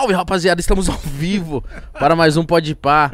Salve, rapaziada, estamos ao vivo para mais um Pode Pá.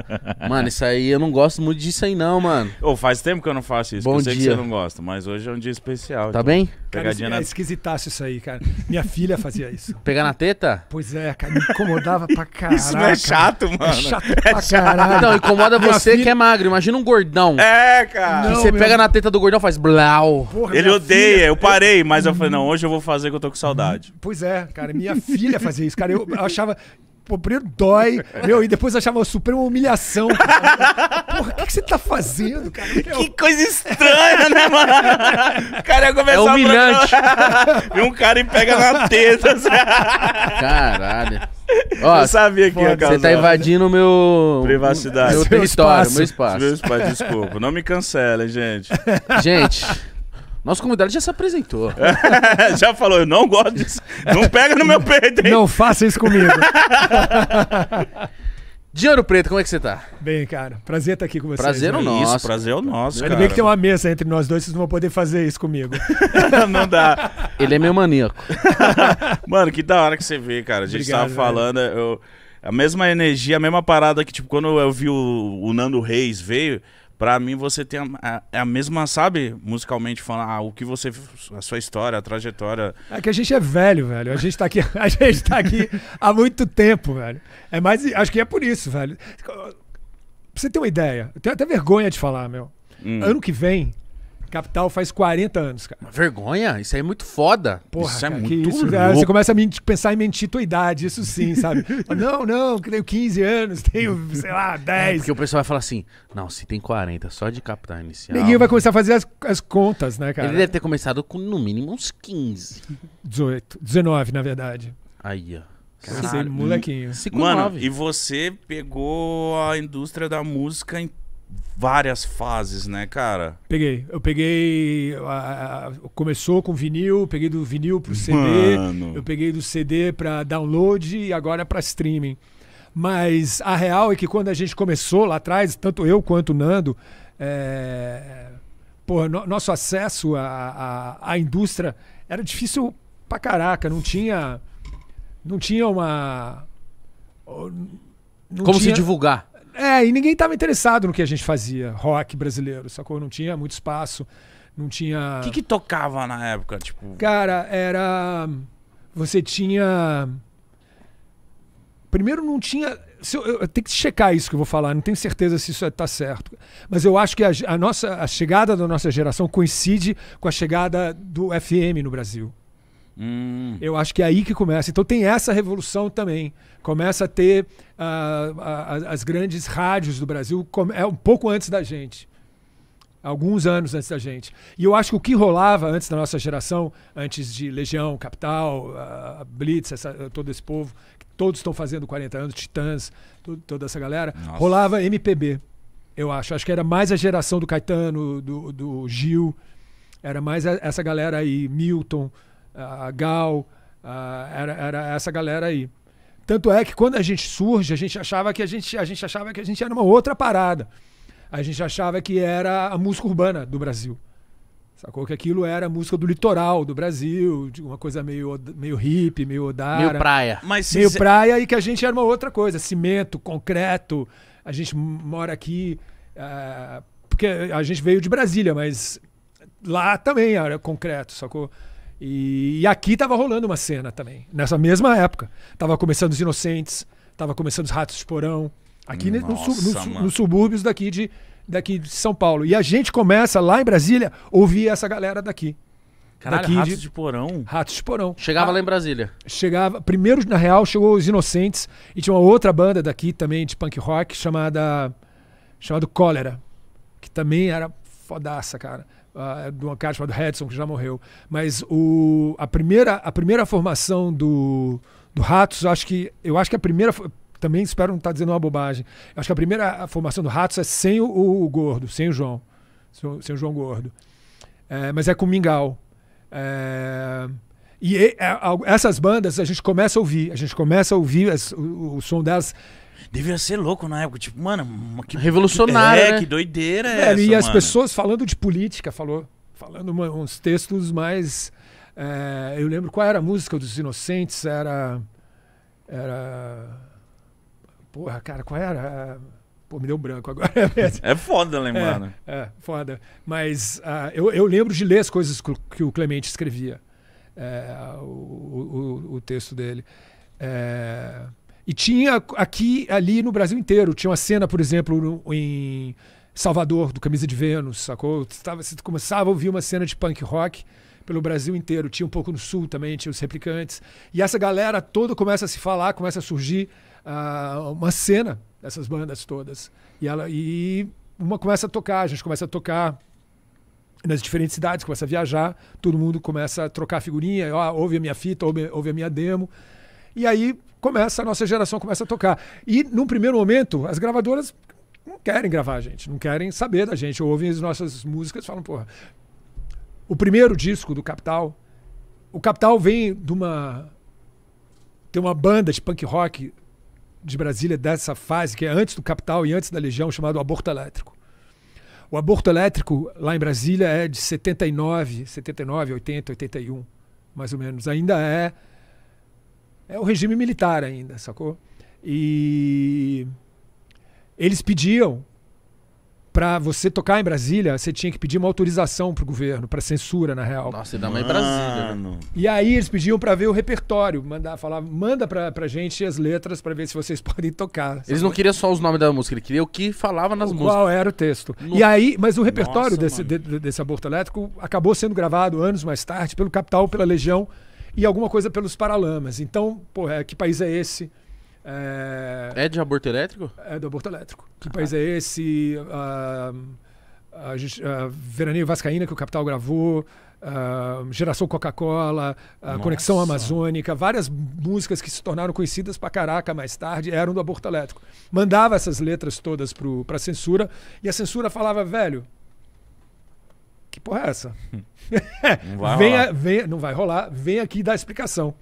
Mano, isso aí, eu não gosto muito disso aí não, mano. Ô, faz tempo que eu não faço isso, Bom eu sei dia. que você não gosta, mas hoje é um dia especial. Tá então, bem? Cara, isso é esquisitaço isso aí, cara. Minha filha fazia isso. Pegar na teta? Pois é, cara, me incomodava pra caralho. Isso não é chato, mano. É chato é pra caralho. Então, incomoda você filha- que é magro, imagina um gordão. É, cara. Não, você meu- pega na teta do gordão e faz blau. Porra, Ele odeia, filha- eu parei, mas eu falei, uhum. não, hoje eu vou fazer que eu tô com saudade. Pois é, cara, minha filha fazia isso, cara. Eu achava, cara. primeiro dói, meu, e depois achava super uma humilhação. Porra, o que, que, você tá fazendo, cara? Meu? Que coisa estranha, né, mano? O cara ia começar é humilhante. A... e um cara e pega na teta. Assim. Caralho. Ó, eu sabia que ia Você tá invadindo meu... Privacidade. Meu território, meu espaço. Meu espaço, desculpa. Não me cancele, gente. Gente... Nosso convidado já se apresentou. já falou, eu não gosto disso. Não pega no meu peito, hein? Não faça isso comigo. Dinheiro Preto, como é que você tá? Bem, cara, prazer estar aqui com vocês. Prazer é o né? nosso. Isso, prazer é o nosso, Ainda bem que tem uma mesa entre nós dois, vocês não vão poder fazer isso comigo. não dá. Ele é meu maníaco. Mano, que da hora que você vê, cara. A gente Obrigado, tava falando, eu, a mesma energia, a mesma parada que, tipo, quando eu vi o, o Nando Reis veio, Pra mim, você tem a, a, é a mesma, sabe? Musicalmente falando, ah, o que você. A sua história, a trajetória. É que a gente é velho, velho. A gente tá aqui, a gente tá aqui há muito tempo, velho. É mais. Acho que é por isso, velho. Pra você ter uma ideia, eu tenho até vergonha de falar, meu. Hum. Ano que vem, Capital faz 40 anos, cara. Uma vergonha, isso aí é muito foda. Porra, isso é cara, é muito isso, louco. Você começa a pensar em mentir tua idade, isso sim, sabe? não, não, que tenho 15 anos, tenho, sei lá, 10. É, porque o pessoal vai falar assim, não, se tem 40, só de capital inicial. Ninguém vai começar a fazer as, as contas, né, cara? Ele deve ter começado com no mínimo uns 15. 18, 19, na verdade. Aí, ó. Caralho. molequinho. Mano, e você pegou a indústria da música em várias fases, né, cara? Peguei. Eu peguei. A, a, começou com vinil, peguei do vinil pro CD, Mano. eu peguei do CD para download e agora para streaming. Mas a real é que quando a gente começou lá atrás, tanto eu quanto o Nando, é... Porra, no, nosso acesso à, à, à indústria era difícil pra caraca, não tinha. Não tinha uma. Não Como tinha... se divulgar? É, e ninguém estava interessado no que a gente fazia, rock brasileiro, sacou? Não tinha muito espaço, não tinha. O que, que tocava na época? Tipo... Cara, era. Você tinha. Primeiro, não tinha. Eu, tenho que checar isso que eu vou falar, não tenho certeza se isso está é, certo. Mas eu acho que a, a, nossa, a chegada da nossa geração coincide com a chegada do FM no Brasil. Hum. Eu acho que é aí que começa. Então tem essa revolução também. Começa a ter uh, a, as grandes rádios do Brasil, é um pouco antes da gente. Alguns anos antes da gente. E eu acho que o que rolava antes da nossa geração, antes de Legião, Capital, uh, Blitz, essa, todo esse povo, que todos estão fazendo 40 anos, Titãs, toda essa galera, nossa. rolava MPB, eu acho. Acho que era mais a geração do Caetano, do, do Gil, era mais a, essa galera aí, Milton a Gal, a, era, era essa galera aí. Tanto é que quando a gente surge, a gente achava que a gente, a gente achava que a gente era uma outra parada. A gente achava que era a música urbana do Brasil. Sacou que aquilo era música do litoral do Brasil, de uma coisa meio, meio hippie, meio odara. Meio praia. Mas meio se... praia e que a gente era uma outra coisa. Cimento, concreto. A gente mora aqui. É, porque a gente veio de Brasília, mas lá também era concreto, sacou? E, e aqui estava rolando uma cena também, nessa mesma época. Tava começando os Inocentes, tava começando os Ratos de Porão, aqui Nossa, no, no, nos subúrbios daqui de, daqui de São Paulo. E a gente começa lá em Brasília ouvir essa galera daqui. Caralho, daqui Ratos de, de Porão. Ratos de Porão. Chegava ah, lá em Brasília. Chegava. Primeiro, na real, chegou os Inocentes e tinha uma outra banda daqui também de punk rock chamada chamado Cólera, que também era fodaça, cara uh, de uma cara chamada Hudson, que já morreu. Mas o, a, primeira, a primeira formação do, do Ratos, acho que, eu acho que a primeira. Também espero não estar tá dizendo uma bobagem. Acho que a primeira formação do Ratos é sem o, o Gordo, sem o João. Sem, sem o João Gordo. É, mas é com o Mingau. É, e é, essas bandas a gente começa a ouvir, a gente começa a ouvir o, o som delas Devia ser louco na época, tipo, mano, que revolucionário. É, né? que doideira é, essa, E as mano. pessoas falando de política, falou, falando uma, uns textos mais. É, eu lembro qual era a música dos Inocentes, era. Era. Porra, cara, qual era? Pô, me deu branco agora. é foda lembrar, né? É, é, foda. Mas uh, eu, eu lembro de ler as coisas que, que o Clemente escrevia, é, o, o, o, texto dele. É. E tinha aqui, ali no Brasil inteiro. Tinha uma cena, por exemplo, no, em Salvador, do Camisa de Vênus, sacou? Você, começava a ouvir uma cena de punk rock pelo Brasil inteiro. Tinha um pouco no Sul também, tinha os replicantes. E essa galera toda começa a se falar, começa a surgir uh, uma cena dessas bandas todas. E, ela, e uma começa a tocar, a gente começa a tocar nas diferentes cidades, começa a viajar, todo mundo começa a trocar figurinha, ó, ouve a minha fita, ouve, ouve a minha demo. E aí começa, a nossa geração começa a tocar. E num primeiro momento, as gravadoras não querem gravar a gente, não querem saber da gente, ouvem as nossas músicas e falam, porra. O primeiro disco do Capital, o Capital vem de uma tem uma banda de punk rock de Brasília dessa fase que é antes do Capital e antes da Legião, chamado Aborto Elétrico. O Aborto Elétrico lá em Brasília é de 79, 79, 80, 81, mais ou menos. Ainda é é o regime militar ainda, sacou? E eles pediam para você tocar em Brasília, você tinha que pedir uma autorização pro governo, para censura, na real. Nossa, dá mais em Brasília. Né? E aí eles pediam para ver o repertório, mandar, falar, manda pra, pra gente as letras para ver se vocês podem tocar. Eles não queriam só os nomes da música, ele queria o que falava nas o músicas. Qual era o texto. No... E aí, mas o repertório Nossa, desse, de, desse aborto elétrico acabou sendo gravado anos mais tarde pelo Capital, pela Legião e alguma coisa pelos Paralamas. Então, pô, é, que país é esse? É... é de aborto elétrico? É do aborto elétrico. Que ah. país é esse? Ah, a gente, Veraneio Vascaína, que o Capital gravou. Uh, Geração Coca-Cola, uh, Conexão Amazônica, várias músicas que se tornaram conhecidas pra caraca mais tarde eram do aborto elétrico. Mandava essas letras todas pro, pra censura e a censura falava, velho, que porra é essa? Hum. Não vai venha, não vai rolar, vem aqui dar explicação.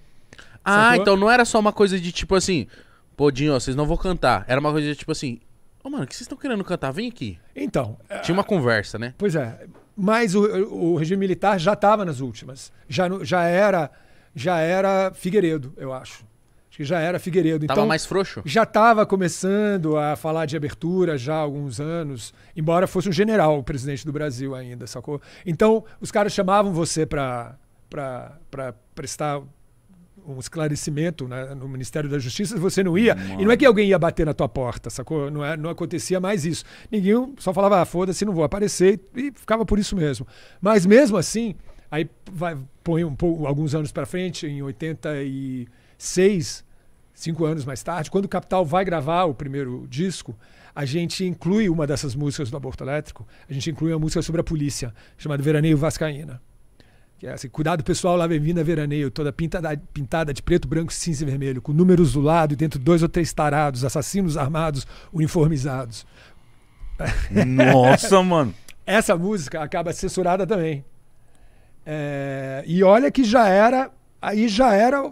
Ah, Sacou? então não era só uma coisa de tipo assim, pô, Dinho, vocês não vão cantar. Era uma coisa de tipo assim, ô oh, mano, o que vocês estão querendo cantar? Vem aqui. Então. Tinha uma ah, conversa, né? Pois é. Mas o, o regime militar já estava nas últimas. Já, já era já era Figueiredo, eu acho. Acho que já era Figueiredo. Tava então, mais frouxo? Já estava começando a falar de abertura já há alguns anos, embora fosse um general o presidente do Brasil ainda, sacou? Então, os caras chamavam você para prestar um esclarecimento né, no Ministério da Justiça, você não ia. Mano. E não é que alguém ia bater na tua porta, sacou? Não, é, não acontecia mais isso. Ninguém só falava, ah, foda-se, não vou aparecer, e ficava por isso mesmo. Mas mesmo assim, aí vai, põe um pouco, alguns anos para frente, em 86, cinco anos mais tarde, quando o Capital vai gravar o primeiro disco, a gente inclui uma dessas músicas do aborto elétrico, a gente inclui uma música sobre a polícia, chamada Veraneio Vascaína. Que é assim, cuidado pessoal, lá bem-vinda veraneio, toda pintada, pintada de preto, branco, cinza e vermelho, com números do lado e dentro dois ou três tarados, assassinos armados, uniformizados. Nossa, mano! Essa música acaba censurada também. É, e olha que já era, aí já era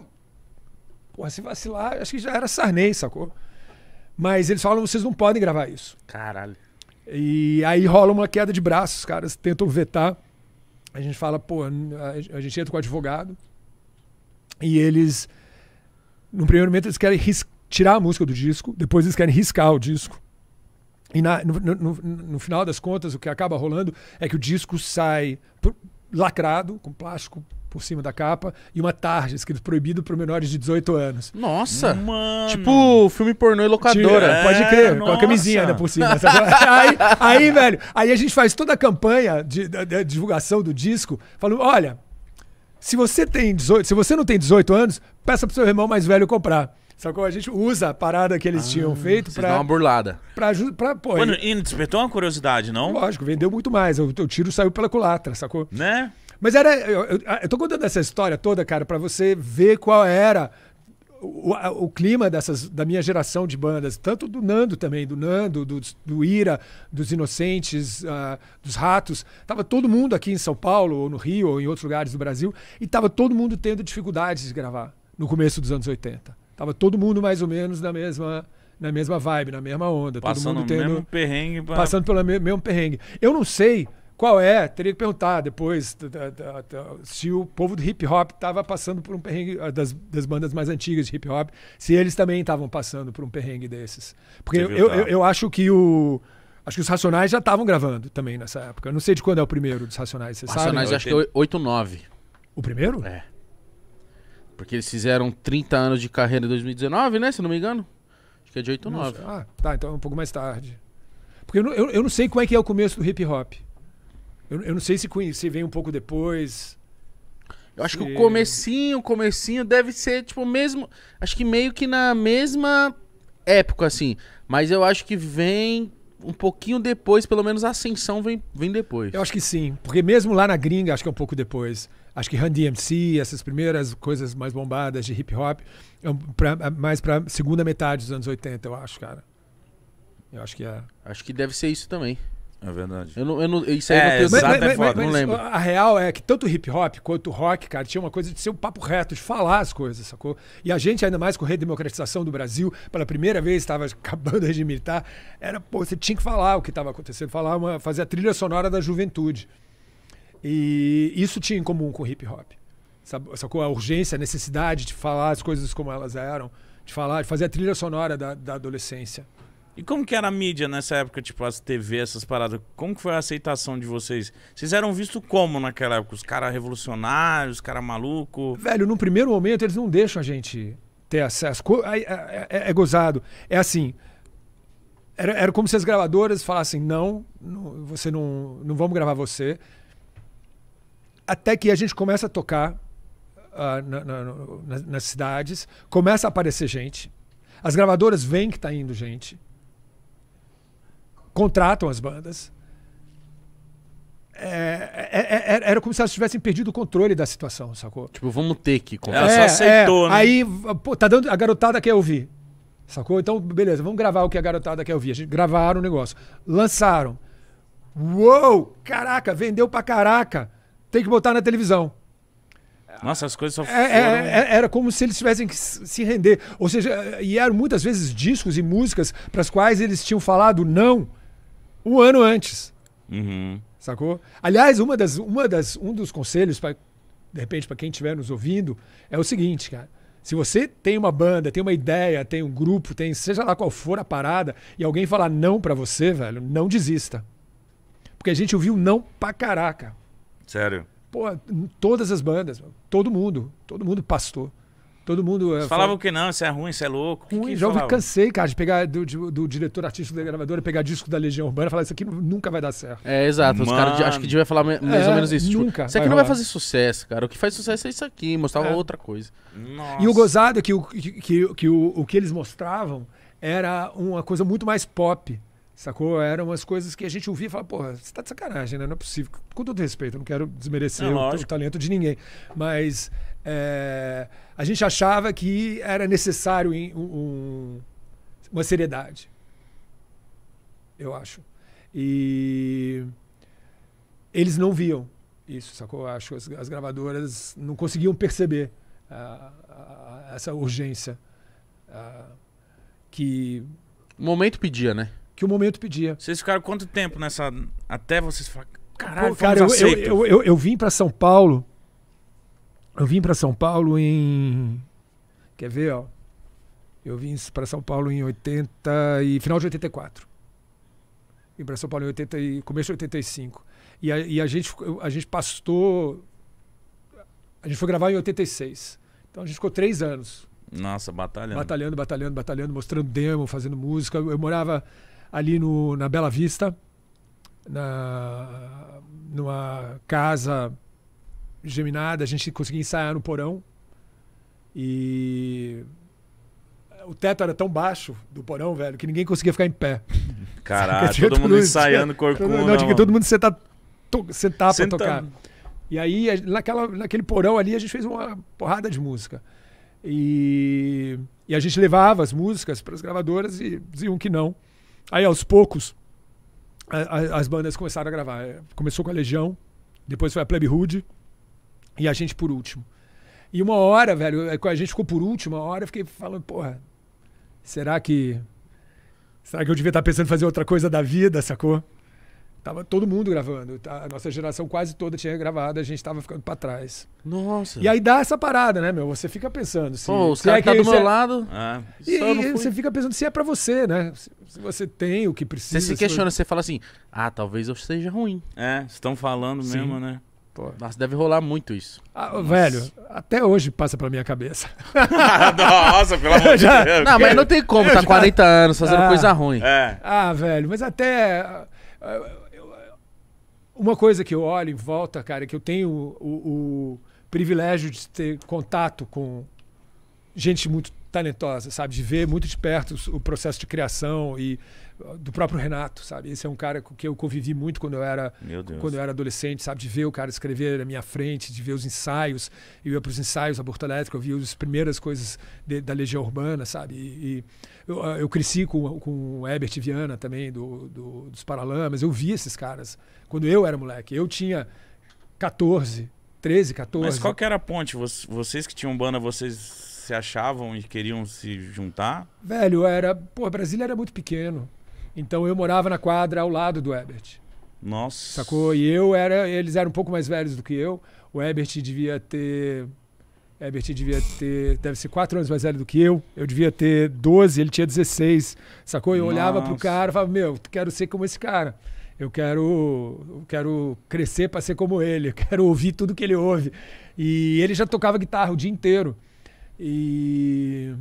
Porra, se vacilar, acho que já era Sarney, sacou? Mas eles falam, vocês não podem gravar isso. Caralho. E aí rola uma queda de braços, os caras tentam vetar. A gente fala, pô, a gente entra com o advogado. E eles, no primeiro momento, eles querem tirar a música do disco, depois eles querem riscar o disco. E na, no, no, no, final das contas, o que acaba rolando é que o disco sai lacrado, com plástico por cima da capa e uma tarja escrito proibido para menores de 18 anos. Nossa! Mano. Tipo filme pornô e locadora. pode é, crer, com a camisinha né, por cima. aí, aí, velho, aí a gente faz toda a campanha de, de, de divulgação do disco, falando, olha, se você tem 18, se você não tem 18 anos, peça pro seu irmão mais velho comprar. que A gente usa a parada que eles ah, tinham feito para dar uma burlada. Pra, pra, pô, Mano, e despertou uma curiosidade, não? Lógico, vendeu muito mais. O, o tiro saiu pela culatra, sacou? Né? Mas era. Eu, eu, eu tô contando essa história toda, cara, para você ver qual era o, o, clima dessas, da minha geração de bandas, tanto do Nando também, do Nando, do, do Ira, dos Inocentes, uh, dos Ratos, tava todo mundo aqui em São Paulo, ou no Rio, ou em outros lugares do Brasil, e tava todo mundo tendo dificuldades de gravar no começo dos anos 80. Tava todo mundo mais ou menos na mesma na mesma vibe, na mesma onda, passando todo mundo tendo, mesmo perrengue, pra... passando pelo mesmo perrengue. Eu não sei qual é? Teria que perguntar depois se o povo do hip hop estava passando por um perrengue ah, das, das, bandas mais antigas de hip hop, se eles também estavam passando por um perrengue desses. Porque eu, eu, tá. eu, eu, acho que o. Acho que os Racionais já estavam gravando também nessa época. Eu não sei de quando é o primeiro dos Racionais, vocês Racionais acho que é 8, 9. O primeiro? É. Porque eles fizeram 30 anos de carreira em 2019, né? Se não me engano. Acho que é de 8 9. Ah, tá. Então é um pouco mais tarde. Porque eu, eu, eu não sei como é que é o começo do hip hop. Eu, eu não sei se, se vem um pouco depois. Eu acho que o comecinho, o comecinho deve ser, tipo, mesmo. Acho que meio que na mesma época, assim. Mas eu acho que vem um pouquinho depois, pelo menos a ascensão vem, vem depois. Eu acho que sim. Porque mesmo lá na gringa, acho que é um pouco depois. Acho que Run DMC, essas primeiras coisas mais bombadas de hip hop, é pra, é mais pra segunda metade dos anos 80, eu acho, cara. Eu acho que é. Acho que deve ser isso também. É verdade. Eu não, eu não, isso aí é, não tenho mas, mas, mas, não lembro. A real é que tanto o hip hop quanto o rock, cara, tinha uma coisa de ser um papo reto, de falar as coisas, sacou? E a gente, ainda mais com a redemocratização do Brasil, pela primeira vez estava acabando o regime militar, era, pô, você tinha que falar o que estava acontecendo, falar uma, fazer a trilha sonora da juventude. E isso tinha em comum com o hip hop. Sacou? A urgência, a necessidade de falar as coisas como elas eram, de falar, de fazer a trilha sonora da, da adolescência. E como que era a mídia nessa época, tipo, as TV, essas paradas? Como que foi a aceitação de vocês? Vocês eram vistos como naquela época? Os caras revolucionários, os caras malucos? Velho, no primeiro momento eles não deixam a gente ter acesso. É, é, é gozado. É assim. Era, era como se as gravadoras falassem: não, não, você não. Não vamos gravar você. Até que a gente começa a tocar uh, na, na, na, nas cidades, começa a aparecer gente. As gravadoras veem que está indo gente contratam as bandas. É é, é, é, era como se elas tivessem perdido o controle da situação, sacou? Tipo, vamos ter que é, contratar. Ela só aceitou, né? Aí, pô, tá dando, a garotada quer ouvir, sacou? Então, beleza, vamos gravar o que a garotada quer ouvir. A gente gravaram o negócio, lançaram. Uou, caraca, vendeu pra caraca. Tem que botar na televisão. Nossa, as coisas só foram... Né? É, era como se eles tivessem que se render. Ou seja, e eram muitas vezes discos e músicas para as quais eles tinham falado não um ano antes. Uhum. Sacou? Aliás, uma das, uma das, um dos conselhos, pra, de repente, para quem estiver nos ouvindo, é o seguinte, cara. Se você tem uma banda, tem uma ideia, tem um grupo, tem seja lá qual for a parada, e alguém falar não para você, velho, não desista. Porque a gente ouviu não pra caraca. Sério? Pô, todas as bandas, todo mundo, todo mundo pastor. Todo mundo. É, falavam que não, isso é ruim, isso é louco. Ruim, que já ouvi, cansei, cara, de pegar do, do, do, diretor artístico da gravadora, pegar disco da Legião Urbana e falar: isso aqui nunca vai dar certo. É, exato. Mano. Os caras acho que devia falar mais é, ou menos isso. Tipo, nunca isso aqui vai não vai fazer sucesso, cara. O que faz sucesso é isso aqui, mostrava é. outra coisa. Nossa. E o gozado é que, o, que, que, que o, o que eles mostravam era uma coisa muito mais pop. Sacou? Eram umas coisas que a gente ouvia e falava, porra, você tá de sacanagem, né? Não é possível. Com todo respeito, eu não quero desmerecer não, é o, o, talento de ninguém. Mas. É, a gente achava que era necessário um, um, uma seriedade. Eu acho. E eles não viam isso, sacou? Acho que as, as gravadoras não conseguiam perceber essa urgência que. O momento pedia, né? Que o momento pedia. Vocês ficaram quanto tempo nessa. Até vocês falarem. Caralho, Pô, cara, eu, eu, eu, eu, vim para São Paulo eu vim para São Paulo em. Quer ver, ó? Eu vim para São Paulo em 80 e final de 84. Vim para São Paulo em 80 e começo de 85. E a, e a gente a gente pastou a gente foi gravar em 86. Então a gente ficou três anos. Nossa, batalhando. Batalhando, batalhando, batalhando, mostrando demo, fazendo música. Eu, eu morava ali no, na Bela Vista, na, numa casa geminada, a gente conseguia ensaiar no porão. E o teto era tão baixo do porão, velho, que ninguém conseguia ficar em pé. Caralho, todo, todo mundo ensaiando corcunda. Todo, não, tinha tipo, todo mundo sentar, to, sentar pra tocar. E aí, naquela, naquele porão ali, a gente fez uma porrada de música. E, e a gente levava as músicas para as gravadoras e diziam que não. Aí, aos poucos, a, a, as bandas começaram a gravar. É, começou com a Legião, depois foi a Plebe Hood, e a gente por último. E uma hora, velho, a gente ficou por último, uma hora eu fiquei falando, porra, será que. Será que eu devia estar pensando em fazer outra coisa da vida, sacou? Tava todo mundo gravando. Tá? A nossa geração quase toda tinha gravado, a gente tava ficando para trás. Nossa. E aí dá essa parada, né, meu? Você fica pensando se. Pô, o cara é tá que tá do meu é... lado. Ah, e, e você fica pensando se é para você, né? Se, se, você tem o que precisa. Você se questiona, se... você fala assim: ah, talvez eu seja ruim. É, estão falando Sim. mesmo, né? Pô. Nossa, deve rolar muito isso. Ah, velho, até hoje passa pela minha cabeça. Nossa, pelo amor de Deus. Não, mas não tem como, tá já... 40 anos fazendo ah, coisa ruim. É. Ah, velho, mas até. Ah, uma coisa que eu olho em volta, cara, é que eu tenho o, o, o privilégio de ter contato com gente muito talentosa, sabe? De ver muito de perto o processo de criação e do próprio Renato, sabe? Esse é um cara que eu convivi muito quando eu era quando eu era adolescente, sabe? De ver o cara escrever na minha frente, de ver os ensaios. Eu ia para os ensaios a Porto Elétrico, eu via as primeiras coisas de, da Legião Urbana, sabe? E, e eu, ah, eu, cresci com, com o Herbert Viana também, do, do, dos Paralamas. Eu vi esses caras quando eu era moleque. Eu tinha 14, 13, 14. Mas qual que era a ponte? Vocês que tinham banda, vocês se achavam e queriam se juntar? Velho, era. Pô, Brasília era muito pequeno. Então eu morava na quadra ao lado do Ebert. Nossa. Sacou? E eu era. Eles eram um pouco mais velhos do que eu. O Ebert devia ter. Ebert devia ter. Deve ser quatro anos mais velho do que eu. Eu devia ter 12, ele tinha 16. Sacou? Eu Nossa. olhava pro cara e falava, meu, quero ser como esse cara. Eu quero, eu quero crescer para ser como ele. Eu quero ouvir tudo que ele ouve. E ele já tocava guitarra o dia inteiro. E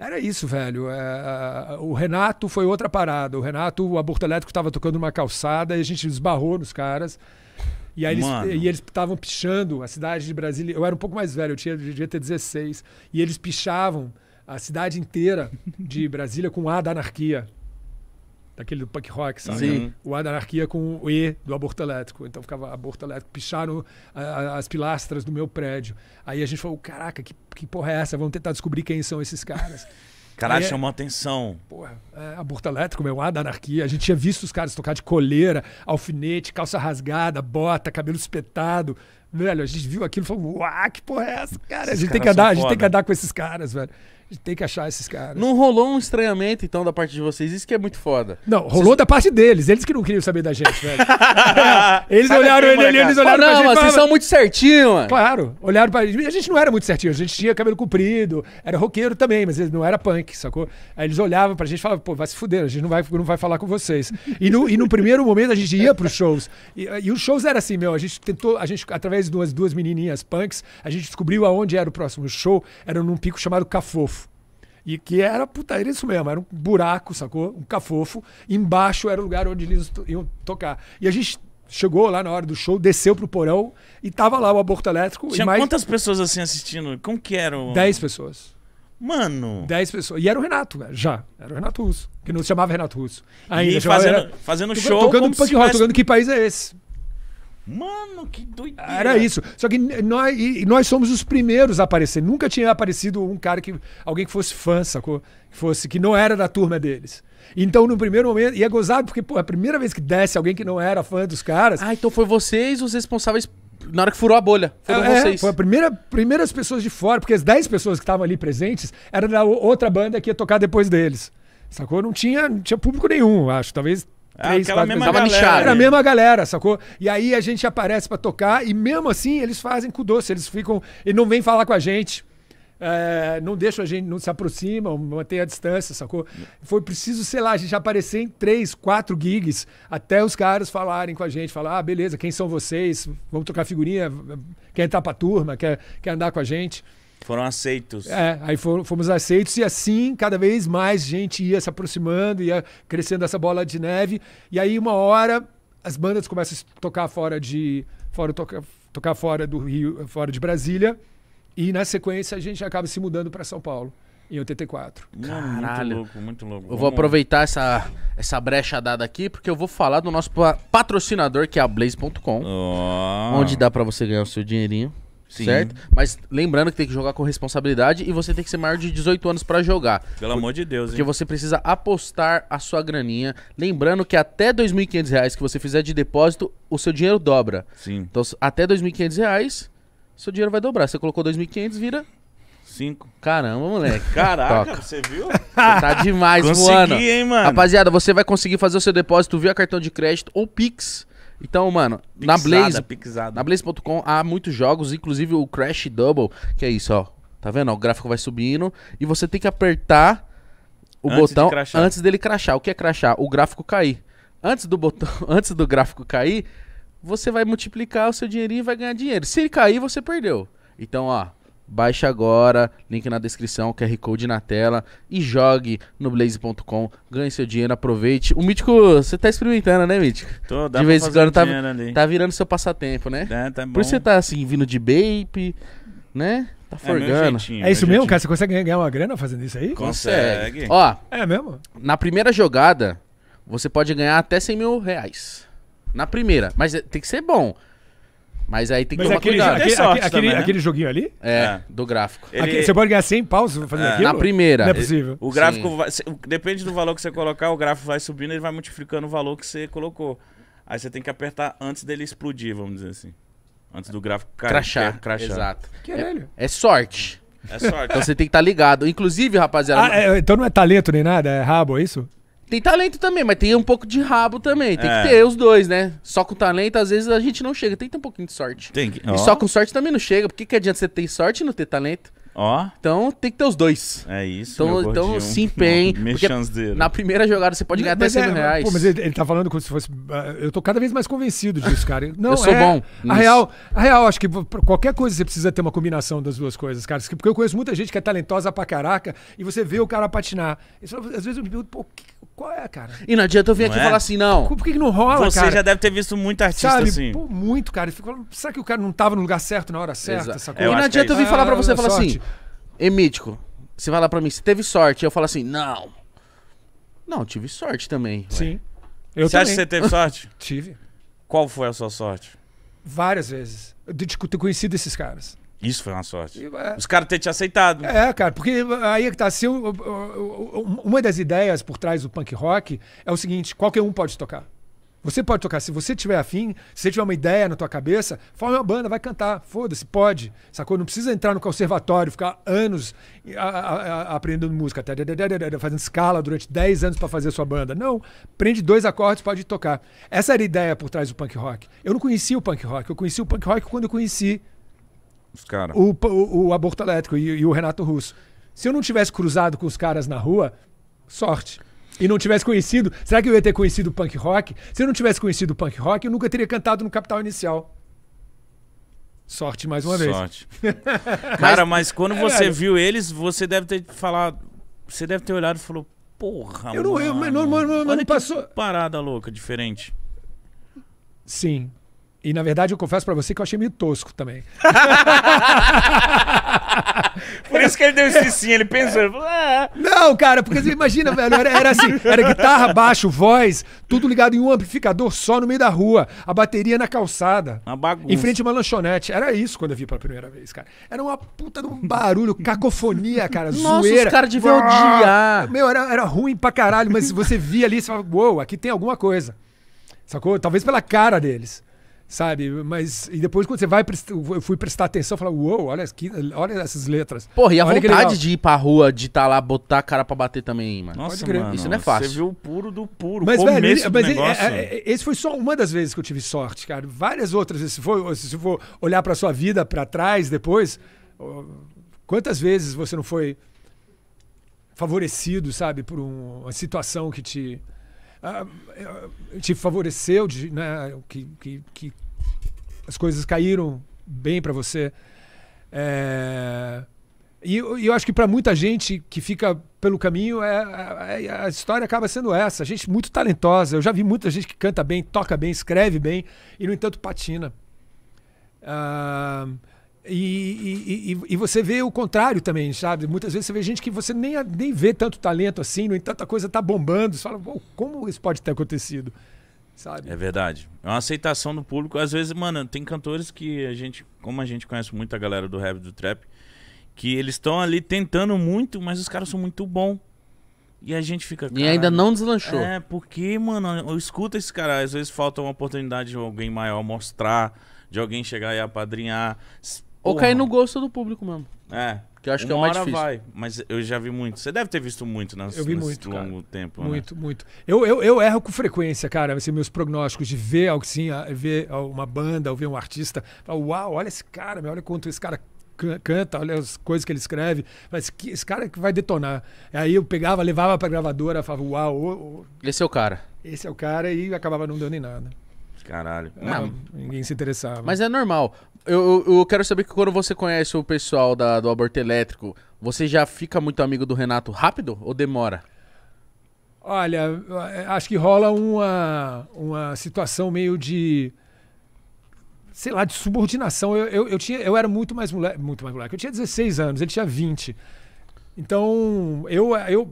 era isso, velho. É, o Renato foi outra parada. O Renato, o aborto elétrico estava tocando numa calçada e a gente esbarrou nos caras. E aí Mano. eles estavam pichando a cidade de Brasília. Eu era um pouco mais velho, eu tinha, devia ter 16. E eles pichavam a cidade inteira de Brasília com A da anarquia daquele do punk rock, sabe? Sim. O A da anarquia com o E do aborto elétrico. Então ficava aborto elétrico. Picharam a, a, as pilastras do meu prédio. Aí a gente falou, caraca, que, que porra é essa? Vamos tentar descobrir quem são esses caras. Caralho, é chamou atenção. Porra, é, aborto elétrico, meu, A da anarquia. A gente tinha visto os caras tocar de coleira, alfinete, calça rasgada, bota, cabelo espetado. Velho, a gente viu aquilo e falou, uau, que porra é essa, cara? a gente, tem que, andar, a gente tem que andar com esses caras, velho tem que achar esses caras. Não rolou um estranhamento, então, da parte de vocês. Isso que é muito foda. Não, rolou vocês... da parte deles. Eles que não queriam saber da gente, velho. eles Sabe assim, olharam ele ali, eles olharam não, pra gente. Não, vocês são muito certinho, mano. Claro. Olharam pra gente. A gente não era muito certinho. A gente tinha cabelo comprido, era roqueiro também, mas não era punk, sacou? Aí eles olhavam pra gente e falavam, pô, vai se fuder, a gente não vai, não vai falar com vocês. E no, e no primeiro momento a gente ia pros shows. E, e os shows era assim, meu. A gente tentou, a gente, através de umas duas menininhas punks, a gente descobriu aonde era o próximo show. Era num pico chamado Cafofo. E que era, puta, era isso mesmo, era um buraco, sacou? Um cafofo. Embaixo era o lugar onde eles iam tocar. E a gente chegou lá na hora do show, desceu pro porão e tava lá o aborto elétrico. Tinha mais... quantas pessoas assim assistindo? Como que eram? Dez pessoas. Mano. Dez pessoas. E era o Renato, velho, já. Era o Renato Russo. Que não se chamava Renato Russo. Ainda, e fazendo, era... fazendo show. Tocando punk rock, tivesse... tocando que país é esse? Mano, que doideira. Era isso. Só que nós, e nós somos os primeiros a aparecer. Nunca tinha aparecido um cara que. alguém que fosse fã, sacou? Que fosse, que não era da turma deles. Então, no primeiro momento, e é gozado, porque, pô, é a primeira vez que desce alguém que não era fã dos caras. Ah, então foi vocês os responsáveis na hora que furou a bolha. Foram é, é vocês. Foi a primeira, primeiras pessoas de fora, porque as 10 pessoas que estavam ali presentes eram da outra banda que ia tocar depois deles. Sacou? Não tinha, não tinha público nenhum, acho. Talvez ah, três, quatro mesma Galera. Nichado, Era a mesma galera, sacou? E aí a gente aparece para tocar e mesmo assim eles fazem cu doce, eles ficam. Eles não vêm falar com a gente. É, não deixam a gente, não se aproximam, mantém a distância, sacou? Foi preciso, sei lá, a gente aparecer em três, quatro gigs até os caras falarem com a gente, falar, ah, beleza, quem são vocês? Vamos tocar figurinha, quer entrar pra turma, quer, quer andar com a gente. Foram aceitos. É, aí fomos aceitos e assim cada vez mais gente ia se aproximando, ia crescendo essa bola de neve. E aí uma hora as bandas começam a tocar fora de fora tocar, tocar fora do Rio, fora de Brasília. E na sequência a gente acaba se mudando para São Paulo em 84. Caralho. Muito louco, muito louco. Eu Vamos. vou aproveitar essa, essa brecha dada aqui, porque eu vou falar do nosso patrocinador, que é a Blaze.com, oh. onde dá para você ganhar o seu dinheirinho. Sim. Certo? Mas lembrando que tem que jogar com responsabilidade e você tem que ser maior de 18 anos para jogar. Pelo por, amor de Deus, hein? você precisa apostar a sua graninha. Lembrando que até R$ 2.500 que você fizer de depósito, o seu dinheiro dobra. Sim. Então, até R$ 2.500, seu dinheiro vai dobrar. Você colocou 2.500, vira Cinco. Caramba, moleque. Caraca, Toca. você viu? Você tá demais, Consegui, hein, mano? Rapaziada, você vai conseguir fazer o seu depósito via cartão de crédito ou Pix então, mano, pixada, na Blaze, pixada. na Blaze.com há muitos jogos, inclusive o Crash Double, que é isso, ó. Tá vendo? O gráfico vai subindo e você tem que apertar o antes botão de antes dele crachar. O que é crachar? O gráfico cair. Antes do botão, antes do gráfico cair, você vai multiplicar o seu dinheirinho e vai ganhar dinheiro. Se ele cair, você perdeu. Então, ó, Baixe agora, link na descrição, QR Code na tela e jogue no blaze.com. Ganhe seu dinheiro, aproveite. O Mítico, você tá experimentando, né, Mítico? Tô, dá de vez em quando tá, ali. tá virando seu passatempo, né? É, tá Por isso você tá assim, vindo de Bape, né? Tá é forgando. É, jeitinho, é isso mesmo, cara? Você consegue ganhar uma grana fazendo isso aí? Consegue. consegue. Ó. É mesmo? Na primeira jogada, você pode ganhar até 100 mil reais. Na primeira. Mas tem que ser bom. Mas aí tem que Mas tomar aquele, cuidado. É aquele, aquele- também, né? aquele joguinho ali? É, É. do gráfico. Ele- Você pode ganhar 100 paus fazendo é. aquilo? Na primeira. Não é possível. O gráfico vai, se- depende do valor que você colocar, o gráfico vai subindo, ele vai multiplicando o valor que você colocou. Aí você tem que apertar antes dele explodir, vamos dizer assim. Antes do gráfico cair. Crachar. É crachar. Exato. Que É sorte. É sorte. Então você tem que estar tá ligado. Inclusive, rapaziada. Ah, é, então não é talento nem nada, é rabo, é isso? Tem talento também, mas tem um pouco de rabo também. Tem é. que ter os dois, né? Só com talento, às vezes a gente não chega. Tem que ter um pouquinho de sorte. Tem que... E só com sorte também não chega. Por que, que adianta você ter sorte e não ter talento? Ó. Então tem que ter os dois. É isso. Então, então se empenhe. Na primeira jogada você pode ganhar mas até 100 é, reais. Pô, mas ele, ele tá falando como se fosse. Ah, eu tô cada vez mais convencido disso, cara. Não, eu sou é, bom. A real, a real, acho que qualquer coisa você precisa ter uma combinação das duas coisas, cara. Porque eu conheço muita gente que é talentosa pra caraca e você vê o cara patinar. às vezes eu me pergunto, pô, qual é, cara? E não adianta eu vir não aqui é? falar assim, não. Por que, que não rola, você cara? Você já deve ter visto muito artista Sabe, assim. Pô, muito, cara. Fico, será que o cara não tava no lugar certo na hora certa? essa E não é adianta eu vir falar pra ah, você falar assim. E mítico, você vai lá pra mim, você teve sorte. Eu falo assim, não. Não, tive sorte também. Sim. Eu você também. acha que você teve sorte? Tive. Qual foi a sua sorte? Várias vezes. De, ter conhecido esses caras. Isso foi uma sorte. é... Os caras ter te aceitado. É, cara, porque aí é que tá. assim. uma das ideias por trás do punk rock é o seguinte: qualquer um pode tocar. Você pode tocar, se você tiver afim, se você tiver uma ideia na tua cabeça, forma uma banda, vai cantar, foda-se, pode, sacou? Não precisa entrar no conservatório, ficar anos a, a, a, aprendendo música, tá, fazendo escala durante 10 anos para fazer a sua banda. Não, prende dois acordes, pode tocar. Essa era a ideia por trás do punk rock. Eu não conhecia o punk rock, eu conheci o punk rock quando eu conheci os cara. o, o, o Aborto Elétrico e, e o Renato Russo. Se eu não tivesse cruzado com os caras na rua, sorte e não tivesse conhecido, será que eu ia ter conhecido o punk rock? Se eu não tivesse conhecido o punk rock, eu nunca teria cantado no Capital Inicial. Sorte mais uma Sorte. vez. Sorte. Cara, mas quando é, você velho. viu eles, você deve ter falado, você deve ter olhado e falou, porra, eu mano. Eu, mas não, mas não, não passou. Parada louca, diferente. Sim, e na verdade eu confesso para você que eu achei meio tosco também. Por isso que ele deu esse sim, ele pensou. Ele falou, ah. Não, cara, porque você imagina, velho, era, era, assim, era guitarra, baixo, voz, tudo ligado em um amplificador só no meio da rua, a bateria na calçada. Uma bagunça. Em frente a uma lanchonete. Era isso quando eu vi pela primeira vez, cara. Era uma puta de um barulho, cacofonia, cara, Nossa, zoeira. os caras deviam odiar. Meu, era, era ruim pra caralho, mas você via ali e você falava, uou, wow, aqui tem alguma coisa. Sacou? Talvez pela cara deles sabe? Mas e depois quando você vai eu fui prestar atenção, falar, uou, olha que olha essas letras. Porra, e a olha vontade de ir pra rua, de estar tá lá botar a cara para bater também, mano. Nossa, mano, isso não é fácil. Você viu o puro do puro, mas, velho, ele, mas é, é, é, esse foi só uma das vezes que eu tive sorte, cara. Várias outras, se for, se for olhar para sua vida para trás depois, quantas vezes você não foi favorecido, sabe, por um, uma situação que te ah, eh, te favoreceu, de, né, que, que, que as coisas caíram bem para você. É, e, e, eu acho que para muita gente que fica pelo caminho, é, é, é, a história acaba sendo essa. Gente muito talentosa. Eu já vi muita gente que canta bem, toca bem, escreve bem e, no entanto, patina. ah, e, e, e, você vê o contrário também, sabe? Muitas vezes você vê gente que você nem, nem vê tanto talento assim, no entanto a coisa tá bombando. Você fala, como isso pode ter acontecido? Sabe? É verdade. É uma aceitação do público. Às vezes, mano, tem cantores que a gente, como a gente conhece muita galera do rap do trap, que eles estão ali tentando muito, mas os caras são muito bons. E a gente fica. E ainda não deslanchou. É, porque, mano, eu escuto esse cara. Às vezes falta uma oportunidade de alguém maior mostrar, de alguém chegar e apadrinhar. Ou cair no gosto do público mesmo. É. Que eu acho uma que é o mais hora difícil. vai, mas eu já vi muito. Você deve ter visto muito nas, Eu vi nesse muito, cara. tempo, né? Muito, muito. Eu, eu, eu erro com frequência, cara, assim, meus prognósticos de ver algo assim, ver uma banda, ou ver um artista, falar, uau, olha esse cara, meu, olha quanto esse cara canta, olha as coisas que ele escreve, mas que, esse cara é que vai detonar. Aí eu pegava, levava pra gravadora, falava, uau, ô, ô, Esse é o cara. esse é o cara, e acabava não dando em nada. Caralho. Não, Ninguém se interessava. Mas é normal. Eu, eu quero saber que quando você conhece o pessoal da, do aborto elétrico, você já fica muito amigo do Renato rápido ou demora? Olha, acho que rola uma, uma situação meio de. Sei lá, de subordinação. Eu, eu, eu tinha, eu era muito mais moleque. Muito mais moleque. Eu tinha 16 anos, ele tinha 20. Então, eu, eu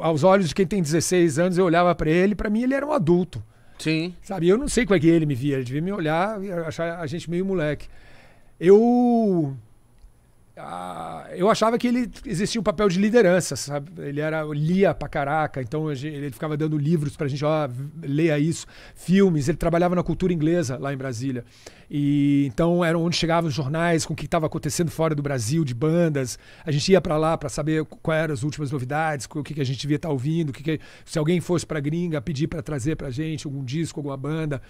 aos olhos de quem tem 16 anos, eu olhava para ele, para mim ele era um adulto. Sim. Sabe? Eu não sei como é que ele me via. Ele devia me olhar e achar a gente meio moleque. Eu ah, eu achava que ele existia um papel de liderança, sabe? Ele era lia pra caraca, então ele ficava dando livros pra gente, ó, leia isso, filmes, ele trabalhava na cultura inglesa lá em Brasília. E então era onde chegavam os jornais com o que estava acontecendo fora do Brasil, de bandas. A gente ia para lá para saber quais eram as últimas novidades, o que, que a gente devia estar tá ouvindo, que que, se alguém fosse para gringa pedir para trazer pra gente algum disco, alguma banda.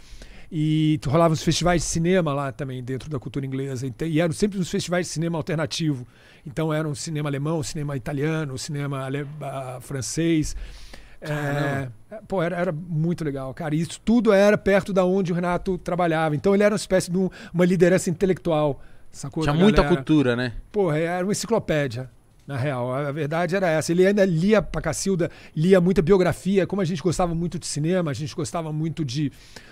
E rolavam os festivais de cinema lá também, dentro da cultura inglesa. E eram sempre uns festivais de cinema alternativo. Então eram cinema alemão, cinema italiano, cinema ale... francês. É, pô, era, era, muito legal, cara. E isso tudo era perto da onde o Renato trabalhava. Então ele era uma espécie de um, uma liderança intelectual. Sacou? Tinha muita galera. cultura, né? pô era uma enciclopédia. Na real, a verdade era essa. Ele ainda lia pra Cacilda, lia muita biografia. Como a gente gostava muito de cinema, a gente gostava muito de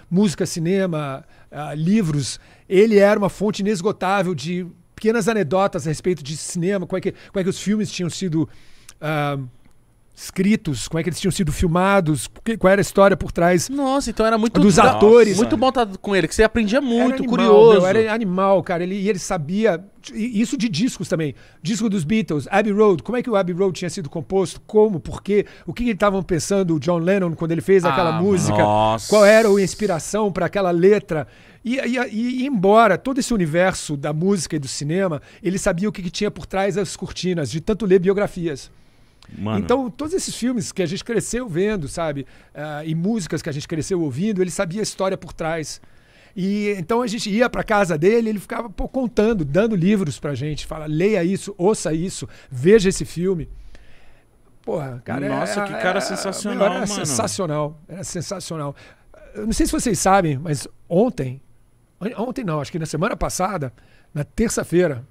música, cinema, uh, livros. Ele era uma fonte inesgotável de pequenas anedotas a respeito de cinema, como é que, como é que os filmes tinham sido uh, escritos, como é que eles tinham sido filmados, qual era a história por trás. Nossa, então era muito dos atores. Muito bom estar tá com ele, que você aprendia muito, animal, curioso. Meu, era animal, cara. Ele, e ele sabia isso de discos também. Disco dos Beatles, Abbey Road. Como é que o Abbey Road tinha sido composto? Como? Por quê? O que, eles estavam pensando o John Lennon quando ele fez aquela ah, música? Nossa. Qual era a inspiração para aquela letra? E, e, e, embora todo esse universo da música e do cinema, ele sabia o que, que tinha por trás das cortinas, de tanto ler biografias. Mano. Então, todos esses filmes que a gente cresceu vendo, sabe? Uh, e músicas que a gente cresceu ouvindo, ele sabia a história por trás. E então a gente ia para casa dele, ele ficava pô, contando, dando livros pra gente, fala: "Leia isso, ouça isso, veja esse filme". Porra, cara, Nossa, é, que cara é, sensacional, era mano. sensacional, era sensacional. Eu não sei se vocês sabem, mas ontem, ontem não, acho que na semana passada, na terça-feira,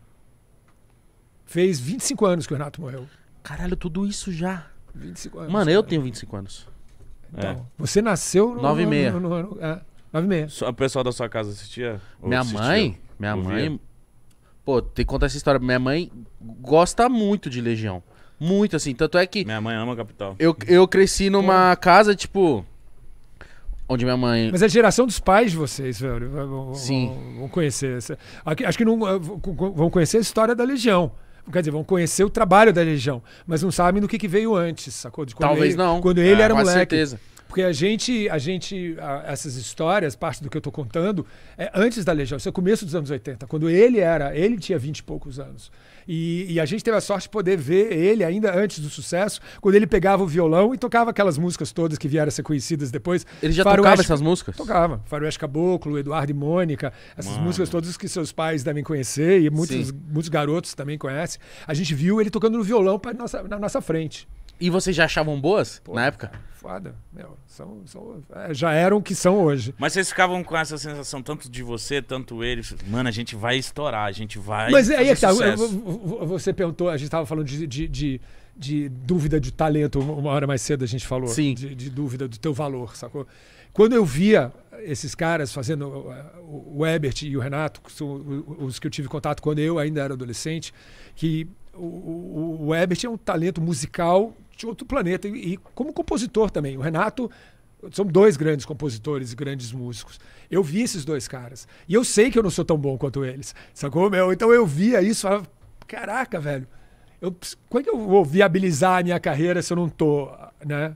fez 25 anos que o Renato morreu. Caralho, tudo isso já. 25 anos. Mano, eu tenho 25 anos. Então, é. você nasceu no. 9 e meia. No, no, no, no é, 9 e meia. O pessoal da sua casa assistia? Minha assistia, mãe? Minha ouvia? mãe. Pô, tem que contar essa história. Minha mãe gosta muito de Legião. Muito, assim. Tanto é que. Minha mãe ama a capital. Eu, eu cresci numa casa, tipo. Onde minha mãe. Mas é a geração dos pais de vocês, velho. Sim. Vão conhecer. Acho que não, vão conhecer a história da Legião. Quer dizer, vão conhecer o trabalho da Legião, mas não sabem do que, que veio antes, sacou? De quando Talvez ele, não. Quando ele é, era com moleque. certeza. Porque a gente, a gente a, essas histórias, parte do que eu estou contando, é antes da Legião, isso é começo dos anos 80, quando ele era, ele tinha 20 e poucos anos. E, e, a gente teve a sorte de poder ver ele ainda antes do sucesso, quando ele pegava o violão e tocava aquelas músicas todas que vieram a ser conhecidas depois. Ele já Faroeste, tocava essas músicas? Tocava. Faroeste Caboclo, Eduardo e Mônica, essas Mano. músicas todas que seus pais devem conhecer e muitos, muitos garotos também conhecem. A gente viu ele tocando no violão nossa, na nossa frente. E vocês já achavam boas Pô, na época? Cara, foda. Meu, são, são, é, já eram o que são hoje. Mas vocês ficavam com essa sensação, tanto de você, tanto ele. Mano, a gente vai estourar, a gente vai. Mas é aí é que tá. Você perguntou, a gente tava falando de, de, de de dúvida de talento, uma hora mais cedo a gente falou, Sim. De, de, dúvida do teu valor, sacou? Quando eu via esses caras fazendo, o, Ebert e o Renato, que são os que eu tive contato quando eu ainda era adolescente, que o, o, o Ebert é um talento musical de outro planeta. E, e como compositor também. O Renato são dois grandes compositores e grandes músicos. Eu vi esses dois caras. E eu sei que eu não sou tão bom quanto eles. Sacou, meu? Então eu via isso e falava, caraca, velho. Eu, como é que eu vou viabilizar a minha carreira se eu não tô, né?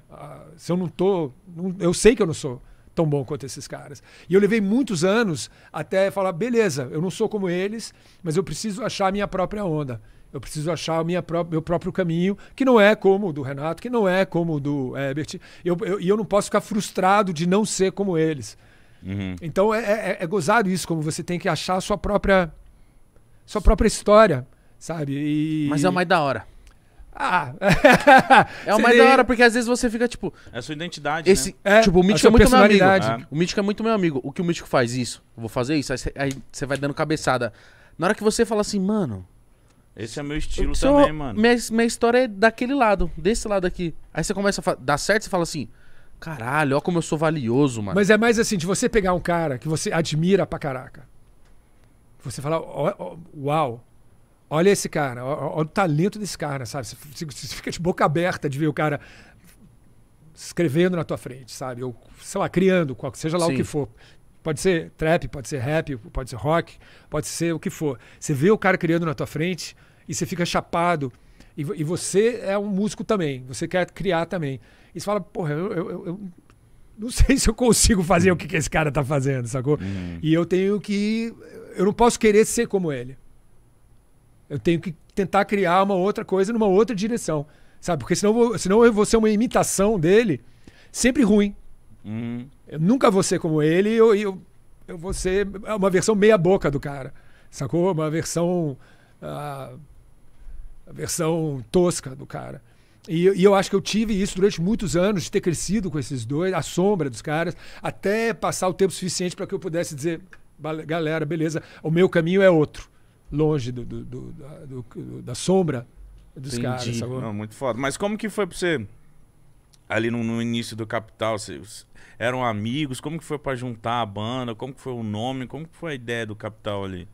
Se eu não tô... eu sei que eu não sou tão bom quanto esses caras. E eu levei muitos anos até falar, beleza, eu não sou como eles, mas eu preciso achar a minha própria onda. Eu preciso achar o meu próprio caminho, que não é como o do Renato, que não é como o do Herbert. E eu, eu, eu não posso ficar frustrado de não ser como eles. Uhum. Então é, é, é, gozado isso, como você tem que achar a sua própria, sua própria história, sabe? E... Mas é o mais da hora. Ah. é o mais da hora, porque às vezes você fica tipo. É a sua identidade. Esse, né? é, tipo, o Mítico é muito meu amigo. Ah. O Mítico é muito meu amigo. O que o Mítico faz? Isso, vou fazer isso. Aí você vai dando cabeçada. Na hora que você fala assim, mano, esse é meu estilo seu, também, mano. Minha, minha história é daquele lado, desse lado aqui. Aí você começa a dar certo, você fala assim, caralho, ó como eu sou valioso, mano. Mas é mais assim, de você pegar um cara que você admira pra caraca. Você fala uau, olha esse cara, olha o talento desse cara, sabe? Você, você fica de boca aberta de ver o cara escrevendo na tua frente, sabe? Ou, sei lá, criando, seja lá Sim. o que for. Pode ser trap, pode ser rap, pode ser rock, pode ser o que for. Você vê o cara criando na tua frente e você fica chapado. E, e você é um músico também, você quer criar também. E você fala, porra, eu, eu, eu não sei se eu consigo fazer o que, que esse cara tá fazendo, sacou? Uhum. E eu tenho que. Eu não posso querer ser como ele. Eu tenho que tentar criar uma outra coisa numa outra direção. Sabe? Porque senão, vou, senão eu vou ser uma imitação dele, sempre ruim. Uhum. Eu nunca vou ser como ele e eu, eu, eu vou ser é uma versão meia-boca do cara, sacou? Uma versão. Uh, versão tosca do cara. E, e, eu acho que eu tive isso durante muitos anos, de ter crescido com esses dois, a sombra dos caras, até passar o tempo suficiente para que eu pudesse dizer: galera, beleza, o meu caminho é outro, longe do, do, do, da, do da sombra dos Entendi. caras. Não, muito foda. Mas como que foi para você ali no, no, início do Capital, vocês eram amigos? Como que foi para juntar a banda? Como que foi o nome? Como que foi a ideia do Capital ali?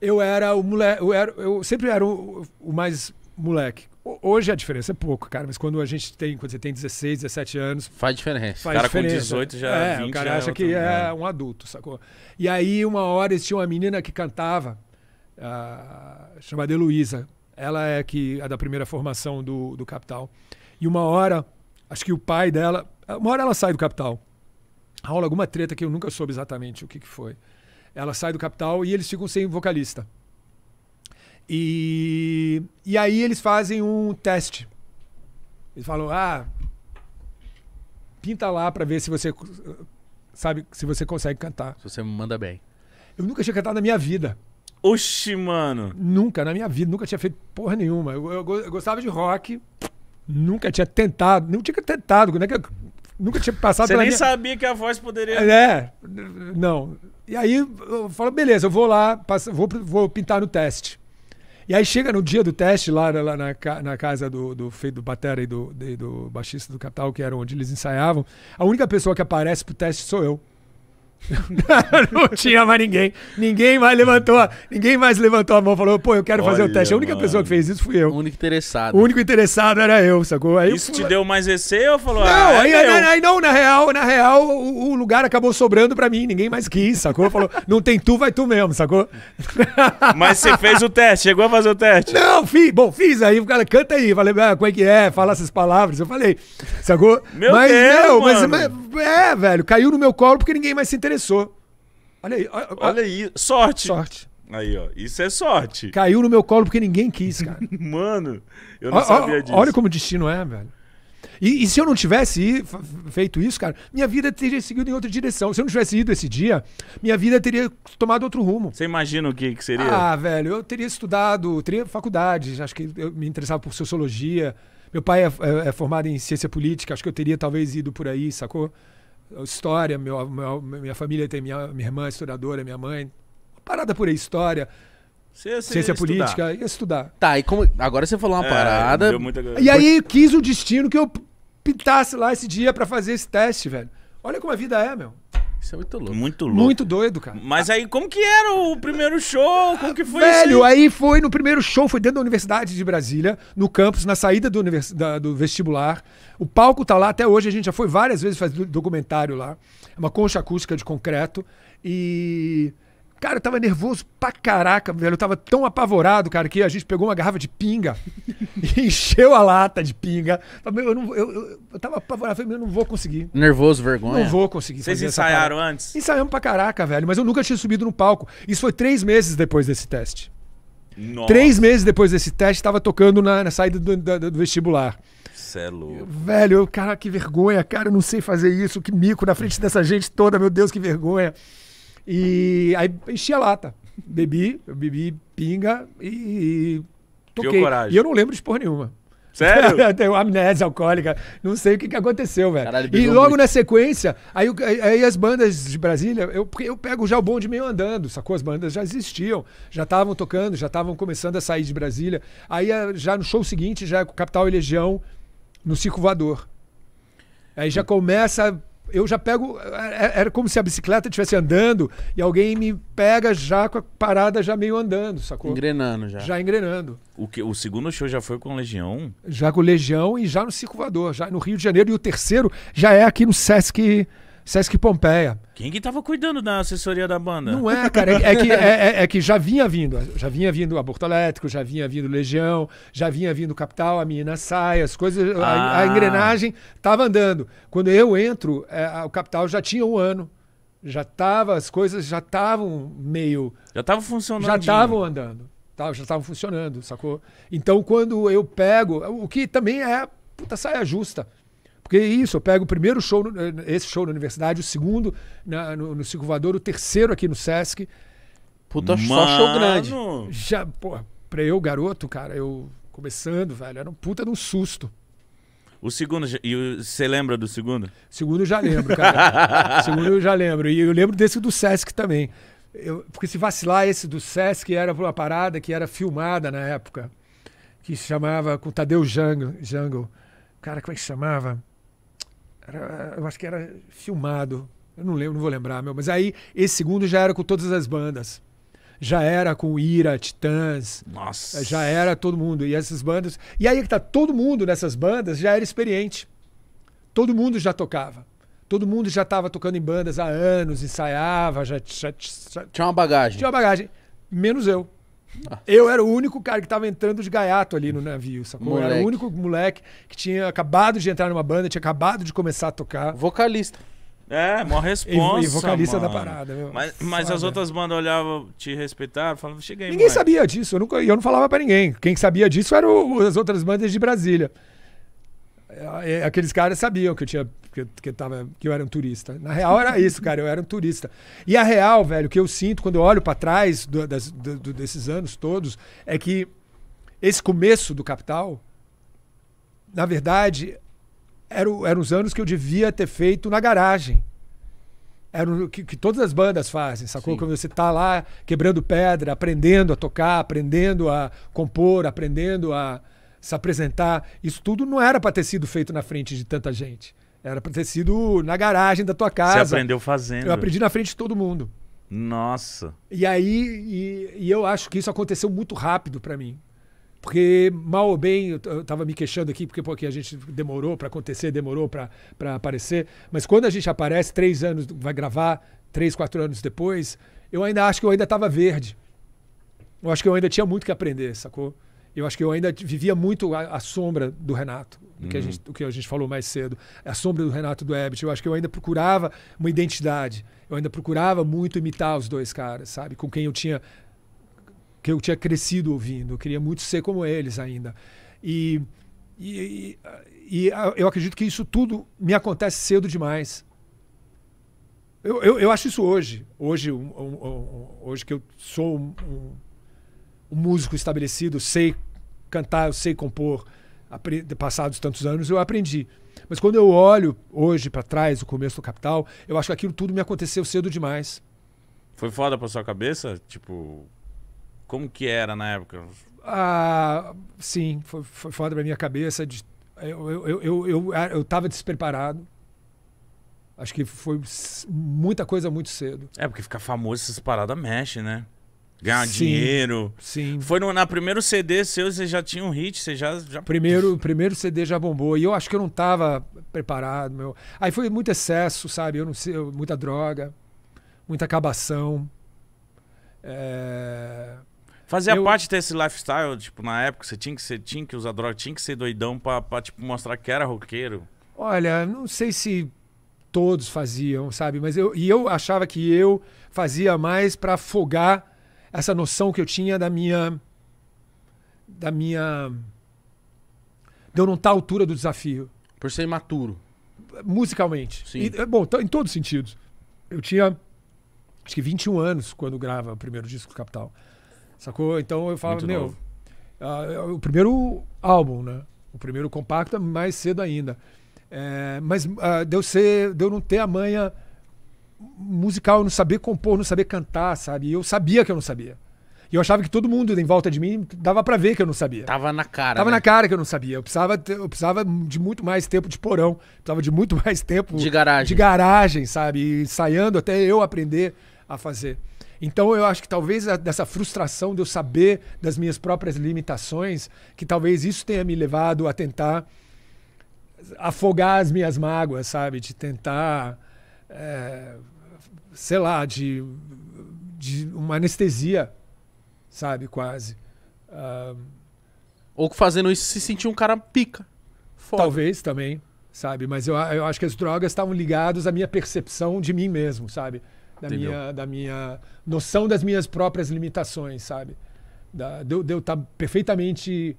Eu era o moleque, eu, era, eu sempre era o, o mais moleque. Hoje é a diferença é pouco, cara, mas quando a gente tem, quando você tem 16, 17 anos. Faz diferença. Faz o cara diferença. com 18 já. É, 20 o cara é acha é que é um adulto, sacou? E aí, uma hora, tinha uma menina que cantava, uh, chamada Heloísa. Ela é que a da primeira formação do, do Capital. E uma hora, Acho que o pai dela. Uma hora ela sai do capital. Rola alguma treta que eu nunca soube exatamente o que, que foi. Ela sai do capital e eles ficam sem vocalista. E, e aí eles fazem um teste. Eles falam: ah, pinta lá para ver se você sabe se você consegue cantar. Se você manda bem. Eu nunca tinha cantado na minha vida. Oxi, mano! Nunca, na minha vida, nunca tinha feito porra nenhuma. Eu, eu, eu gostava de rock, Nunca tinha tentado, nunca tinha tentado, né? nunca tinha passado Você nem minha... sabia que a voz poderia. É, não. E aí eu falo, beleza, eu vou lá, passo, vou, vou pintar no teste. E aí chega no dia do teste, lá, lá na, na, casa do, do feito do Batera e do, do, do baixista do Capital, que era onde eles ensaiavam, a única pessoa que aparece pro teste sou eu. não tinha mais ninguém. Ninguém mais levantou, a, ninguém mais levantou a mão e falou, pô, eu quero Olha, fazer o teste. A única mano. pessoa que fez isso fui eu. O único interessado. O único interessado era eu, sacou? Aí isso eu... te deu mais receio ou falou? Não, ah, é aí, é aí, aí, não, na real, na real, o, o, lugar acabou sobrando pra mim, ninguém mais quis, sacou? Falou, não tem tu, vai tu mesmo, sacou? Mas você fez o teste, chegou a fazer o teste. Não, fiz, bom, fiz aí, o cara canta aí, falei, ah, como é que é? Fala essas palavras. Eu falei, sacou? Meu mas, Deus, não, mas, mas, é, velho, caiu no meu colo porque ninguém mais se interessou interessou. Olha aí. Olha, olha aí, sorte. Sorte. Aí, ó. Isso é sorte. Caiu no meu colo porque ninguém quis, cara. Mano, eu não olha, sabia disso. Olha como o destino é, velho. E, e, se eu não tivesse feito isso, cara, minha vida teria seguido em outra direção. Se eu não tivesse ido esse dia, minha vida teria tomado outro rumo. Você imagina o que, que seria? Ah, velho, eu teria estudado, teria faculdade, acho que eu me interessava por sociologia. Meu pai é, é, é formado em ciência política, acho que eu teria talvez ido por aí, sacou? história, meu, meu, minha família tem minha, minha irmã historiadora, é minha mãe. Uma parada por aí, história. Você, ciência política, ia estudar. Tá, e como. Agora você falou uma é, parada. Muita... E aí quis o destino que eu pintasse lá esse dia para fazer esse teste, velho. Olha como a vida é, meu. Isso é muito louco. Muito louco. Muito doido, cara. Mas aí, como que era o primeiro show? Como que foi Velho, aí foi no primeiro show, foi dentro da Universidade de Brasília, no campus, na saída do, univers... da, do vestibular. O palco tá lá até hoje, a gente já foi várias vezes fazer documentário lá. É uma concha acústica de concreto. E Cara, eu tava nervoso pra caraca, velho. Eu tava tão apavorado, cara, que a gente pegou uma garrafa de pinga e encheu a lata de pinga. Eu, não, eu, eu, eu tava apavorado, falei, eu não vou conseguir. Nervoso, vergonha. Não vou conseguir. Vocês ensaiaram antes? Ensaiamos pra caraca, velho, mas eu nunca tinha subido no palco. Isso foi três meses depois desse teste. Nossa. Três meses depois desse teste, tava tocando na, na saída do, do, do vestibular. Você é louco. Velho, cara, que vergonha, cara, eu não sei fazer isso, que mico na frente dessa gente toda, meu Deus, que vergonha. E aí enchi a lata. Bebi, eu bebi pinga e, toquei. E eu não lembro de porra nenhuma. Sério? eu tenho amnésia alcoólica, não sei o que, que aconteceu, velho. E logo muito. na sequência, aí, aí, as bandas de Brasília, eu, eu pego já o bonde meio andando, sacou? As bandas já existiam, já estavam tocando, já estavam começando a sair de Brasília. Aí eh, já no show seguinte, já com Capital e Legião, no Circo Voador. Aí já começa eu já pego. É, é, era como se a bicicleta estivesse andando e alguém me pega já com a parada já meio andando, sacou? Engrenando já. Já engrenando. O, que, o segundo show já foi com Legião? Já com Legião e já no Circulador, já no Rio de Janeiro. E o terceiro já é aqui no Sesc. Sesc Pompeia. Quem que tava cuidando da assessoria da banda? Não é, cara. É, é que, é, é, é que já vinha vindo. Já vinha vindo Aborto Elétrico, já vinha vindo Legião, já vinha vindo Capital, a menina sai, as coisas. Ah. A, a, ah. engrenagem tava andando. Quando eu entro, é, o Capital já tinha um ano. Já tava, as coisas já estavam meio. Já estavam funcionando. Já estavam andando. Tava, já estavam funcionando, sacou? Então, quando eu pego. O que também é puta saia justa. Porque é isso, eu pego o primeiro show, eh, esse show na universidade, o segundo na, no, no o terceiro aqui no Sesc. Puta, Mano. só show grande. Já, porra, pra eu, garoto, cara, eu começando, velho, era um puta de um susto. O segundo, e você lembra do segundo? Segundo eu já lembro, cara. segundo eu já lembro. E eu lembro desse do Sesc também. Eu, porque se vacilar, esse do Sesc era uma parada que era filmada na época, que se chamava com Tadeu Jungle. Jungle. Cara, como é que chamava? Era, eu acho que era filmado. Eu não lembro, não vou lembrar, meu. Mas aí, esse segundo já era com todas as bandas. Já era com Ira, Titãs. Nossa. Já era todo mundo. E essas bandas. E aí que tá todo mundo nessas bandas já era experiente. Todo mundo já tocava. Todo mundo já estava tocando em bandas há anos, ensaiava, já, já, já, Tinha uma bagagem. Tinha uma bagagem. Menos eu. Eu era o único cara que tava entrando de gaiato ali no navio, sacou? Eu era o único moleque que tinha acabado de entrar numa banda, tinha acabado de começar a tocar. Vocalista. É, maior resposta. E, e vocalista mano. da parada, meu. Mas, mas as outras bandas olhavam, te respeitavam, falavam, cheguei. Ninguém sabia disso, eu, nunca, eu não falava para ninguém. Quem sabia disso eram as outras bandas de Brasília. É, é, aqueles caras sabiam que eu tinha. Que, que, tava, que eu era um turista. Na real, era isso, cara. Eu era um turista. E a real, velho, que eu sinto quando eu olho para trás do, das, do, desses anos todos é que esse começo do Capital, na verdade, eram, eram os anos que eu devia ter feito na garagem. Era o que, que todas as bandas fazem, sacou? Sim. Quando você tá lá quebrando pedra, aprendendo a tocar, aprendendo a compor, aprendendo a, se apresentar. Isso tudo não era para ter sido feito na frente de tanta gente. Era para ter sido na garagem da tua casa. Você aprendeu fazendo. Eu aprendi na frente de todo mundo. Nossa. E aí, e, e eu acho que isso aconteceu muito rápido para mim. Porque, mal ou bem, eu tava me queixando aqui, porque, porque a gente demorou para acontecer, demorou para aparecer. Mas quando a gente aparece, três anos, vai gravar, três, quatro anos depois, eu ainda acho que eu ainda tava verde. Eu acho que eu ainda tinha muito que aprender, sacou? Eu acho que eu ainda vivia muito a, a sombra do Renato, do, uhum. que a uhum. gente, do que a gente falou mais cedo, a sombra do Renato do Ebbett. Eu acho que eu ainda procurava uma identidade. Eu ainda procurava muito imitar os dois caras, sabe? Com quem eu tinha que eu tinha crescido ouvindo. Eu queria muito ser como eles ainda. E, e, e, e eu acredito que isso tudo me acontece cedo demais. Eu, eu, eu acho isso hoje. Hoje, um, um, um, hoje que eu sou um um músico estabelecido, sei cantar, eu sei compor. Passados tantos anos, eu aprendi. Mas quando eu olho hoje para trás, o começo do Capital, eu acho que aquilo tudo me aconteceu cedo demais. Foi foda pra sua cabeça? Tipo, como que era na época? Ah, sim, foi, foi foda pra minha cabeça. De, eu, eu, eu, eu, eu tava despreparado. Acho que foi muita coisa muito cedo. É, porque ficar famoso essas paradas mexe, né? ganhar sim, dinheiro. Sim. Foi no, na primeiro CD seu, você já tinha um hit, você já, já. Primeiro, primeiro CD já bombou. E eu acho que eu não tava preparado. Meu. Aí foi muito excesso, sabe? Eu não sei, eu, muita droga, muita acabação. É... Fazia eu... parte desse lifestyle, tipo, na época, você tinha que, você tinha que usar droga, tinha que ser doidão pra, pra tipo, mostrar que era roqueiro. Olha, não sei se todos faziam, sabe? Mas eu, e eu achava que eu fazia mais para afogar essa noção que eu tinha da minha. da minha. de eu não estar à altura do desafio. Por ser imaturo. Musicalmente. Sim. E, é, bom, em todos os sentidos. Eu tinha acho que 21 anos quando grava o primeiro disco do Capital. Sacou? Então eu falo Muito meu, uh, o primeiro álbum, né? O primeiro compacto mais cedo ainda. É, mas uh, ah, deu, ser, deu não ter a manha musical, eu não sabia compor, não sabia cantar, sabe? eu sabia que eu não sabia. E eu achava que todo mundo em volta de mim dava para ver que eu não sabia. Tava na cara. Tava né? na cara que eu não sabia. Eu precisava, eu precisava de muito mais tempo de porão. Precisava de muito mais tempo. De garagem. De garagem, sabe? E ensaiando até eu aprender a fazer. Então eu acho que talvez a, dessa frustração de eu saber das minhas próprias limitações, que talvez isso tenha me levado a tentar afogar as minhas mágoas, sabe? De tentar é, sei lá, de, de uma anestesia, sabe, quase. Uh, Ou fazendo isso se sentir um cara pica. Foda. Talvez também, sabe? Mas eu, eu acho que as drogas estavam ligadas à minha percepção de mim mesmo, sabe? Da minha, da minha noção das minhas próprias limitações, sabe? Da, de, de eu estar tá perfeitamente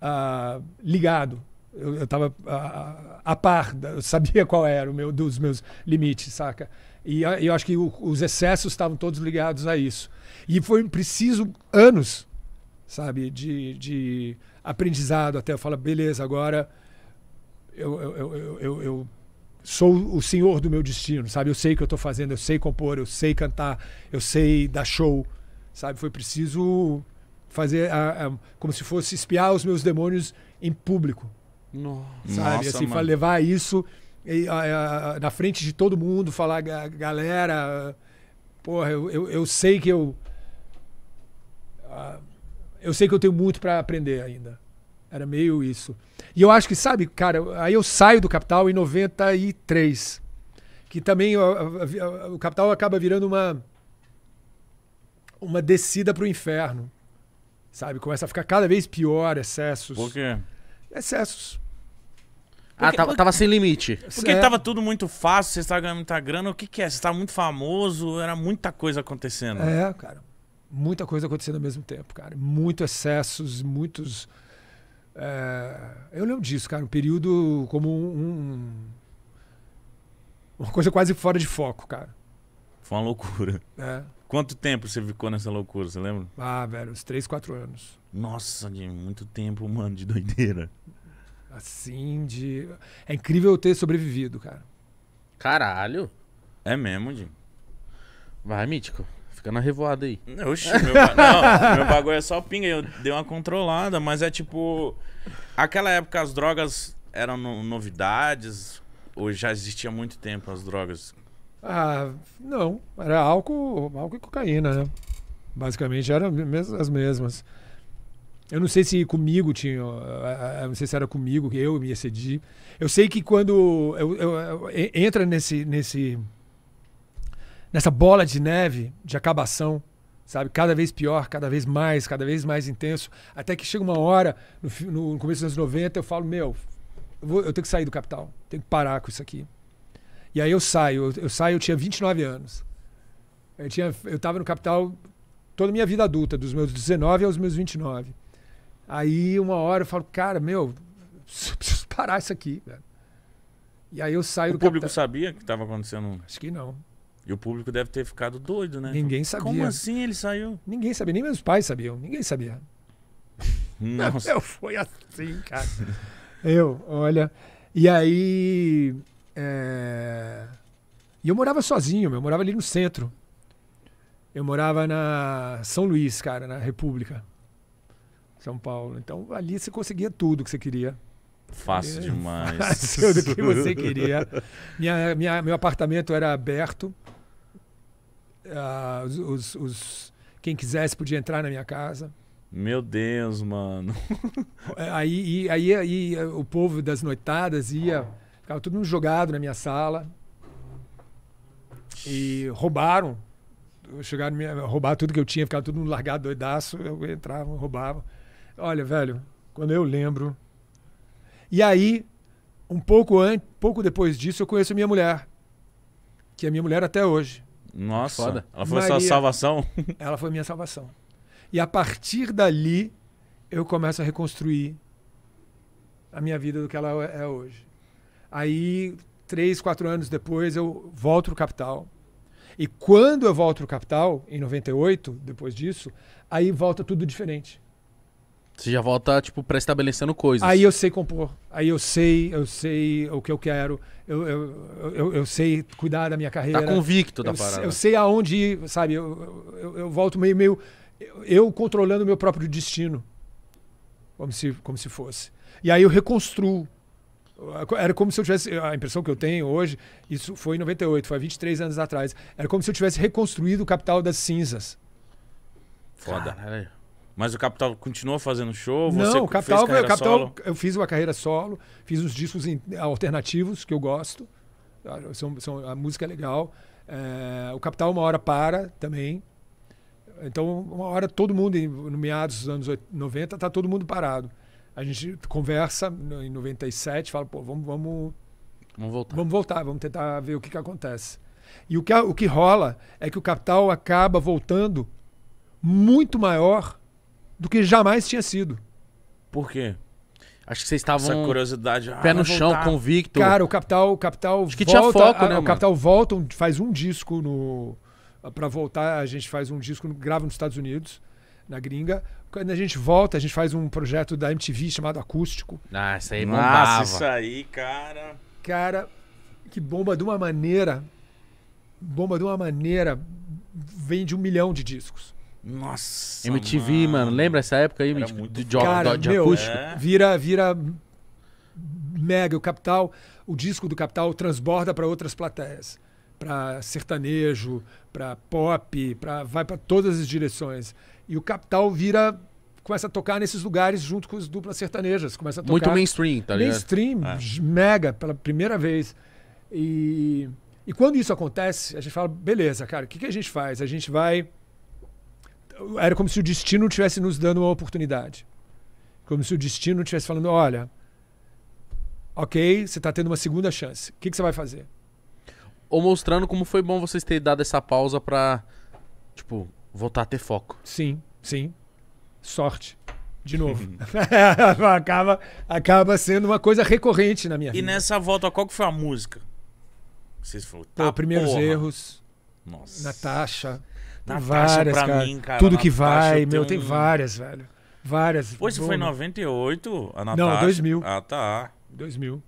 uh, ligado eu estava a, a, par, eu sabia qual era o meu, dos meus limites, saca? E a, eu acho que o, os excessos estavam todos ligados a isso. E foi preciso anos, sabe, de, de aprendizado até eu falar, beleza, agora eu, eu, eu, eu, eu sou o senhor do meu destino, sabe? Eu sei o que eu estou fazendo, eu sei compor, eu sei cantar, eu sei dar show, sabe? Foi preciso fazer a, a, como se fosse espiar os meus demônios em público, nossa, Sabe, assim, mano. levar isso e, a, a, na frente de todo mundo, falar, galera, porra, eu, eu, eu sei que eu. eu sei que eu tenho muito para aprender ainda. Era meio isso. E eu acho que, sabe, cara, aí eu saio do Capital em 93. Que também o Capital acaba virando uma. Uma descida para o inferno. Sabe? Começa a ficar cada vez pior, excessos. Por quê? Excessos. Ah, Porque, ah, tava, tava, sem limite. Porque é. tava tudo muito fácil, você estava ganhando muita grana. O que, que é? Você tava muito famoso, era muita coisa acontecendo. É, cara. Muita coisa acontecendo ao mesmo tempo, cara. Muitos excessos, muitos. É... Eu lembro disso, cara. Um período como um. Uma coisa quase fora de foco, cara. Foi uma loucura. É. Quanto tempo você ficou nessa loucura, você lembra? Ah, velho, uns 3, 4 anos. Nossa, de muito tempo, mano, de doideira. Assim, de. É incrível eu ter sobrevivido, cara. Caralho. É mesmo, Jim. Vai, mítico. Fica na revoada aí. Oxi, meu, ba... Não, meu bagulho é só pinga. Eu dei uma controlada, mas é tipo. Aquela época as drogas eram no... novidades. Ou já existia muito tempo as drogas? Ah, não. Era álcool, álcool e cocaína, né? Basicamente eram as mesmas. Eu não sei se comigo tinha, não sei se era comigo que eu me excedi. Eu sei que quando eu, eu, eu, entra nesse, nesse, nessa bola de neve de acabação, sabe? Cada vez pior, cada vez mais, cada vez mais intenso, até que chega uma hora, no, no começo dos anos 90, eu falo: Meu, eu, vou, eu tenho que sair do capital, tenho que parar com isso aqui. E aí eu saio, eu, eu saio, eu tinha 29 anos. Eu estava eu tava no capital toda a minha vida adulta, dos meus 19 aos meus 29. Aí uma hora eu falo, cara, meu, preciso parar isso aqui, velho. E aí eu saio o público capital... sabia que estava acontecendo? Acho que não. E o público deve ter ficado doido, né? Ninguém tipo, sabia. Como assim ele saiu? Ninguém sabia, nem meus pais sabiam, ninguém sabia. Nossa. Eu foi assim, cara. eu, olha. E aí. É... E eu morava sozinho, meu. eu morava ali no centro. Eu morava na São Luís, cara, na República. São Paulo. Então ali você conseguia tudo que você queria. Fácil demais. Fácil do que você queria. Minha, minha, meu apartamento era aberto. Ah, os, os, os, quem quisesse podia entrar na minha casa. Meu Deus, mano. É, aí, aí, aí, aí o povo das noitadas ia. Ficava todo mundo jogado na minha sala. E roubaram. Chegaram a roubar tudo que eu tinha, ficava todo mundo largado, doidaço. Eu entrava, roubava. Olha, velho, quando eu lembro. E aí, um pouco antes, pouco depois disso, eu conheço a minha mulher, que é minha mulher até hoje. Nossa, Foda. ela foi é Maria, sua salvação? Ela foi minha salvação. E a partir dali, eu começo a reconstruir a minha vida do que ela é hoje. Aí, três, quatro anos depois, eu volto para o capital. E quando eu volto para o capital, em 98, depois disso, aí volta tudo diferente. Você já volta, tipo, pré-estabelecendo coisas. Aí eu sei compor. Aí eu sei, eu sei o que eu quero. Eu, eu, eu, eu sei cuidar da minha carreira. Tá convicto da eu, parada. Eu sei aonde ir, sabe? Eu, eu, eu volto meio, meio... Eu controlando o meu próprio destino. Como se, como se fosse. E aí eu reconstruo. Era como se eu tivesse... A impressão que eu tenho hoje, isso foi em 98, foi há 23 anos atrás. Era como se eu tivesse reconstruído o Capital das Cinzas. Foda. Caralho. Mas o Capital continuou fazendo show? Você não, o Capital, fez Capital solo? eu fiz uma carreira solo, fiz uns discos alternativos que eu gosto. Ah, são, são, a música é legal. É, o Capital uma hora para também. Então, uma hora todo mundo, no meados dos anos 90, tá todo mundo parado. A gente conversa em 97, fala, pô, vamos, vamos Vamos voltar. Vamos voltar, vamos tentar ver o que, que acontece. E o que, o que rola é que o capital acaba voltando muito maior do que jamais tinha sido. Por quê? Acho que vocês estavam. Essa curiosidade. Ah, pé ah, no chão, voltar. convicto. Cara, o Capital. O Capital Acho que volta, tinha foco, a, né? O mano? Capital volta, faz um disco no. Pra voltar, a gente faz um disco, grava nos Estados Unidos, na gringa. Quando a gente volta, a gente faz um projeto da MTV chamado Acústico. Ah, isso aí bombava. Nossa, isso aí, cara. Cara, que bomba de uma maneira. Bomba de uma maneira. Vende um milhão de discos. Nossa. MTV, mano. mano. Lembra essa época aí? Era de, muito... de, de, de meu, acústico? É. Vira, vira mega. O Capital, o disco do Capital transborda para outras plateias. Para sertanejo, para pop, pra, vai para todas as direções. E o Capital vira começa a tocar nesses lugares junto com as duplas sertanejas. Começa a tocar. Muito mainstream, tá ligado? Mainstream, é. mega, pela primeira vez. E, e quando isso acontece, a gente fala, beleza, cara, o que, que a gente faz? A gente vai era como se o destino tivesse nos dando uma oportunidade. Como se o destino tivesse falando: olha, ok, você está tendo uma segunda chance. O que, que, você vai fazer? Ou mostrando como foi bom vocês terem dado essa pausa para, tipo, voltar a ter foco. Sim, sim. Sorte. De novo. acaba, acaba sendo uma coisa recorrente na minha e vida. E nessa volta, qual que foi a música? Vocês falaram, tá, Pô, Primeiros porra. Erros. Nossa. Natasha. Natasha várias, pra cara. mim, cara. Tudo Natasha, que vai, meu, tem várias, velho. Várias. Pois foi em 98, né? a Natasha? Não, 2000. Ah, tá. 2000.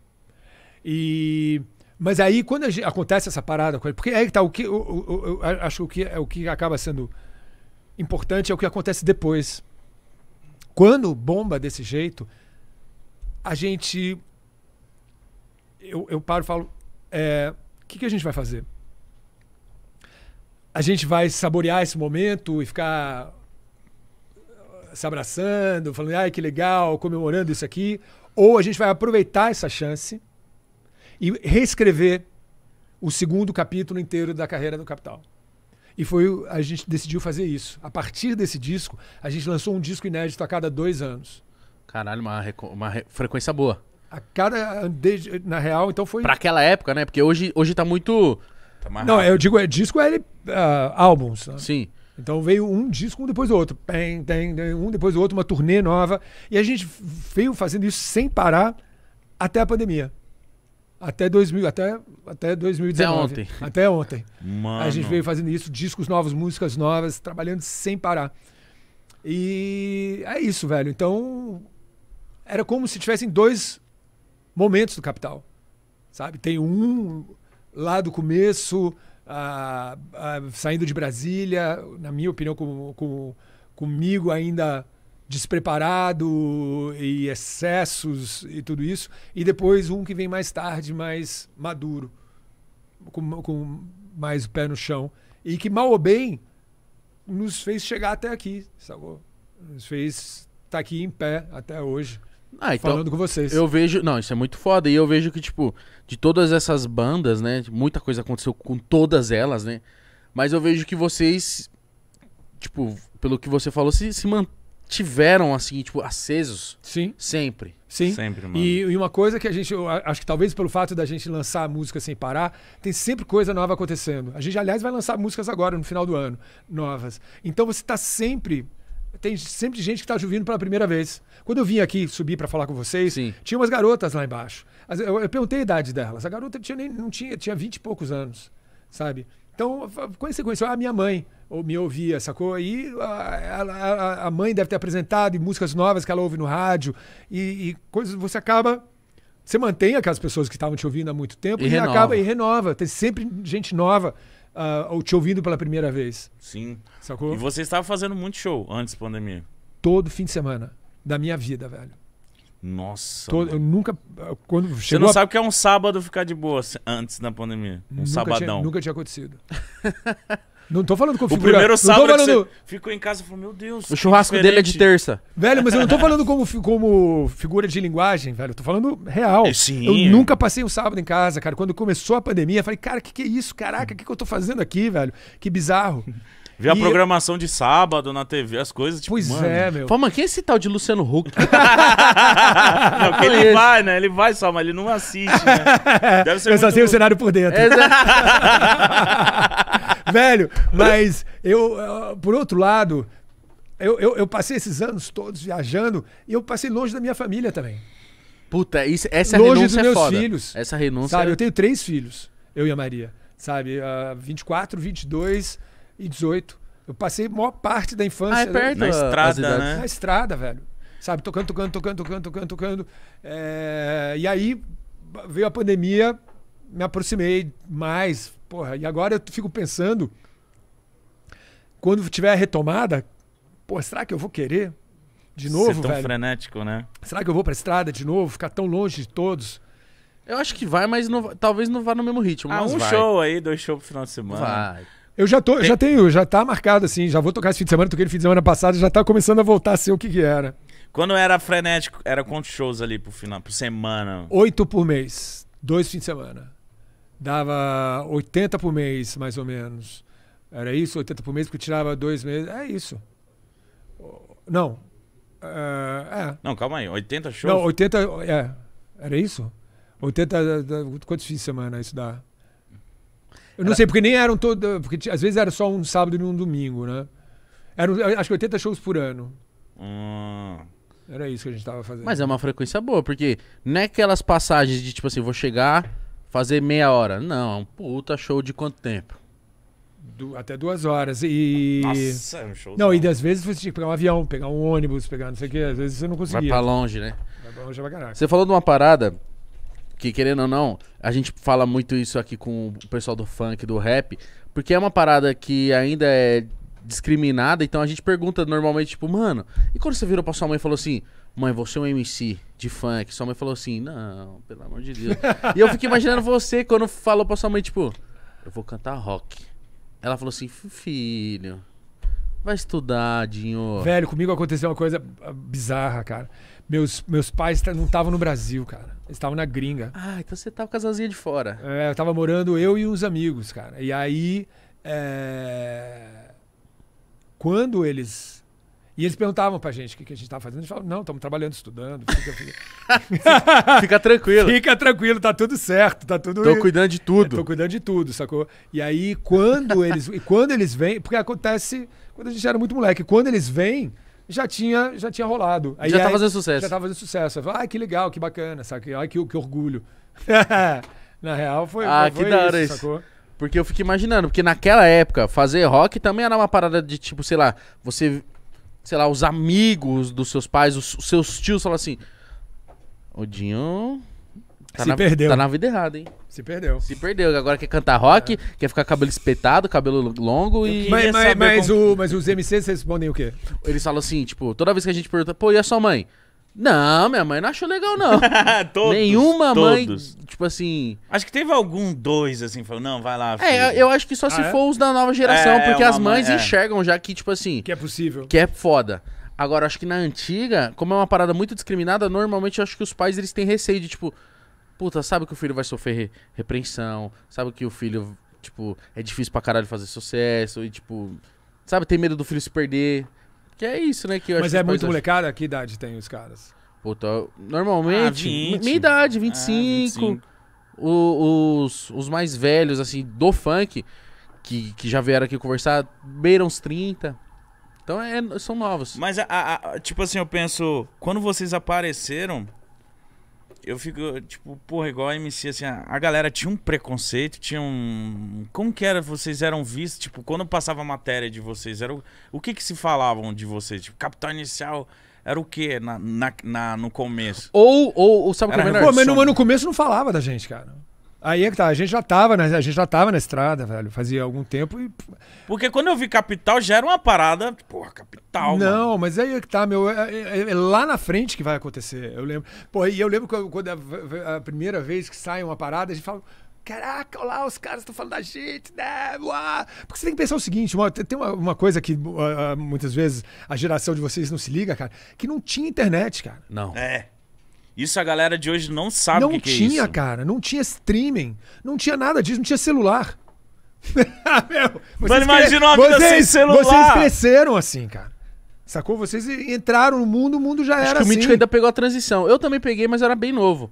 E... Mas aí, quando gente, acontece essa parada, porque aí tá, o que, eu, eu, eu acho que é o que acaba sendo importante é o que acontece depois. Quando bomba desse jeito, a gente. Eu, eu paro e falo: é, o é, que, que a gente vai fazer? a gente vai saborear esse momento e ficar se abraçando, falando, ai, que legal, comemorando isso aqui. Ou a gente vai aproveitar essa chance e reescrever o segundo capítulo inteiro da carreira do Capital. E foi a gente decidiu fazer isso. A partir desse disco, a gente lançou um disco inédito a cada dois anos. Caralho, uma, uma frequência boa. A cada. Desde, na real, então foi. Pra aquela época, né? Porque hoje, hoje tá muito Tá mais Não, eu digo, é disco é uh, álbuns. Né? Sim. Então veio um disco, um depois do outro. tem tem um depois do outro, uma turnê nova. E a gente veio fazendo isso sem parar até a pandemia. Até 2000, até, até 2019. Até ontem. Até ontem. Mano. A gente veio fazendo isso, discos novos, músicas novas, trabalhando sem parar. E é isso, velho. Então, era como se tivessem dois momentos do Capital. Sabe? Tem um lá do começo, saindo de Brasília, na minha opinião, com, com, comigo ainda despreparado e excessos e tudo isso, e depois um que vem mais tarde, mais maduro, com, com mais o pé no chão, e que mal ou bem nos fez chegar até aqui, sacou? Nos fez estar tá aqui em pé até hoje. Ah, então, falando com vocês. Eu vejo. Não, isso é muito foda. E eu vejo que, tipo, de todas essas bandas, né? Muita coisa aconteceu com todas elas, né? Mas eu vejo que vocês, tipo, pelo que você falou, se, se mantiveram, assim, tipo, acesos. Sim. Sempre. Sim. Sempre, mano. E, e uma coisa que a gente. acho que talvez pelo fato da gente lançar música sem parar, tem sempre coisa nova acontecendo. A gente, aliás, vai lançar músicas agora, no final do ano, novas. Então você tá sempre tem sempre gente que está ouvindo pela primeira vez. Quando eu vim aqui subir para falar com vocês, Sim. tinha umas garotas lá embaixo. Eu, eu, perguntei a idade delas. A garota tinha nem, não tinha, tinha 20 e poucos anos, sabe? Então, quando conheceu a minha mãe, ou me ouvia, sacou? E a, a, a, mãe deve ter apresentado músicas novas que ela ouve no rádio e, e coisas. Você acaba. Você mantém aquelas pessoas que estavam te ouvindo há muito tempo e, e renova. acaba e renova. Tem sempre gente nova uh, te ouvindo pela primeira vez. Sim. Sacou? E você estava fazendo muito show antes da pandemia? Todo fim de semana da minha vida, velho. Nossa. Todo, eu nunca. Ah, quando você não a... sabe que é um sábado ficar de boa antes da pandemia. Um nunca sabadão. Tinha, nunca tinha acontecido. Não tô falando como figurante. O primeiro sábado falando... ficou em casa e falou, meu Deus. O churrasco dele é de terça. Velho, mas eu não tô falando como, como figura de linguagem, velho. Eu tô falando real. É, sim. Eu nunca passei um sábado em casa, cara. Quando começou a pandemia, eu falei, cara, o que, que é isso? Caraca, o que, que eu tô fazendo aqui, velho? Que bizarro. Ver a programação de sábado na TV, as coisas, tipo, Pois mano. é, meu. Fala, mas quem é esse tal de Luciano Huck? não, porque ele vai, né? Ele vai só, mas ele não assiste, né? Deve ser Eu muito... só sei o cenário por dentro. É, Velho, mas eu, eh, por outro lado, eu, eu, eu, passei esses anos todos viajando e eu passei longe da minha família também. Puta, isso, essa longe renúncia dos é meus é foda. filhos. Essa renúncia. Sabe, é eu tenho três filhos, eu e a Maria. Sabe, uh, 24, 22 e 18. Eu passei a maior parte da infância ah, é perto, na, né? na estrada, né? Na estrada, velho. Sabe, tocando, tocando, tocando, tocando, tocando, tocando. É... E aí veio a pandemia, me aproximei mais, Porra, e agora eu fico pensando, quando tiver a retomada, pô, será que eu vou querer de novo, Ser tão velho? frenético, né? Será que eu vou pra estrada de novo, ficar tão longe de todos? Eu acho que vai, mas não- talvez não vá no mesmo ritmo. Ah, mas um vai. show aí, dois shows pro final de semana. Vai. Eu já tô, já tenho, já tá marcado assim, já vou tocar esse fim de semana, toquei no fim de semana passado, já tá começando a voltar a ser o que que era. Quando era frenético, era quantos shows ali pro final, por semana? Oito por mês, dois fins de semana dava 80 por mês, mais ou menos. Era isso, 80 por mês, porque tirava dois meses. É isso. Não. É, é. Não, calma aí. 80 shows? Não, 80. É. Era isso? 80. É, é, quantos fins de semana isso dá? Eu não era... sei, porque nem eram todos. Porque às vezes era só um sábado e um domingo, né? Eram, acho que 80 shows por ano. Hum. Era isso que a gente tava fazendo. Mas é uma frequência boa, porque não é aquelas passagens de tipo assim, vou chegar fazer meia hora. Não, é puta show de quanto tempo? Du até duas horas. E. Nossa, é um show. Não, e das vezes você tinha que pegar um avião, pegar um ônibus, pegar não sei o quê. Às vezes você não conseguia. Vai pra longe, né? Vai pra longe é pra caraca. Você falou de uma parada que, querendo ou não, a gente fala muito isso aqui com o pessoal do funk, do rap, porque é uma parada que ainda é discriminada, então a gente pergunta normalmente, tipo, mano, e quando você virou pra sua mãe e falou assim, mãe, você é um MC de funk. Sua mãe falou assim, não, pelo amor de Deus. e eu fiquei imaginando você quando falou pra sua mãe, tipo, eu vou cantar rock. Ela falou assim, filho, vai estudar, Dinho. Velho, comigo aconteceu uma coisa ah, bizarra, cara. Meus, meus pais não estavam no Brasil, cara. Eles estavam na gringa. Ah, então você tava tá com a de fora. É, eu tava morando eu e uns amigos, cara. E aí. É... Quando eles e eles perguntavam pra gente o que, que a gente tava fazendo. A gente falava, não, estamos trabalhando, estudando. Fica, fica... fica tranquilo. fica tranquilo, tá tudo certo, tá tudo. Tô cuidando de tudo. É, tô cuidando de tudo, sacou? E aí, quando eles. e quando eles vêm. Porque acontece quando a gente era muito moleque. Quando eles vêm, já tinha, já tinha rolado. Aí, já tá fazendo sucesso. Já tá fazendo sucesso. ai ah, que legal, que bacana, saca? Ai, que, que orgulho. Na real, foi. Ah, foi que da hora isso. Sacou? Porque eu fico imaginando, porque naquela época, fazer rock também era uma parada de tipo, sei lá, você sei lá, os amigos dos seus pais, os, os seus tios falam assim: Odinho. Tá Se na, perdeu. Tá na vida errada, hein? Se perdeu. Se perdeu. Agora quer cantar rock, é. quer ficar cabelo espetado, cabelo longo e. Mas, mas, mas, como... o, mas os MCs respondem o quê? Eles falam assim, tipo, toda vez que a gente pergunta, pô, e a sua mãe? Não, minha mãe não achou legal, não. todos, Nenhuma todos. mãe, tipo assim. Acho que teve algum dois, assim, falou, não, vai lá. É, filho. É, eu acho que só ah, se é? for os da nova geração, é, porque as mães mãe, é. enxergam já que, tipo assim. Que é possível. Que é foda. Agora, acho que na antiga, como é uma parada muito discriminada, normalmente eu acho que os pais eles têm receio de, tipo, puta, sabe que o filho vai sofrer re repreensão, sabe que o filho, tipo, é difícil pra caralho fazer sucesso, e, tipo, sabe, tem medo do filho se perder. Que é isso, né? Que eu Mas acho é que muito paisagem- molecada? Que idade tem os caras? Puta, normalmente, Ah, minha idade, 25. Ah, o- os, os mais velhos, assim, do funk, que, que já vieram aqui conversar, beiram os 30. Então é, são novos. Mas, a- a- tipo assim, eu penso, quando vocês apareceram, eu fico, tipo, porra, igual a MC, assim, a, a galera tinha um preconceito, tinha um. Como que era? Vocês eram vistos, tipo, quando passava a matéria de vocês, era o, o que que se falavam de vocês? Tipo, Capital Inicial. Era o quê na, na, na no começo? Ou, ou, ou sabe o que era? É Pô, mas no, mas no começo não falava da gente, cara. Aí é que tá, a gente já tava, na, a gente já tava na estrada, velho, fazia algum tempo e... Porque quando eu vi Capital já era uma parada, porra, Capital, Não, mano. mas aí é que tá, meu, é, é, é, é, lá na frente que vai acontecer, eu lembro. Pô, e eu lembro quando, quando a, a, primeira vez que sai uma parada, a gente fala, caraca, olha lá, os caras estão falando da gente, né? Uá! Porque você tem que pensar o seguinte, uma, tem uma, uma, coisa que uh, muitas vezes a geração de vocês não se liga, cara, que não tinha internet, cara. Não. É. Isso a galera de hoje não sabe não o que, tinha, que é isso. Não tinha, cara. Não tinha streaming. Não tinha nada disso. Não tinha celular. Meu, Mas imagina uma vida vocês, sem celular. Vocês cresceram assim, cara. Sacou? Vocês entraram no mundo, o mundo já Acho era que assim. o Mítico assim. ainda pegou a transição. Eu também peguei, mas era bem novo.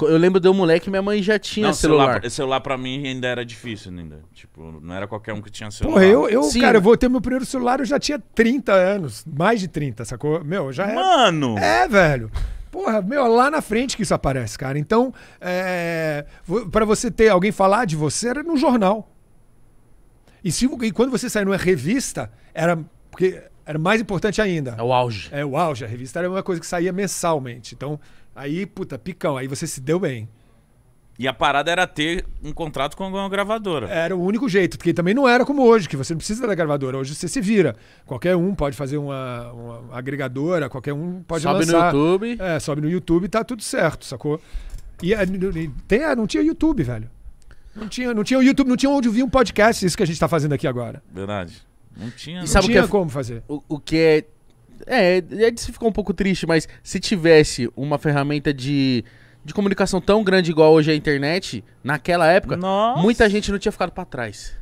Eu lembro de um moleque minha mãe já tinha não, celular. celular. Celular pra mim ainda era difícil ainda. Tipo, não era qualquer um que tinha celular. Porra, eu, eu cara, eu vou ter meu primeiro celular, eu já tinha 30 anos. Mais de 30, sacou? Meu, já era... Mano! É, velho. Porra, meu, lá na frente que isso aparece, cara. Então, é, para você ter alguém falar de você, era no jornal. E, se, e quando você saiu numa revista, era porque era mais importante ainda. É o auge. É o auge. A revista era uma coisa que saía mensalmente. Então, aí, puta, picão. Aí você se deu bem. E a parada era ter um contrato com uma gravadora. Era o único jeito, porque também não era como hoje, que você não precisa da gravadora. Hoje você se vira. Qualquer um pode fazer uma, uma agregadora, qualquer um pode sobe lançar. Sobe no YouTube. É, sobe no YouTube e tá tudo certo, sacou? E, e é, tem, é, não tinha YouTube, velho. Não tinha, não tinha o YouTube, não tinha onde ouvir um podcast, isso que a gente tá fazendo aqui agora. Verdade. Não tinha. E sabe não tinha é, como fazer. O, o que é... É, é, é de se ficar um pouco triste, mas se tivesse uma ferramenta de de comunicação tão grande igual hoje é a internet, naquela época, Nossa. muita gente não tinha ficado para trás.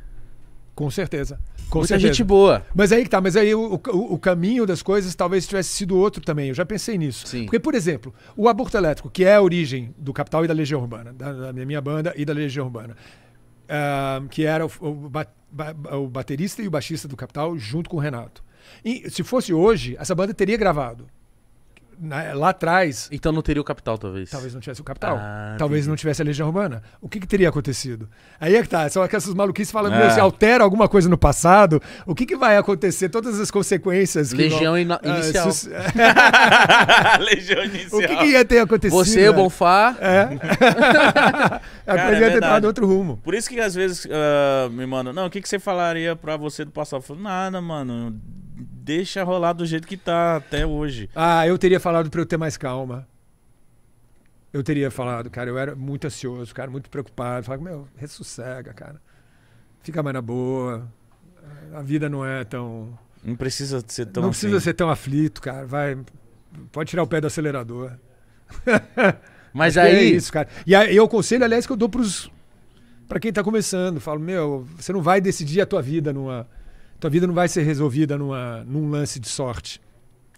Com certeza. Com muita certeza. gente boa. Mas aí que tá, mas aí o, o, o, caminho das coisas talvez tivesse sido outro também. Eu já pensei nisso. Sim. Porque, por exemplo, o aborto elétrico, que é a origem do Capital e da Legião Urbana, da, da minha banda e da Legião Urbana, uh, que era o, o, baterista e o baixista do Capital junto com o Renato. E se fosse hoje, essa banda teria gravado na, lá atrás. Então não teria o capital, talvez. Talvez não tivesse o capital. Ah, talvez não tivesse a legião romana. O que, que, teria acontecido? Aí é que tá. São aquelas maluquices falando é. se altera alguma coisa no passado, o que, que vai acontecer? Todas as consequências. legião vão, ah, inicial. Uh, legião inicial. O que, que, ia ter acontecido? Você, o Bonfá. É. a Cara, coisa é ia ter dado outro rumo. Por isso que às vezes uh, me mandam, não, o que, que você falaria pra você do passado? Eu falo, nada, mano deixa rolar do jeito que tá até hoje. Ah, eu teria falado para eu ter mais calma. Eu teria falado, cara, eu era muito ansioso, cara, muito preocupado. Falava, meu, ressossega, cara. Fica mais na boa. A vida não é tão. Não precisa ser tão. Não assim. precisa ser tão aflito, cara. Vai. Pode tirar o pé do acelerador. Mas é aí. É isso, cara. E aí, eu conselho aliás, que eu dou pros. Pra quem tá começando, falo, meu, você não vai decidir a tua vida numa tua vida não vai ser resolvida numa, num lance de sorte.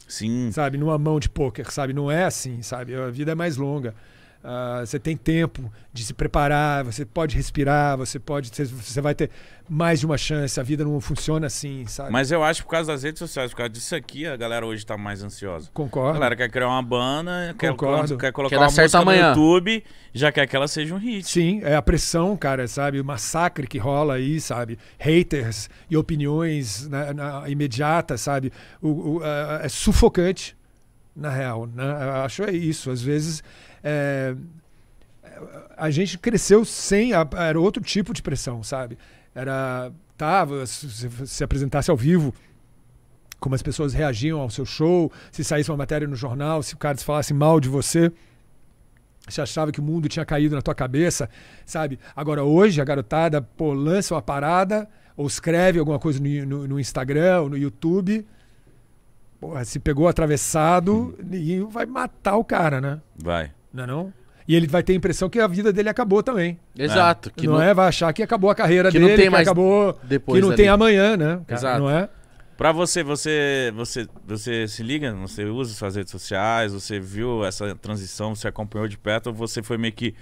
Sim. Sabe? Numa mão de pôquer, sabe? Não é assim, sabe? A vida é mais longa. Uh, você tem tempo de se preparar, você pode respirar, você pode. Você vai ter mais de uma chance, a vida não funciona assim, sabe? Mas eu acho por causa das redes sociais, por causa disso aqui, a galera hoje tá mais ansiosa. Concordo. A galera quer criar uma banda, quer, quer colocar quer uma música amanhã. no YouTube, já quer que ela seja um hit. Sim, é a pressão, cara, sabe? O massacre que rola aí, sabe? Haters e opiniões na, né, na imediata, sabe? O, o, é sufocante na real. Né? Eu acho é isso. Às vezes é, a gente cresceu sem. A, era outro tipo de pressão, sabe? Era. Tá, se, se apresentasse ao vivo, como as pessoas reagiam ao seu show, se saísse uma matéria no jornal, se o cara falasse mal de você, se achava que o mundo tinha caído na tua cabeça, sabe? Agora hoje a garotada pô, lança uma parada ou escreve alguma coisa no, no, no Instagram ou no YouTube. Porra, se pegou atravessado ninguém uhum. vai matar o cara, né? Vai. Não é não? E ele vai ter a impressão que a vida dele acabou também. É. Exato. Né? Que não, não, é? Vai achar que acabou a carreira que dele, não tem mais acabou. Depois que não ali. tem amanhã, né? Exato. Não é? Pra você, você, você, você se liga? Você usa suas redes sociais? Você viu essa transição? Você acompanhou de perto? Ou você foi meio que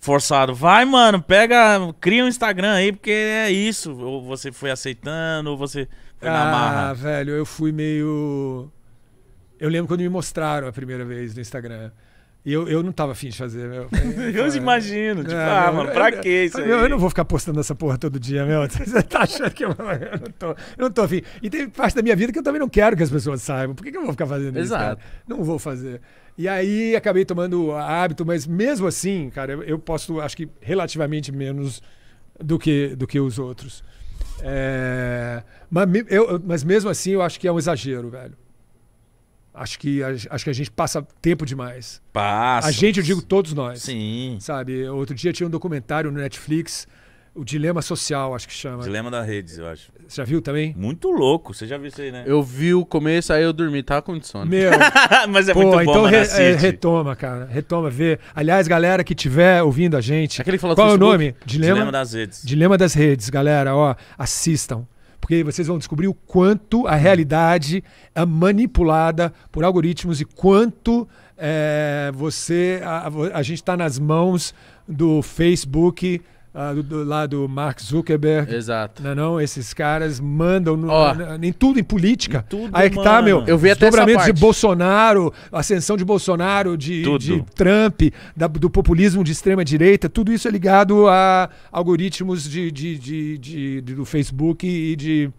forçado? Vai, mano, pega, cria um Instagram aí, porque é isso. Ou você foi aceitando, ou você foi ah, na marra. Ah, velho, eu fui meio. Eu lembro quando me mostraram a primeira vez no Instagram. E eu, eu não tava afim de fazer, meu. Eu, imagino. Tipo, ah, mano, pra que isso meu, Eu não vou ficar postando essa porra todo dia, meu. Você tá achando que eu, eu, não, tô, eu não tô afim. E tem parte da minha vida que eu também não quero que as pessoas saibam. Por que, que eu vou ficar fazendo Exato. isso? Exato. Não vou fazer. E aí acabei tomando hábito, mas mesmo assim, cara, eu, eu posto, acho que relativamente menos do que, do que os outros. É, mas, eu, mas mesmo assim, eu acho que é um exagero, velho. Acho que, a, acho que a gente passa tempo demais. Passa. A gente, eu digo todos nós. Sim. Sabe? Outro dia tinha um documentário no Netflix, O Dilema Social, acho que chama. Dilema da Redes, eu acho. Você já viu também? Muito louco. Você já viu isso aí, né? Eu vi o começo, aí eu dormi. Tava com sono. Meu. Mas é pô, muito bom, então re, é, retoma, cara. Retoma, vê. Aliás, galera que tiver ouvindo a gente. Aquele que falou Qual é o nome? Dilema, Dilema das Redes. Dilema das Redes, galera. Ó, assistam porque vocês vão descobrir o quanto a realidade é manipulada por algoritmos e quanto é, você a, a gente está nas mãos do Facebook Uh, do, do, lá do Mark Zuckerberg. Exato. Não, né, não esses caras mandam no, oh, na, na, em tudo, em política. Em tudo, Aí é que mano. tá, meu. Eu vi até de Bolsonaro, ascensão de Bolsonaro, de, de Trump, da, do populismo de extrema direita, tudo isso é ligado a algoritmos de, de, do Facebook e de.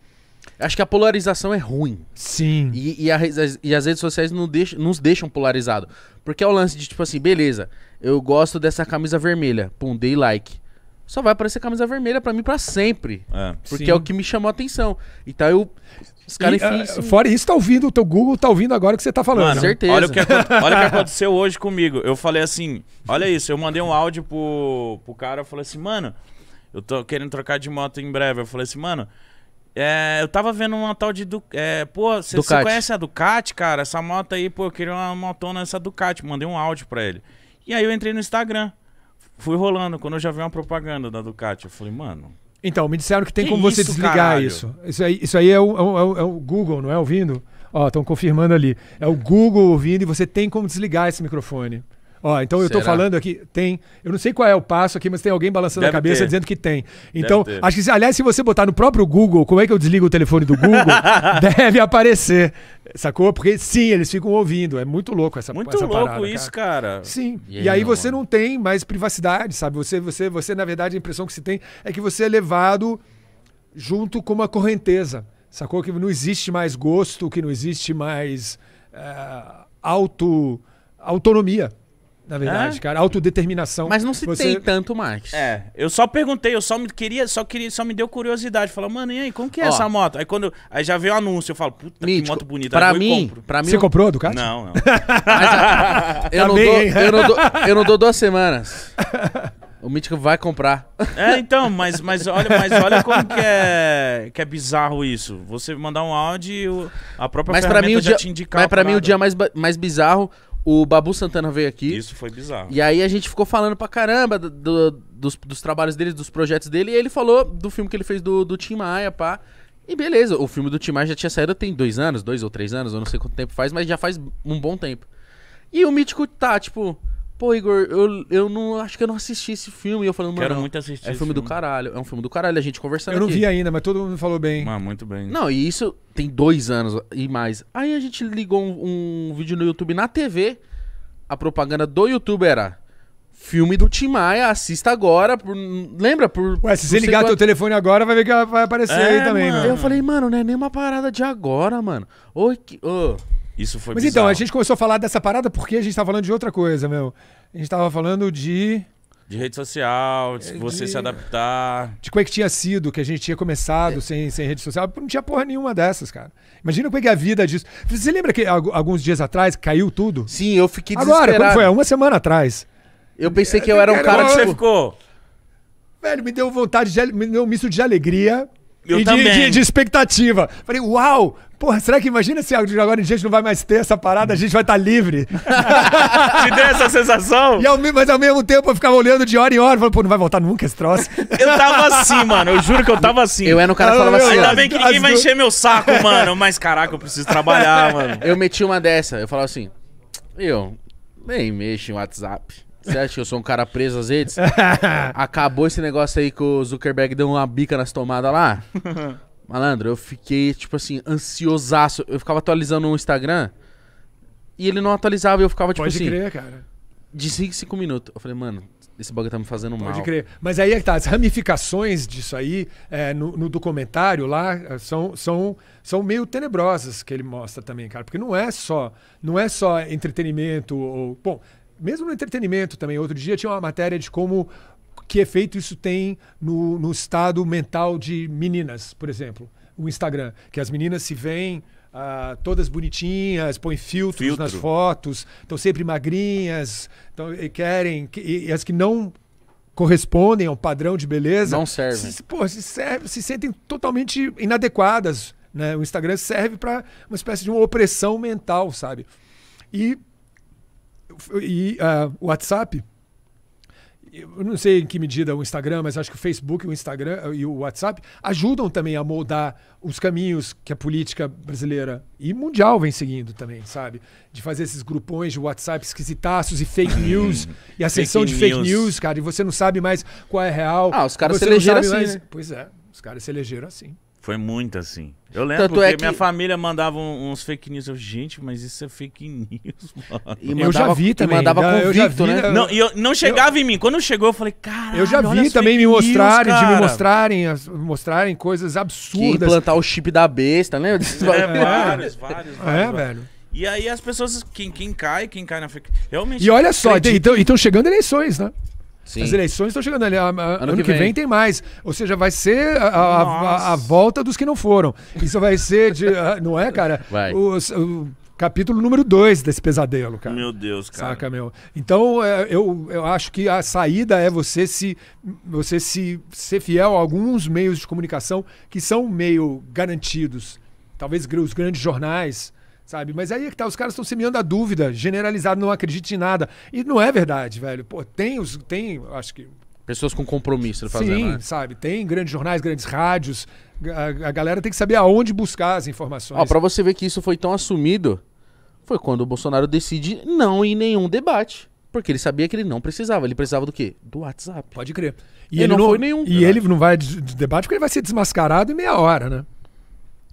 Acho que a polarização é ruim. Sim. E, e, a, e as redes sociais não deixam, nos deixam polarizado. Porque é o lance de tipo assim, beleza, eu gosto dessa camisa vermelha. Pum, dei like só vai aparecer camisa vermelha para mim para sempre. É, porque sim. é o que me chamou a atenção. Então eu. Os caras ah, Fora isso, tá ouvindo, o teu Google tá ouvindo agora o que você tá falando. Mano, certeza. Olha o, que, olha o que aconteceu hoje comigo. Eu falei assim: olha isso, eu mandei um áudio pro, pro cara, eu falei assim, mano, eu tô querendo trocar de moto em breve. Eu falei assim, mano. É, eu tava vendo uma tal de. Du é, pô, você conhece a Ducati, cara? Essa moto aí, pô, eu queria uma motona essa Ducati. Mandei um áudio pra ele. E aí eu entrei no Instagram. Fui rolando. Quando eu já vi uma propaganda da Ducati, eu falei, mano. Então, me disseram que tem que como isso, você desligar caralho? isso. Isso aí, isso aí é, o, é o, é o é Google, não é ouvindo? Ó, estão confirmando ali. É o Google ouvindo e você tem como desligar esse microfone. Ó, então eu estou falando aqui, tem. Eu não sei qual é o passo aqui, mas tem alguém balançando Deve a cabeça ter. dizendo que tem. Então, acho que, aliás, se você botar no próprio Google, como é que eu desligo o telefone do Google? deve aparecer. Sacou? Porque sim, eles ficam ouvindo. É muito louco essa Muito essa louco parada, isso, cara. cara. Sim. E, e aí, você não tem mais privacidade, sabe? Você, você, você, na verdade, a impressão que se tem é que você é levado junto com uma correnteza. Sacou? Que não existe mais gosto, que não existe mais uh, auto, autonomia na verdade, é? cara. Autodeterminação. Mas não se você... tem tanto mais. É, eu só perguntei, eu só me queria, só queria, só me deu curiosidade. Falar, mano, e aí, como que é Ó, essa moto? Aí quando. Aí já veio o anúncio, eu falo, puta, mítico, que moto bonita. Pra mim, para mim. Você eu... comprou do cara? Não, não. eu, não dou, eu, não dou, duas semanas. O Mítico vai comprar. É, então, mas, mas, olha, mas olha como que é, que é bizarro isso. Você mandar um áudio, a própria mas ferramenta mim, já dia, te indicar. Mas pra mim o dia mais, mais bizarro, o Babu Santana veio aqui. Isso foi bizarro. E aí a gente ficou falando pra caramba do, do, dos, dos, trabalhos dele, dos projetos dele. E ele falou do filme que ele fez do, do Tim Maia, pá. E beleza, o filme do Tim Maia já tinha saído tem dois anos, dois ou três anos, eu não sei quanto tempo faz, mas já faz um bom tempo. E o Mítico tá, tipo, Pô, Igor, eu, eu não acho que eu não assisti esse filme. E eu falando, mano. Quero muito assistir. É filme, filme, do caralho. É um filme do caralho, a gente conversando. Eu não aqui. vi ainda, mas todo mundo falou bem. Ah, muito bem. Não, e isso tem dois anos e mais. Aí a gente ligou um, um vídeo no YouTube na TV. A propaganda do YouTube era. Filme do Tim Maia, assista agora. Por, lembra? Por, Ué, se você ligar qual... teu telefone agora, vai ver que vai aparecer é, aí também, mano. Né? Eu falei, mano, não é nem uma parada de agora, mano. Oi, que. Oh. Isso foi Mas bizarro. então, a gente começou a falar dessa parada porque a gente tava falando de outra coisa, meu. A gente tava falando de. De rede social, de, eh, você se adaptar. De como é que tinha sido, que a gente tinha começado é. sem, sem rede social. Não tinha porra nenhuma dessas, cara. Imagina como é que é a vida disso. Você lembra que alguns dias atrás caiu tudo? Sim, eu fiquei Agora, como foi? Uma semana atrás. Eu pensei que eu é, era um é, cara... Como é, você ficou? Velho, me deu vontade, de, me deu um misto de alegria eu e de, de, de, expectativa. Falei, uau! Porra, será que imagina se agora a gente não vai mais ter essa parada, a gente vai estar tá livre? Te deu essa sensação? E ao, mas ao mesmo tempo eu ficava olhando de hora em hora, falando, pô, não vai voltar nunca esse troço. eu tava assim, mano, eu juro que eu tava assim. Eu era um cara que falava assim. Ainda bem que ninguém vai encher meu saco, mano, mas caraca, eu preciso trabalhar, mano. Eu meti uma dessa, eu falava assim, eu, nem mexe em WhatsApp. Você acha que eu sou um cara preso às redes? Acabou esse negócio aí que o Zuckerberg deu uma bica nas tomadas lá. Malandro, eu fiquei, tipo assim, ansiosaço. Eu ficava atualizando o Instagram e ele não atualizava. Eu ficava, tipo Pode assim... Pode crer, cara. De 5 em 5 minutos. Eu falei, mano, esse bug tá me fazendo Pode mal. Pode crer. Mas aí é que tá, as ramificações disso aí, é, no, no, documentário lá, é, são, são, são meio tenebrosas que ele mostra também, cara. Porque não é só, não é só entretenimento ou... Bom, mesmo no entretenimento também. Outro dia tinha uma matéria de como que efeito isso tem no, no estado mental de meninas, por exemplo, o Instagram, que as meninas se veem ah, todas bonitinhas, põem filtros Filtro. nas fotos, estão sempre magrinhas, então e querem e, e as que não correspondem ao padrão de beleza não servem, se, pô, se, serve, se sentem totalmente inadequadas, né? O Instagram serve para uma espécie de uma opressão mental, sabe? E e uh, ah, o WhatsApp, eu não sei em que medida o Instagram, mas acho que o Facebook, o Instagram e o WhatsApp ajudam também a moldar os caminhos que a política brasileira e mundial vem seguindo também, sabe? De fazer esses grupões de WhatsApp esquisitaços e fake uhum. news e ascensão de fake news. news, cara, e você não sabe mais qual é real. Ah, os caras se elegeram assim. Mais... Né? Pois é, os caras se elegeram assim. Foi muito assim. Eu lembro Tanto porque é que... minha família mandava uns fake news. Eu, gente, mas isso é fake news, mano. E mandava, eu já vi também. E mandava não, convicto, vi, né? Não, eu, não chegava eu... em mim. Quando chegou, eu falei, cara. Eu já vi também me mostrarem, news, de me mostrarem, mostrarem coisas absurdas. Que implantar o chip da besta, né? É, vários, vários, vários. É, vários. velho. E aí as pessoas, quem, quem cai, quem cai na fake. Realmente. E olha só, então, então chegando eleições, né? Sim. As eleições estão chegando ali. A, a, ano, ano, que, vem. vem. tem mais. Ou seja, vai ser a, a, a volta dos que não foram. Isso vai ser de. Ah, não é, cara? Vai. o, capítulo número 2 desse pesadelo, cara. Meu Deus, cara. Saca, meu. Então, é, eu, eu acho que a saída é você se você se ser fiel a alguns meios de comunicação que são meio garantidos. Talvez os grandes jornais, sabe? Mas aí é que tá, os caras estão semeando a dúvida, generalizado, não acredite em nada. E não é verdade, velho. Pô, tem os. Tem, acho que. Pessoas com compromisso fazendo. Sim, né? sabe? Tem grandes jornais, grandes rádios. A, a, galera tem que saber aonde buscar as informações. Ó, pra você ver que isso foi tão assumido, foi quando o Bolsonaro decide não ir em nenhum debate. Porque ele sabia que ele não precisava. Ele precisava do quê? Do WhatsApp. Pode crer. E ele, ele não, não foi nenhum. E ele não vai de debate porque ele vai ser desmascarado em meia hora, né?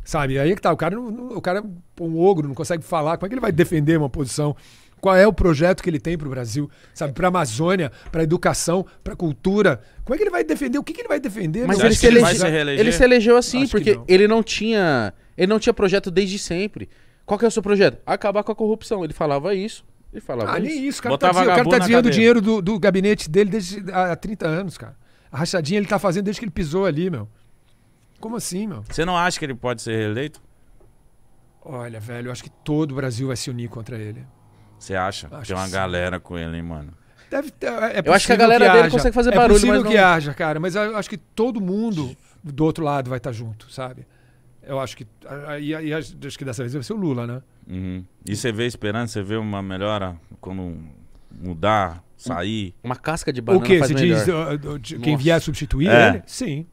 Sabe? Aí é que tá. O cara, o cara é um ogro, não consegue falar. Como é que ele vai defender uma posição? Qual é o projeto que ele tem para o Brasil, sabe? Para a Amazônia, para a educação, para a cultura. Como é que ele vai defender? O que, que ele vai defender? Mas ele se, ele, se ele se, elegeu assim, Acho porque não. ele não tinha ele não tinha projeto desde sempre. Qual que é o seu projeto? Ah, acabar com a corrupção. Ele falava isso. Ele falava ah, isso. nem isso. O cara tá Botava tá, tá desviando o dinheiro do, do gabinete dele desde há 30 anos, cara. A rachadinha ele tá fazendo desde que ele pisou ali, meu. Como assim, meu? Você não acha que ele pode ser reeleito? Olha, velho, eu acho que todo o Brasil vai se unir contra ele. Você acha? Acho Tem uma galera com ele, hein, mano? Deve ter, é, é eu acho que a galera que dele haja. consegue fazer é barulho, possível mas não... que haja, cara. Mas eu acho que todo mundo do outro lado vai estar junto, sabe? Eu acho que. E, e acho que dessa vez vai ser o Lula, né? Uhum. E você vê esperança? Você vê uma melhora? Como mudar? Sair? Uma casca de banana O que? Você melhor. diz uh, ah, ah, quem vier substituir é. ele? Sim.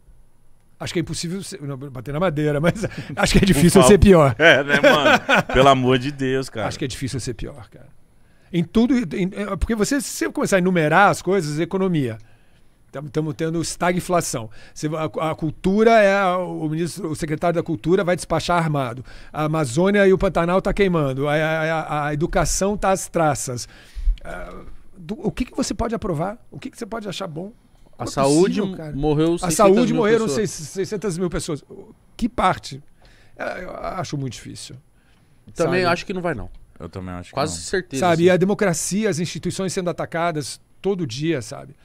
Acho que é impossível ser, não, bater na madeira, mas acho que é difícil ser pior. É, né, mano? Pelo amor de Deus, cara. Acho que é difícil ser pior, cara. Em tudo. Em, é, porque você, se você começar a enumerar as coisas, economia. Estamos tendo estagflação. A, a cultura é. O, ministro, o secretário da Cultura vai despachar armado. A Amazônia e o Pantanal estão tá queimando. A, a, a educação está às traças. Uh, do, o que, que você pode aprovar? O que, que você pode achar bom? a saúde morreu 600 A saúde mil morreram pessoas. 600 mil pessoas. Que parte? É, eu acho muito difícil. Também sabe? acho que não vai, não. Eu também acho Quase que não. certeza. Sabe, assim. a democracia, as instituições sendo atacadas todo dia, sabe?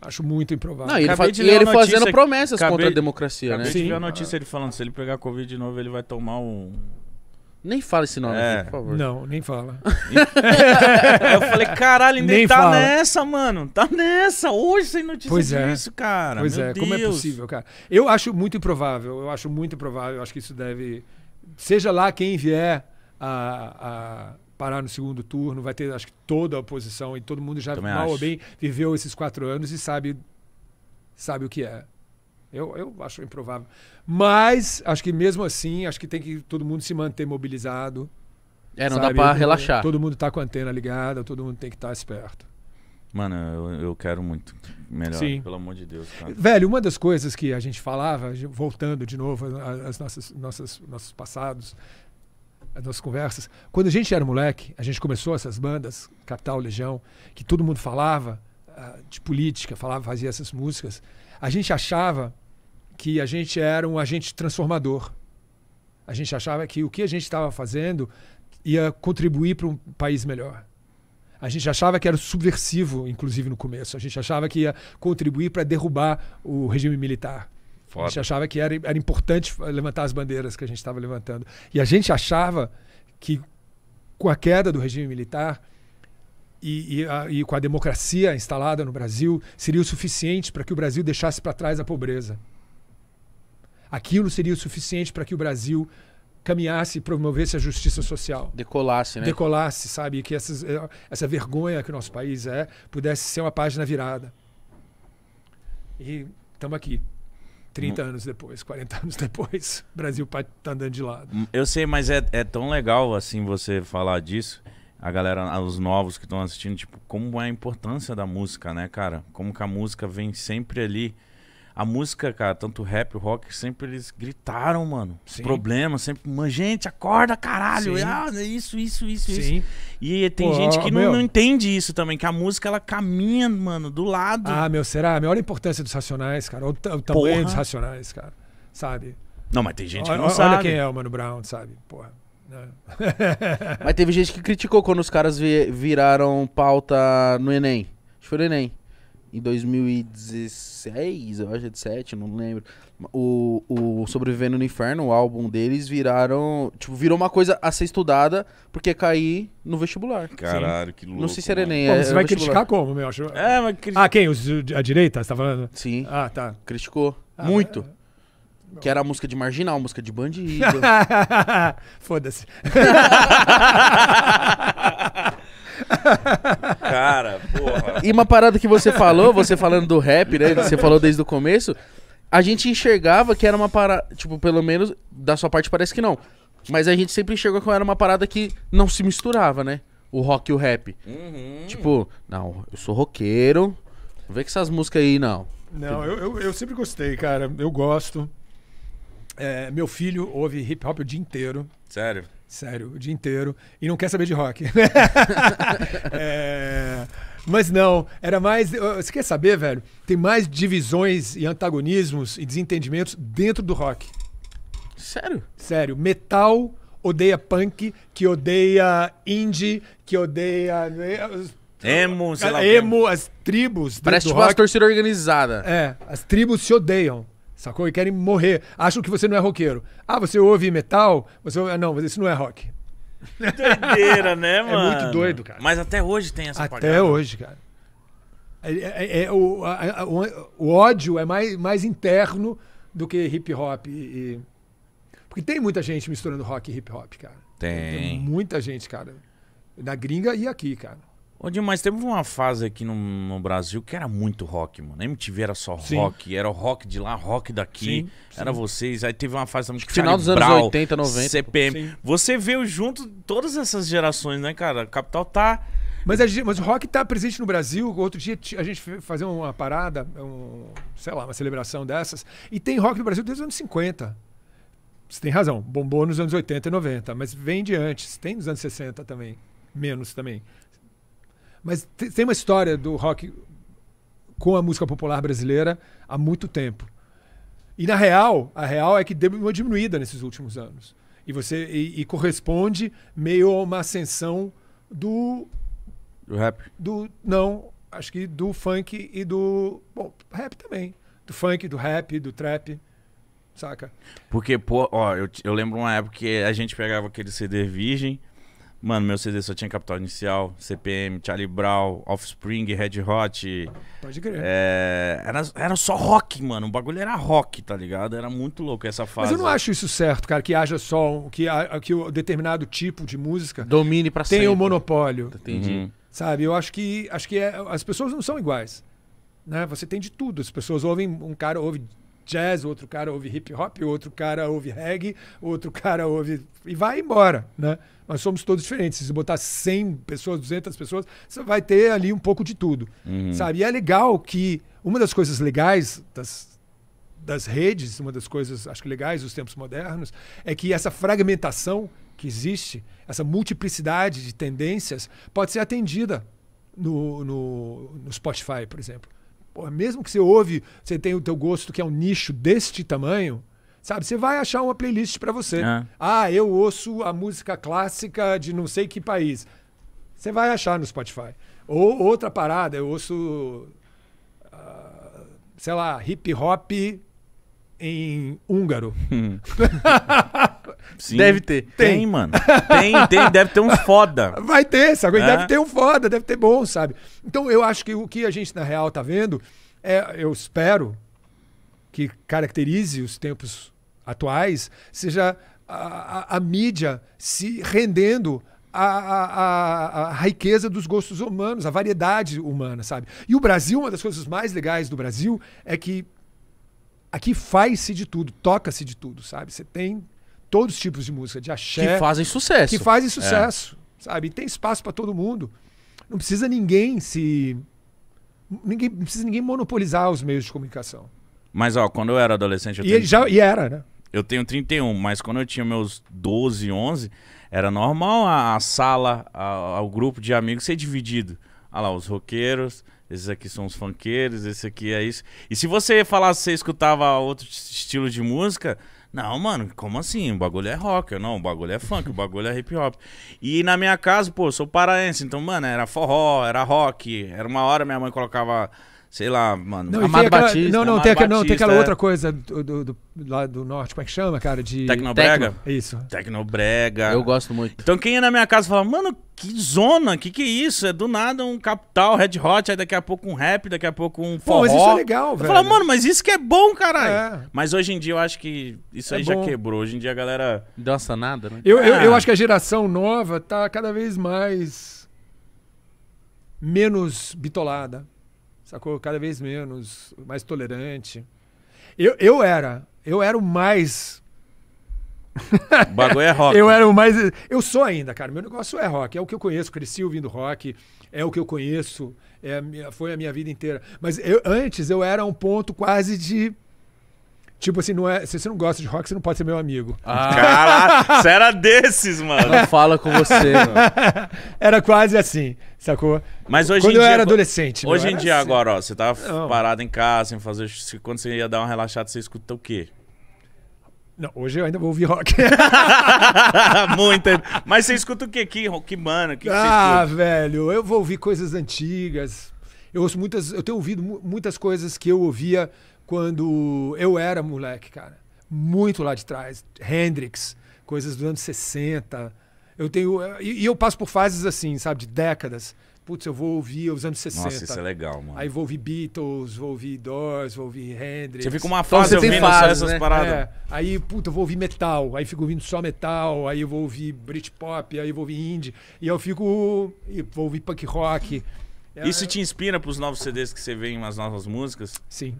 Acho muito improvável. Não, ele, fa e ele fazendo promessas acabei, contra a democracia, acabei né? Acabei de Sim. ver a notícia ele falando, se ele pegar Covid de novo, ele vai tomar um, nem fala esse nome, é. aqui, por favor. Não, nem fala. eu falei, caralho, ainda nem tá fala. nessa, mano. Tá nessa. Hoje sem notícia pois é. disso, cara. Pois Meu é, Deus. como é possível, cara? Eu acho muito improvável. Eu acho muito improvável. Eu acho que isso deve. Seja lá quem vier a, a parar no segundo turno, vai ter, acho que, toda a oposição e todo mundo já, Também mal acho. ou bem, viveu esses quatro anos e sabe, sabe o que é. Eu, eu acho improvável. Mas acho que mesmo assim, acho que tem que todo mundo se manter mobilizado. É, não sabe? dá pra relaxar. Todo mundo tá com a antena ligada, todo mundo tem que estar tá esperto. Mano, eu, eu quero muito melhor, Sim. pelo amor de Deus. Cara. Velho, uma das coisas que a gente falava, voltando de novo às nossas, nossas, nossos passados, as nossas conversas. Quando a gente era moleque, a gente começou essas bandas, Capital Legião, que todo mundo falava uh, de política, falava, fazia essas músicas. A gente achava que a gente era um agente transformador. A gente achava que o que a gente estava fazendo ia contribuir para um país melhor. A gente achava que era subversivo, inclusive no começo. A gente achava que ia contribuir para derrubar o regime militar. Foda. A gente achava que era, era importante levantar as bandeiras que a gente estava levantando. E a gente achava que com a queda do regime militar e, e, a, e com a democracia instalada no Brasil, seria o suficiente para que o Brasil deixasse para trás a pobreza. Aquilo seria o suficiente para que o Brasil caminhasse e promovesse a justiça social. Decolasse, né? Decolasse, sabe? Que essas, eh, essa vergonha que o nosso país é pudesse ser uma página virada. E estamos aqui. 30 hum. anos depois, 40 anos depois, o Brasil está andando de lado. Hum, eu sei, mas é, é tão legal assim você falar disso. A galera, ah, os novos que estão assistindo, tipo, como é a importância da música, né, cara? Como que a música vem sempre ali a música, cara, tanto rap, rock, sempre eles gritaram, mano. Sim. Problema, sempre, mano, gente, acorda, caralho. Ah, é isso, isso, isso, Sim. isso. E tem Pô, gente que não, não, entende isso também, que a música ela caminha, mano, do lado. Ah, meu, será? a a importância dos Racionais, cara. ou o, o tamanho dos Racionais, cara. Sabe? Não, mas tem gente que olha, não olha sabe. Olha quem é o Mano Brown, sabe? Porra. Né? mas teve gente que criticou quando os caras vi viraram pauta no Enem. Acho que foi no Enem em 2016, eu acho, 17, é não lembro. O, o Sobrevivendo no Inferno, o álbum deles, viraram. Tipo, virou uma coisa a ser estudada porque caí no vestibular. Caralho, Sim. que louco. Não sei se era nem. Bom, é você vai vestibular. criticar como, meu? Acho... É, mas cri... Ah, quem? Os, a direita? Você tá falando? Sim. Ah, tá. Criticou. Ah, muito. É, que era a música de marginal, música de bandido. Foda-se. Cara, porra. E uma parada que você falou, você falando do rap, né? Você falou desde o começo. A gente enxergava que era uma parada. Tipo, pelo menos da sua parte parece que não. Mas a gente sempre enxergou que era uma parada que não se misturava, né? O rock e o rap. Uhum. Tipo, não, eu sou roqueiro. Não vê que essas músicas aí, não. Não, eu, eu, eu sempre gostei, cara. Eu gosto. É, meu filho ouve hip hop o dia inteiro. Sério? Sério, o dia inteiro. E não quer saber de rock. é, mas não, era mais. Você quer saber, velho? Tem mais divisões e antagonismos e desentendimentos dentro do rock. Sério? Sério. Metal odeia punk, que odeia indie, que odeia. Eh, emo, sei lá. Emo, as tribos. Parece tipo rock. uma torcida organizada. É, as tribos se odeiam sacou? E querem morrer. Acham que você não é roqueiro. Ah, você ouve metal? Você ouve... Ah, não, isso não é rock. Doideira, né, mano? É muito doido, cara. Mas até hoje tem essa Até pagada. hoje, cara. É, é, é, é o, a, a, o, o, ódio é mais, mais interno do que hip hop. E, e... Porque tem muita gente misturando rock e hip hop, cara. Tem. tem muita gente, cara. Na gringa e aqui, cara. Onde mais teve uma fase aqui no, no, Brasil que era muito rock, mano. A MTV era só sim. rock, era o rock de lá, rock daqui, sim, sim. era vocês. Aí teve uma fase também que Final dos anos Brau, 80, 90. CPM. Você veio junto todas essas gerações, né, cara? A capital tá. Mas, gente, mas o rock tá presente no Brasil. Outro dia a gente fazer uma parada, um, sei lá, uma celebração dessas. E tem rock no Brasil desde os anos 50 você tem razão, bombou nos anos 80 e 90, mas vem de antes, tem nos anos 60 também, menos também. Mas tem uma história do rock com a música popular brasileira há muito tempo. E na real, a real é que deu uma diminuída nesses últimos anos. E você e, e corresponde meio a uma ascensão do do rap? Do não, acho que do funk e do, bom, rap também. Do funk, do rap, do trap. Saca? Porque, pô, ó, eu, eu lembro uma época que a gente pegava aquele CD virgem, Mano, meu CD só tinha Capital Inicial, CPM, Charlie Brown, Offspring, Red Hot. Pode crer. É, era, era só rock, mano. O bagulho era rock, tá ligado? Era muito louco essa fase. Mas eu não acho isso certo, cara, que haja só que, que o determinado tipo de música domine para sempre. o um monopólio. Entendi. Uhum. Sabe? Eu acho que acho que é, as pessoas não são iguais. Né? Você tem de tudo. As pessoas ouvem um cara ouve jazz, outro cara ouve hip hop, outro cara ouve reggae, outro cara ouve. e vai embora, né? Nós somos todos diferentes. Se botar 100 pessoas, 200 pessoas, você vai ter ali um pouco de tudo, uhum. sabe? E é legal que uma das coisas legais das, das redes, uma das coisas, acho que legais dos tempos modernos, é que essa fragmentação que existe, essa multiplicidade de tendências, pode ser atendida no, no, no Spotify, por exemplo mesmo que você ouve, você tem o teu gosto que é um nicho deste tamanho, sabe? Você vai achar uma playlist para você. É. Ah, eu ouço a música clássica de não sei que país. Você vai achar no Spotify. Ou outra parada, eu ouço, uh, sei lá, hip hop em húngaro. Hum. Sim, deve ter. Tem, tem, mano. Tem, tem, deve ter um foda. Vai ter, sabe? É. Deve ter um foda, deve ter bom, sabe? Então eu acho que o que a gente na real tá vendo é, eu espero que caracterize os tempos atuais, seja a, a, a mídia se rendendo a, a, a, a, riqueza dos gostos humanos, a variedade humana, sabe? E o Brasil, uma das coisas mais legais do Brasil é que aqui faz-se de tudo, toca-se de tudo, sabe? Você tem todos os tipos de música, de axé. Que fazem sucesso. Que fazem é. sucesso, é. sabe? E tem espaço para todo mundo. Não precisa ninguém se. Ninguém, não precisa ninguém monopolizar os meios de comunicação. Mas, ó, quando eu era adolescente. Eu e, tenho... já, e era, né? Eu tenho 31, mas quando eu tinha meus 12, 11, era normal a, a sala, a, a, o grupo de amigos ser dividido. Olha lá, os roqueiros, esses aqui são os funkeiros, esse aqui é isso. E se você falasse que você escutava outro estilo de música, não, mano, como assim? O bagulho é rock, não, o bagulho é funk, o bagulho é hip hop. E na minha casa, pô, sou paraense, então, mano, era forró, era rock. Era uma hora minha mãe colocava sei lá, mano. Não, Amado aquela, Batista. Não, não, Amado tem, aquela, não tem aquela é. outra coisa do, do, do, lá do norte, como é que chama, cara? De... Tecnobrega? Tecno. Isso. Tecnobrega. Eu gosto muito. Então quem ia na minha casa falava, mano, que zona, que que é isso? É do nada um capital, red hot, aí daqui a pouco um rap, daqui a pouco um forró. Pô, mas isso é legal, velho. Eu falava, mano, mas isso que é bom, caralho. É. Mas hoje em dia eu acho que isso é aí bom. já quebrou. Hoje em dia a galera... Dança nada, né? Eu, eu, eu ah. acho que a geração nova tá cada vez mais... Menos bitolada sacou? Cada vez menos, mais tolerante. Eu, eu era, eu era o mais. O bagulho é rock. eu era o mais. Eu sou ainda, cara. Meu negócio é rock. É o que eu conheço. Cresci ouvindo rock. É o que eu conheço. É a minha, foi a minha vida inteira. Mas eu, antes eu era um ponto quase de Tipo assim, não é, se você não gosta de rock, você não pode ser meu amigo. Ah. Caraca, você era desses, mano. Não fala com você, mano. Era quase assim, sacou? Mas hoje Quando em eu dia, era adolescente. Hoje meu, em dia, assim. agora, ó, você tava tá não. parado em casa, sem fazer. Quando você ia dar uma relaxada, você escuta o quê? Não, hoje eu ainda vou ouvir rock. Muito. Mas você escuta o quê? Que, Rock mano? Que ah, que velho, eu vou ouvir coisas antigas. Eu ouço muitas. Eu tenho ouvido muitas coisas que eu ouvia quando eu era moleque, cara. Muito lá de trás. Hendrix, coisas dos anos 60. Eu tenho. Eh, e, eu passo por fases assim, sabe, de décadas. Putz, eu vou ouvir os anos 60. Nossa, isso é legal, mano. Aí vou ouvir Beatles, vou ouvir Doors, vou ouvir Hendrix. Você fica uma então fase então, ouvindo fases, só essas né? paradas. É. Aí, puta, eu vou ouvir metal. Aí fico ouvindo só metal. Aí eu vou ouvir Britpop, aí eu vou ouvir indie. E eu fico... e vou ouvir punk rock. Isso é, te inspira para os novos CDs que você vê em umas novas músicas? Sim.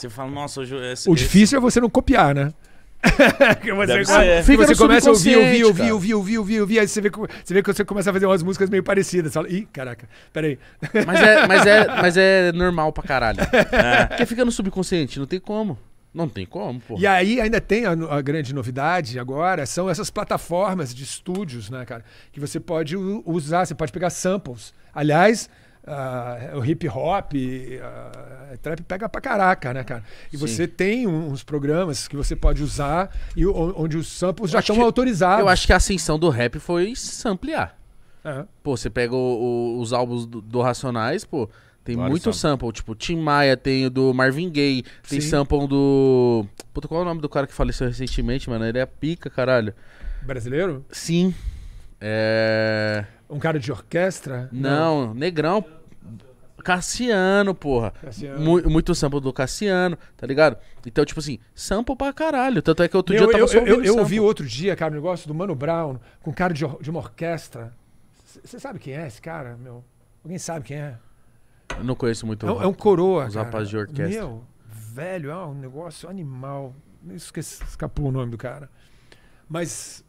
Você fala, nossa, hoje. Esse, o difícil é você não copiar, né? você, fica você começa a ouvir, ouvir, ouvir, ouvir, ouvir, ouvir, ouvir, aí você vê, você vê que você começa a fazer umas músicas meio parecidas. Você fala, ih, caraca, peraí. Mas é, mas é, mas é normal pra caralho. É. Porque fica no subconsciente, não tem como. Não tem como, pô. E aí ainda tem a, a, grande novidade agora, são essas plataformas de estúdios, né, cara? Que você pode usar, você pode pegar samples. Aliás, Uh, o hip hop, uh, trap pega pra caraca, né, cara? E Sim. você tem uns programas que você pode usar e onde os samples eu já estão que, autorizados. Eu acho que a ascensão do rap foi samplear. É. Pô, você pega o, o, os álbuns do, do, Racionais, pô, tem Vários muito sample. sample. Tipo, Tim Maia tem o do Marvin Gaye, tem Sim. sample do. Puta, qual é o nome do cara que faleceu recentemente, mano? Ele é pica, caralho. Brasileiro? Sim. É. Um cara de orquestra? Não, Não. negrão. Cassiano, porra. Cassiano. Mu muito sample do Cassiano, tá ligado? Então, tipo assim, sample pra caralho. Tanto é que outro dia eu tava eu, só ouvindo Eu, eu ouvi outro dia, cara, um negócio do Mano Brown com cara de, de uma orquestra. Você sabe quem é esse cara, meu? Alguém sabe quem é? Eu não conheço muito. É, um, é um coroa, Os rapazes de orquestra. Meu, velho, é um negócio animal. Esqueci, escapou o nome do cara. Mas,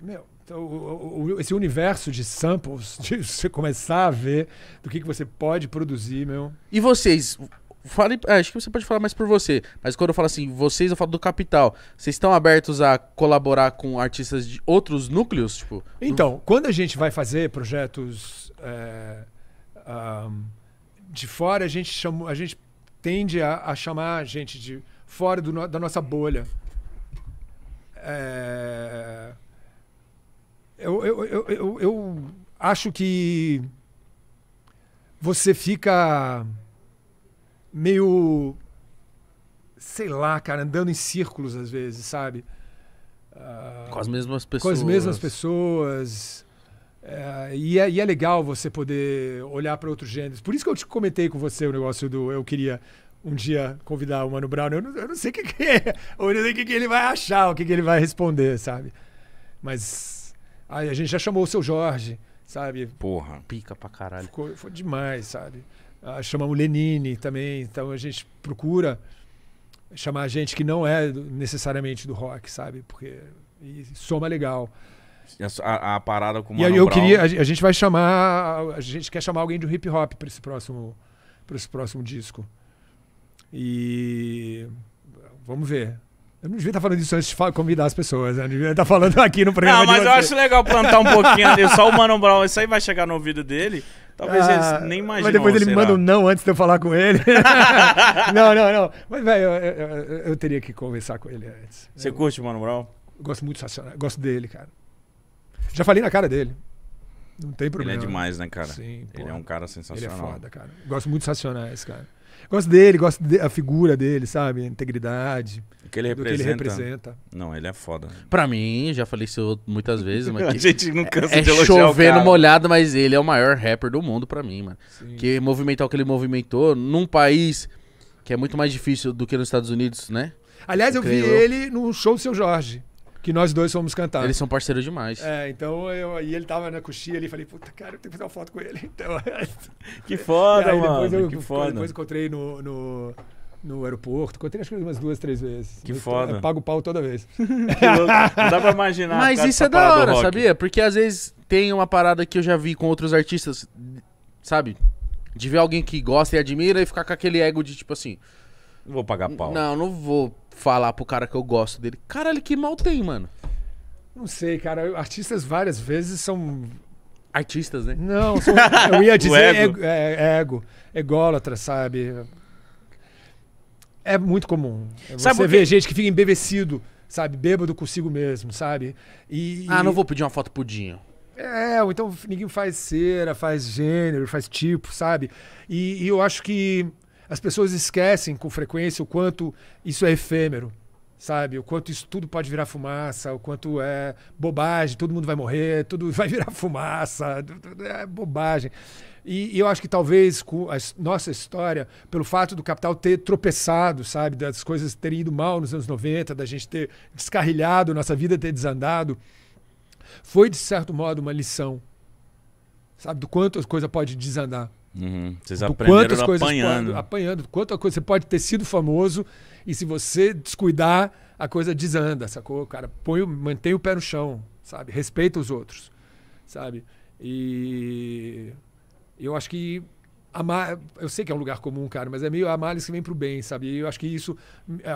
meu, então, o, o, esse universo de samples, de você começar a ver do que, que você pode produzir, meu. E vocês? Fale, ah, acho que você pode falar mais por você, mas quando eu falo assim, vocês, eu falo do capital. Vocês estão abertos a colaborar com artistas de outros núcleos? Tipo, então, quando a gente vai fazer projetos é, eh, um, de fora, a gente, chama, a gente tende a, a chamar gente de fora do, da nossa bolha. É, eu, eu, eu, eu, eu acho que você fica meio. Sei lá, cara, andando em círculos às vezes, sabe? Uh, com as mesmas pessoas. Com as mesmas pessoas. É, e, é, e, é, legal você poder olhar para outros gêneros. Por isso que eu te comentei com você o negócio do. Eu queria um dia convidar o Mano Brown. Eu não, eu não sei o que, que, é. Eu não sei o que, que ele vai achar, o que, que ele vai responder, sabe? Mas Aí a gente já chamou o seu Jorge, sabe? Porra. Pica pra caralho. Ficou, foi demais, sabe? Ah, chamamos Lenine também. Então a gente procura chamar gente que não é necessariamente do rock, sabe? Porque soma legal. A, a parada com o Mano E aí eu Brown. queria. A, a, gente vai chamar. A gente quer chamar alguém do hip hop para esse próximo, pra esse próximo disco. E. Vamos ver. Eu não devia estar falando isso antes de convidar as pessoas, né? Eu devia estar falando aqui no programa. Não, mas eu acho legal plantar um pouquinho ali, só o Mano Brown. Isso aí vai chegar no ouvido dele. Talvez ah, eles nem imaginem. Mas depois ele me manda um não antes de eu falar com ele. não, não, não. Mas, velho, eu, eu, eu, teria que conversar com ele antes. Você eu, curte o Mano Brown? Gosto muito do Gosto dele, cara. Já falei na cara dele. Não tem problema. Ele é demais, né, cara? Sim. Ele é pô. é um cara sensacional. Ele é foda, cara. Gosto muito de esse cara. Gosto dele, gosto da de, figura dele, sabe? A integridade. O que ele representa. Que ele representa. Não, ele é foda. Pra mim, já falei isso muitas vezes, mas. a gente não cansa é, de elogiar. chovendo molhado, mas ele é o maior rapper do mundo pra mim, mano. Sim. Que movimentar o que ele movimentou num país que é muito mais difícil do que nos Estados Unidos, né? Aliás, eu, eu vi eu... ele no show do seu Jorge que nós dois fomos cantar. Eles são parceiros demais. É, então eu, e ele tava na coxinha ali, falei, puta, cara, eu tenho que fazer uma foto com ele. Então, que foda, aí, mano. Eu, que foda. Depois encontrei no, no, no aeroporto, encontrei acho que umas duas, três vezes. Que eu, foda. Eu, eu pago pau toda vez. Não dá pra imaginar. Mas isso é da hora, sabia? Porque às vezes tem uma parada que eu já vi com outros artistas, sabe? De ver alguém que gosta e admira e ficar com aquele ego de tipo assim. Não vou pagar pau. Não, não vou falar pro cara que eu gosto dele. Caralho, que mal tem, mano. Não sei, cara. Artistas várias vezes são. Artistas, né? Não, são, eu ia dizer ego. É, é, ego, ególatra, sabe? É muito comum. Você sabe você vê gente que fica embevecido, sabe? Bêbado consigo mesmo, sabe? E, ah, e... não vou pedir uma foto pro É, ou então ninguém faz cera, faz gênero, faz tipo, sabe? E, e eu acho que as pessoas esquecem com frequência o quanto isso é efêmero, sabe? O quanto isso tudo pode virar fumaça, o quanto é bobagem, todo mundo vai morrer, tudo vai virar fumaça, é bobagem. E, e, eu acho que talvez com a nossa história, pelo fato do capital ter tropeçado, sabe, das coisas terem ido mal nos anos 90, da gente ter descarrilhado, nossa vida ter desandado, foi de certo modo uma lição, sabe, do quanto as coisas podem desandar. Uhum. Vocês aprenderam quantas coisas apanhando. Pode, apanhando. coisa. Você pode ter sido famoso e se você descuidar, a coisa desanda, sacou? Cara, põe, mantém o pé no chão, sabe? Respeita os outros, sabe? E eu acho que mal, eu sei que é um lugar comum, cara, mas é meio a males que vem pro bem, sabe? E eu acho que isso,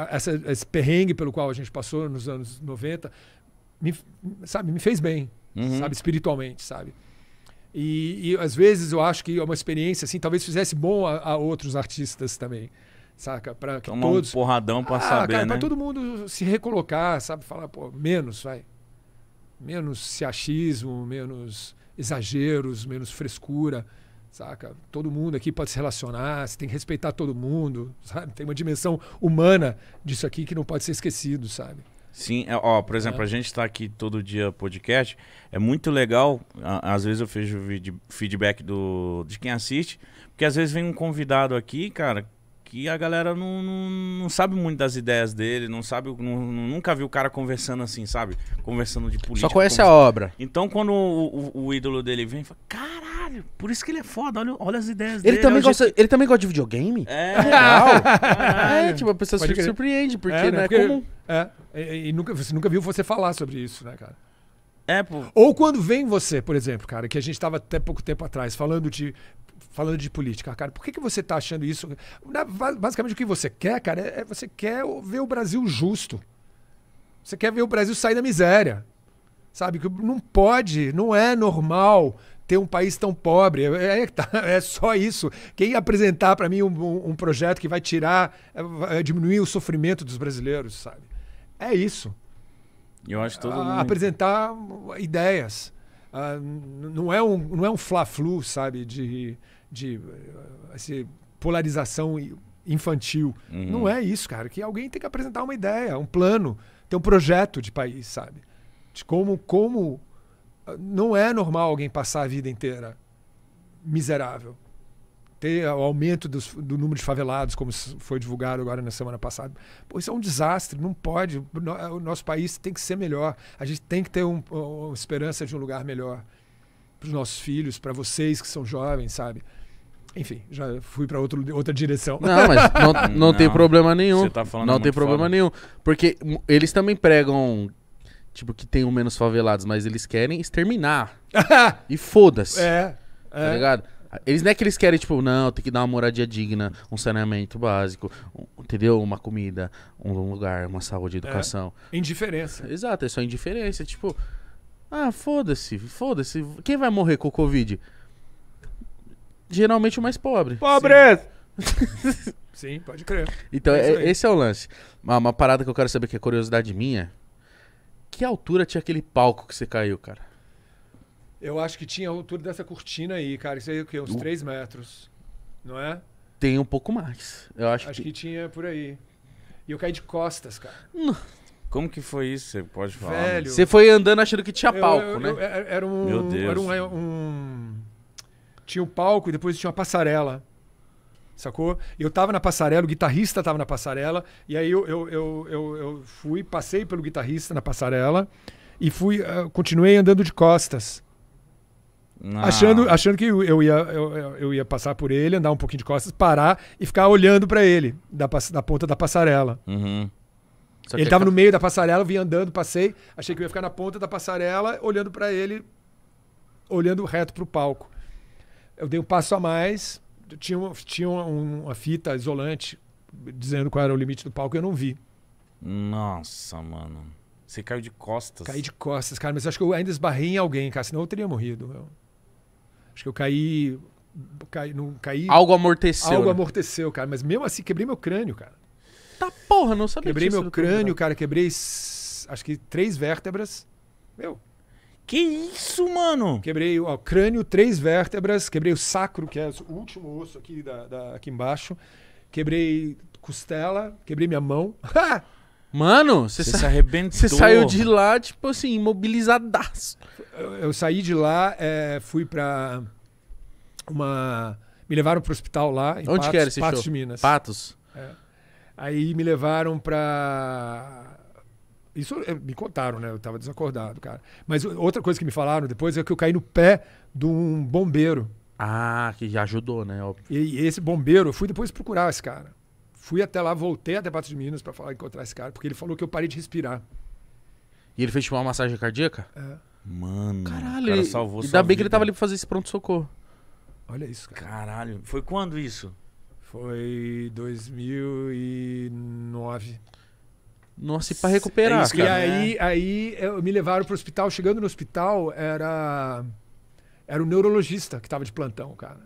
essa, esse perrengue pelo qual a gente passou nos anos 90, me, sabe, me fez bem, uhum. sabe? Espiritualmente, sabe? E, e às vezes eu acho que é uma experiência assim, talvez fizesse bom a, a outros artistas também saca? Para que Tomar todos... um porradão para ah, saber, cara, né? Para todo mundo se recolocar, sabe? Falar, pô, menos, vai. Menos se achismo, menos exageros, menos frescura, saca? Todo mundo aqui pode se relacionar, você tem que respeitar todo mundo, sabe? Tem uma dimensão humana disso aqui que não pode ser esquecido, sabe? Sim, é, ó, por exemplo, é. a gente está aqui todo dia podcast, é muito legal, às vezes eu vejo feedback do, de quem assiste, porque às vezes vem um convidado aqui, cara, que a galera não, não, não sabe muito das ideias dele, não sabe, não, nunca viu o cara conversando assim, sabe? Conversando de política. Só conhece a obra. Então quando o, o, o, ídolo dele vem, fala, caralho, por isso que ele é foda, olha, olha as ideias ele dele. Também gosta, Ele também gosta de videogame? É. Legal. é, tipo, a pessoa fica se surpreende, porque é, né? não né, é, porque... comum. É. E, e, nunca, você nunca viu você falar sobre isso, né, cara? É, pô. Ou quando vem você, por exemplo, cara, que a gente estava até pouco tempo atrás falando de falando de política, cara, por que, que você está achando isso? basicamente o que você quer, cara, é, é você quer ver o Brasil justo. Você quer ver o Brasil sair da miséria. Sabe? Que não pode, não é normal ter um país tão pobre. É, é, é, tá, é só isso. Quem apresentar para mim um, um, projeto que vai tirar, é, é, diminuir o sofrimento dos brasileiros, sabe? é isso. Eu acho todo ah, mundo... Apresentar ideias. Uh, não é um, não é um fla-flu, sabe, de, de assim, polarização infantil. Uhum. Não é isso, cara. Que alguém tem que apresentar uma ideia, um plano, ter um projeto de país, sabe? De como, como ah, não é normal alguém passar a vida inteira miserável ter o aumento dos, do número de favelados, como foi divulgado agora na semana passada. Pô, isso é um desastre, não pode. É, o nosso país tem que ser melhor. A gente tem que ter um, uma esperança de um lugar melhor para os nossos filhos, para vocês que são jovens, sabe? Enfim, já fui para outra direção. Não, mas não, não, não tem problema nenhum. Tá não tem problema foda. nenhum. Porque eles também pregam tipo, que tenham menos favelados, mas eles querem exterminar. e foda-se. É. É. Tá ligado? Eles não é que eles querem, tipo, não, tem que dar uma moradia digna, um saneamento básico, um, entendeu? Uma comida, um lugar, uma saúde, é, educação. É. Indiferença. Exato, é só indiferença. Tipo, ah, foda-se, foda-se. Quem vai morrer com o Covid? Geralmente o mais pobre. pobre Sim. Sim, pode crer. Então, é, é esse é o lance. Uma, uma parada que eu quero saber, que é curiosidade minha. Que altura tinha aquele palco que você caiu, cara? Eu acho que tinha a altura dessa cortina aí, cara. Isso aí é o quê? Uns 3 uh. metros, não é? Tem um pouco mais. Eu acho, acho que... que tinha por aí. E eu caí de costas, cara. Não. Como que foi isso? Você pode falar? Né? Velho, Você foi andando achando que tinha palco, eu, eu, né? Eu, era um. Meu Deus. Era um, um, Tinha um palco e depois tinha uma passarela. Sacou? Eu tava na passarela, o guitarrista tava na passarela, e aí eu, eu, eu, eu, fui, passei pelo guitarrista na passarela e fui. Uh, continuei andando de costas. Ah. Achando, achando que eu ia, eu, eu, ia passar por ele, andar um pouquinho de costas, parar e ficar olhando para ele, da, da ponta da passarela. Uhum. Ele estava é no meio da passarela, eu vim andando, passei, achei que eu ia ficar na ponta da passarela, olhando para ele, olhando reto para o palco. Eu dei um passo a mais, tinha, uma, tinha uma, uma fita isolante dizendo qual era o limite do palco e eu não vi. Nossa, mano. Você caiu de costas. Caí de costas, cara, mas acho que eu ainda esbarrei em alguém, cara, senão eu teria morrido. Meu. Acho que eu caí. caí não caí. Algo amorteceu. Algo né? amorteceu, cara. Mas mesmo assim, quebrei meu crânio, cara. Tá porra, não sabia Quebrei meu crânio, cara. Quebrei acho que três vértebras. Meu. Que isso, mano? Quebrei ó, o crânio, três vértebras. Quebrei o sacro, que é o último osso aqui, da, da aqui embaixo. Quebrei costela. Quebrei minha mão. Mano, você sa... se arrebentou. Você saiu de lá, tipo assim, imobilizadaço. Eu, eu saí de lá, é, fui pra uma... Me levaram pro hospital lá, em Onde Patos, que era esse Patos show? de Minas. Patos? É. Aí me levaram pra... Isso é, me contaram, né? Eu tava desacordado, cara. Mas outra coisa que me falaram depois é que eu caí no pé de um bombeiro. Ah, que já ajudou, né? Óbvio. E, e esse bombeiro, eu fui depois procurar esse cara. Fui até lá, voltei até Patos de Minas para falar encontrar esse cara, porque ele falou que eu parei de respirar. E ele fez tipo uma massagem cardíaca? É. Mano, Caralho, o cara salvou Ainda bem vida. que ele tava ali pra fazer esse pronto-socorro. Olha isso, cara. Caralho. Foi quando isso? Foi 2009. Nossa, e pra recuperar, é isso, cara. E é. aí, aí eu, me levaram pro hospital. Chegando no hospital, era... Era o neurologista que tava de plantão, cara.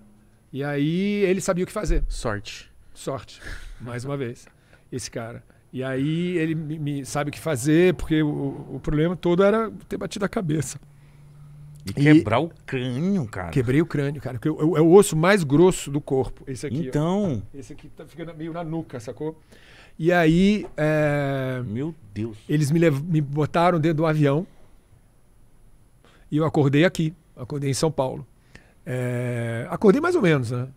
E aí ele sabia o que fazer. Sorte. Sorte mais uma vez, esse cara. E aí ele me, me sabe o que fazer, porque o, o, problema todo era ter batido a cabeça. E quebrar e... o crânio, cara. Quebrei o crânio, cara. é o osso mais grosso do corpo. Esse aqui. Então. Ó, esse aqui tá, ficando meio na nuca, sacou? E aí. É... Meu Deus. Eles me, lev... me botaram dentro do avião. E eu acordei aqui. Acordei em São Paulo. É... Acordei mais ou menos, né?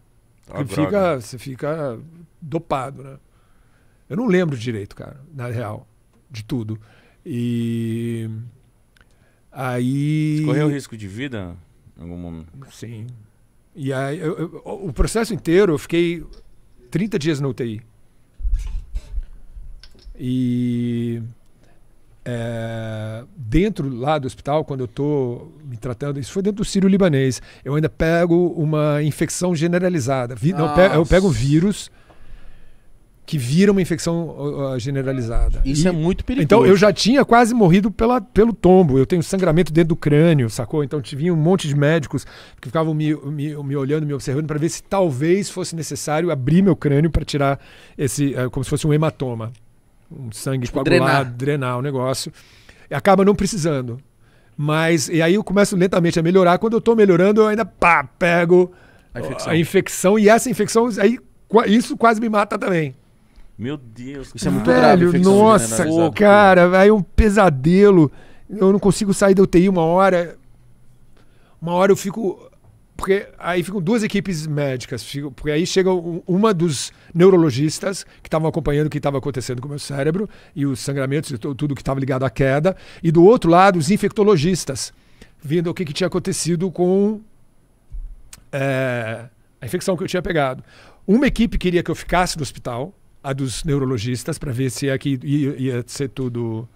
Porque ah, fica, você fica dopado, né? Eu não lembro direito, cara, na real, de tudo. E aí. correu risco de vida em algum momento? Sim. E aí, eu, eu, o processo inteiro eu fiquei 30 dias na UTI. E é, dentro lá do hospital, quando eu estou me tratando, isso foi dentro do Sírio Libanês, eu ainda pego uma infecção generalizada. Vi, não, pego, eu pego um vírus que vira uma infecção uh, generalizada. Isso e, é muito perigoso. Então eu já tinha quase morrido pela, pelo tombo. Eu tenho sangramento dentro do crânio, sacou? Então tinha um monte de médicos que ficavam me, me, me olhando, me observando para ver se talvez fosse necessário abrir meu crânio para tirar esse, uh, como se fosse um hematoma um sangue tipo, coagulado, drenar. drenar o negócio. Acaba não precisando. Mas, e aí eu começo lentamente a melhorar. Quando eu estou melhorando, eu ainda pá, pego a infecção. a infecção. E essa infecção, aí, isso quase me mata também. Meu Deus, isso é muito Velho, grave. Né, nossa, cara, aí é um pesadelo. Eu não consigo sair da UTI uma hora. Uma hora eu fico porque aí ficam duas equipes médicas, porque aí chega uma dos neurologistas que estavam acompanhando o que estava acontecendo com o meu cérebro e os sangramentos e tudo que estava ligado à queda, e do outro lado os infectologistas, vendo o que, que tinha acontecido com é, a infecção que eu tinha pegado. Uma equipe queria que eu ficasse no hospital, a dos neurologistas, para ver se aqui é ia, ia ser tudo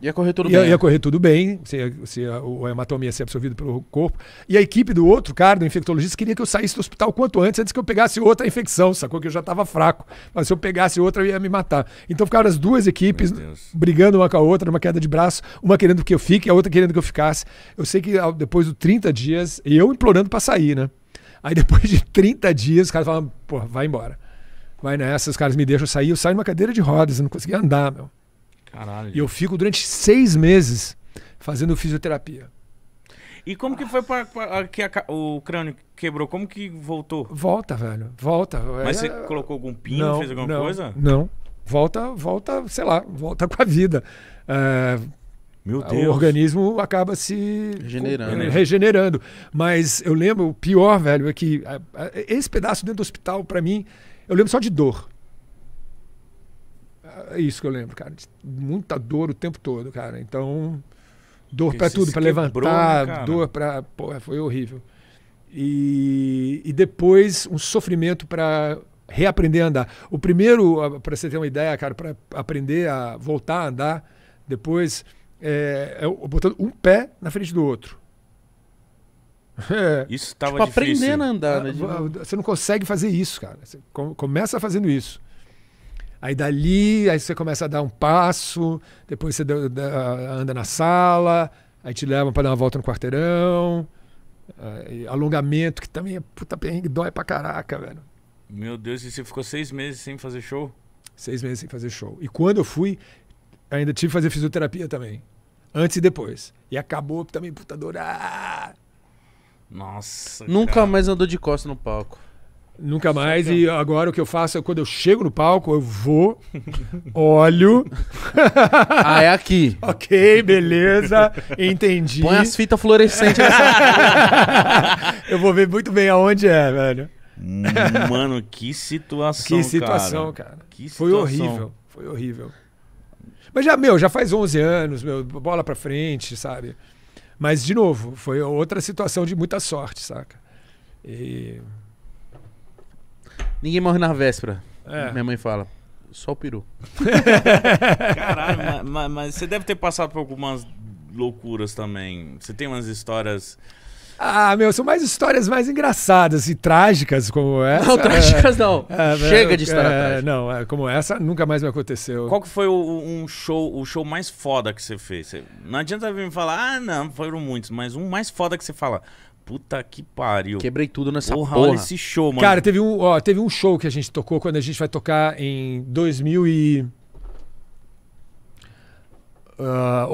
Ia correr tudo ia, bem. Ia correr tudo bem, se, se a, hematoma ia ser absorvido pelo corpo. E a equipe do outro cara, do infectologista, queria que eu saísse do hospital quanto antes, antes que eu pegasse outra infecção, sacou? Que eu já estava fraco. Mas se eu pegasse outra, eu ia me matar. Então ficaram as duas equipes brigando uma com a outra, numa queda de braço, uma querendo que eu fique, a outra querendo que eu ficasse. Eu sei que depois de 30 dias, eu implorando para sair, né? Aí depois de 30 dias, os caras falavam, pô, vai embora. Vai nessa, os caras me deixam sair, eu saio numa cadeira de rodas, eu não conseguia andar, meu. Caralho. E eu fico durante seis meses fazendo fisioterapia. E como que foi pra, pra, que a, o crânio quebrou? Como que voltou? Volta, velho. Volta. Mas você é, colocou algum pino, não, fez alguma não, coisa? Não. Volta, volta, sei lá, volta com a vida. É... Meu Deus. O organismo acaba se regenerando. Com... regenerando. Mas eu lembro, o pior, velho, é que é, é, esse pedaço dentro do hospital, para mim, eu lembro só de dor. É isso que eu lembro, cara. Muita dor o tempo todo, cara. Então, dor para tudo, para né, levantar, né, dor para. Porra, foi horrível. E, e depois um sofrimento para reaprender a andar. O primeiro, para você ter uma ideia, cara, para aprender a voltar a andar, depois é, é botando um pé na frente do outro. É. Isso estava tipo, difícil. aprendendo a andar. Né? Ah, você não consegue fazer isso, cara. Você começa fazendo isso. Aí dali, aí você começa a dar um passo, depois você anda na sala, aí te levam para dar uma volta no quarteirão. alongamento, que também é puta perrengue, dói pra caraca, velho. Meu Deus, e você ficou seis meses sem fazer show? Seis meses sem fazer show. E quando eu fui, ainda tive que fazer fisioterapia também. Antes e depois. E acabou também, puta dor. Ah! Nossa. Nunca cara. mais andou de costas no palco. Nunca mais. E agora o que eu faço é quando eu chego no palco, eu vou, olho. ah, é aqui. ok, beleza. Entendi. Põe as fitas fluorescentes nessa. eu vou ver muito bem aonde é, velho. Hum, mano, que situação. Que situação, cara. cara. Que situação. Foi horrível. Foi horrível. Mas já, meu, já faz 11 anos, meu, bola pra frente, sabe? Mas, de novo, foi outra situação de muita sorte, saca? E Ninguém morre na véspera. É. Minha mãe fala. Só o peru. Caralho, mas, mas, você deve ter passado por algumas loucuras também. Você tem umas histórias. Ah, meu, são mais histórias mais engraçadas e trágicas como essa. Não, trágicas não. É, é Chega de é, história é, trágica. Não, é, como essa nunca mais me aconteceu. Qual que foi o, um show, o show mais foda que você fez? Você, não adianta vir me falar, ah, não, foram muitos, mas um mais foda que você fala puta que pariu. Quebrei tudo nessa porra. porra. Olha esse show, mano. Cara, teve um, ó, teve um show que a gente tocou quando a gente vai tocar em 2011. Ah,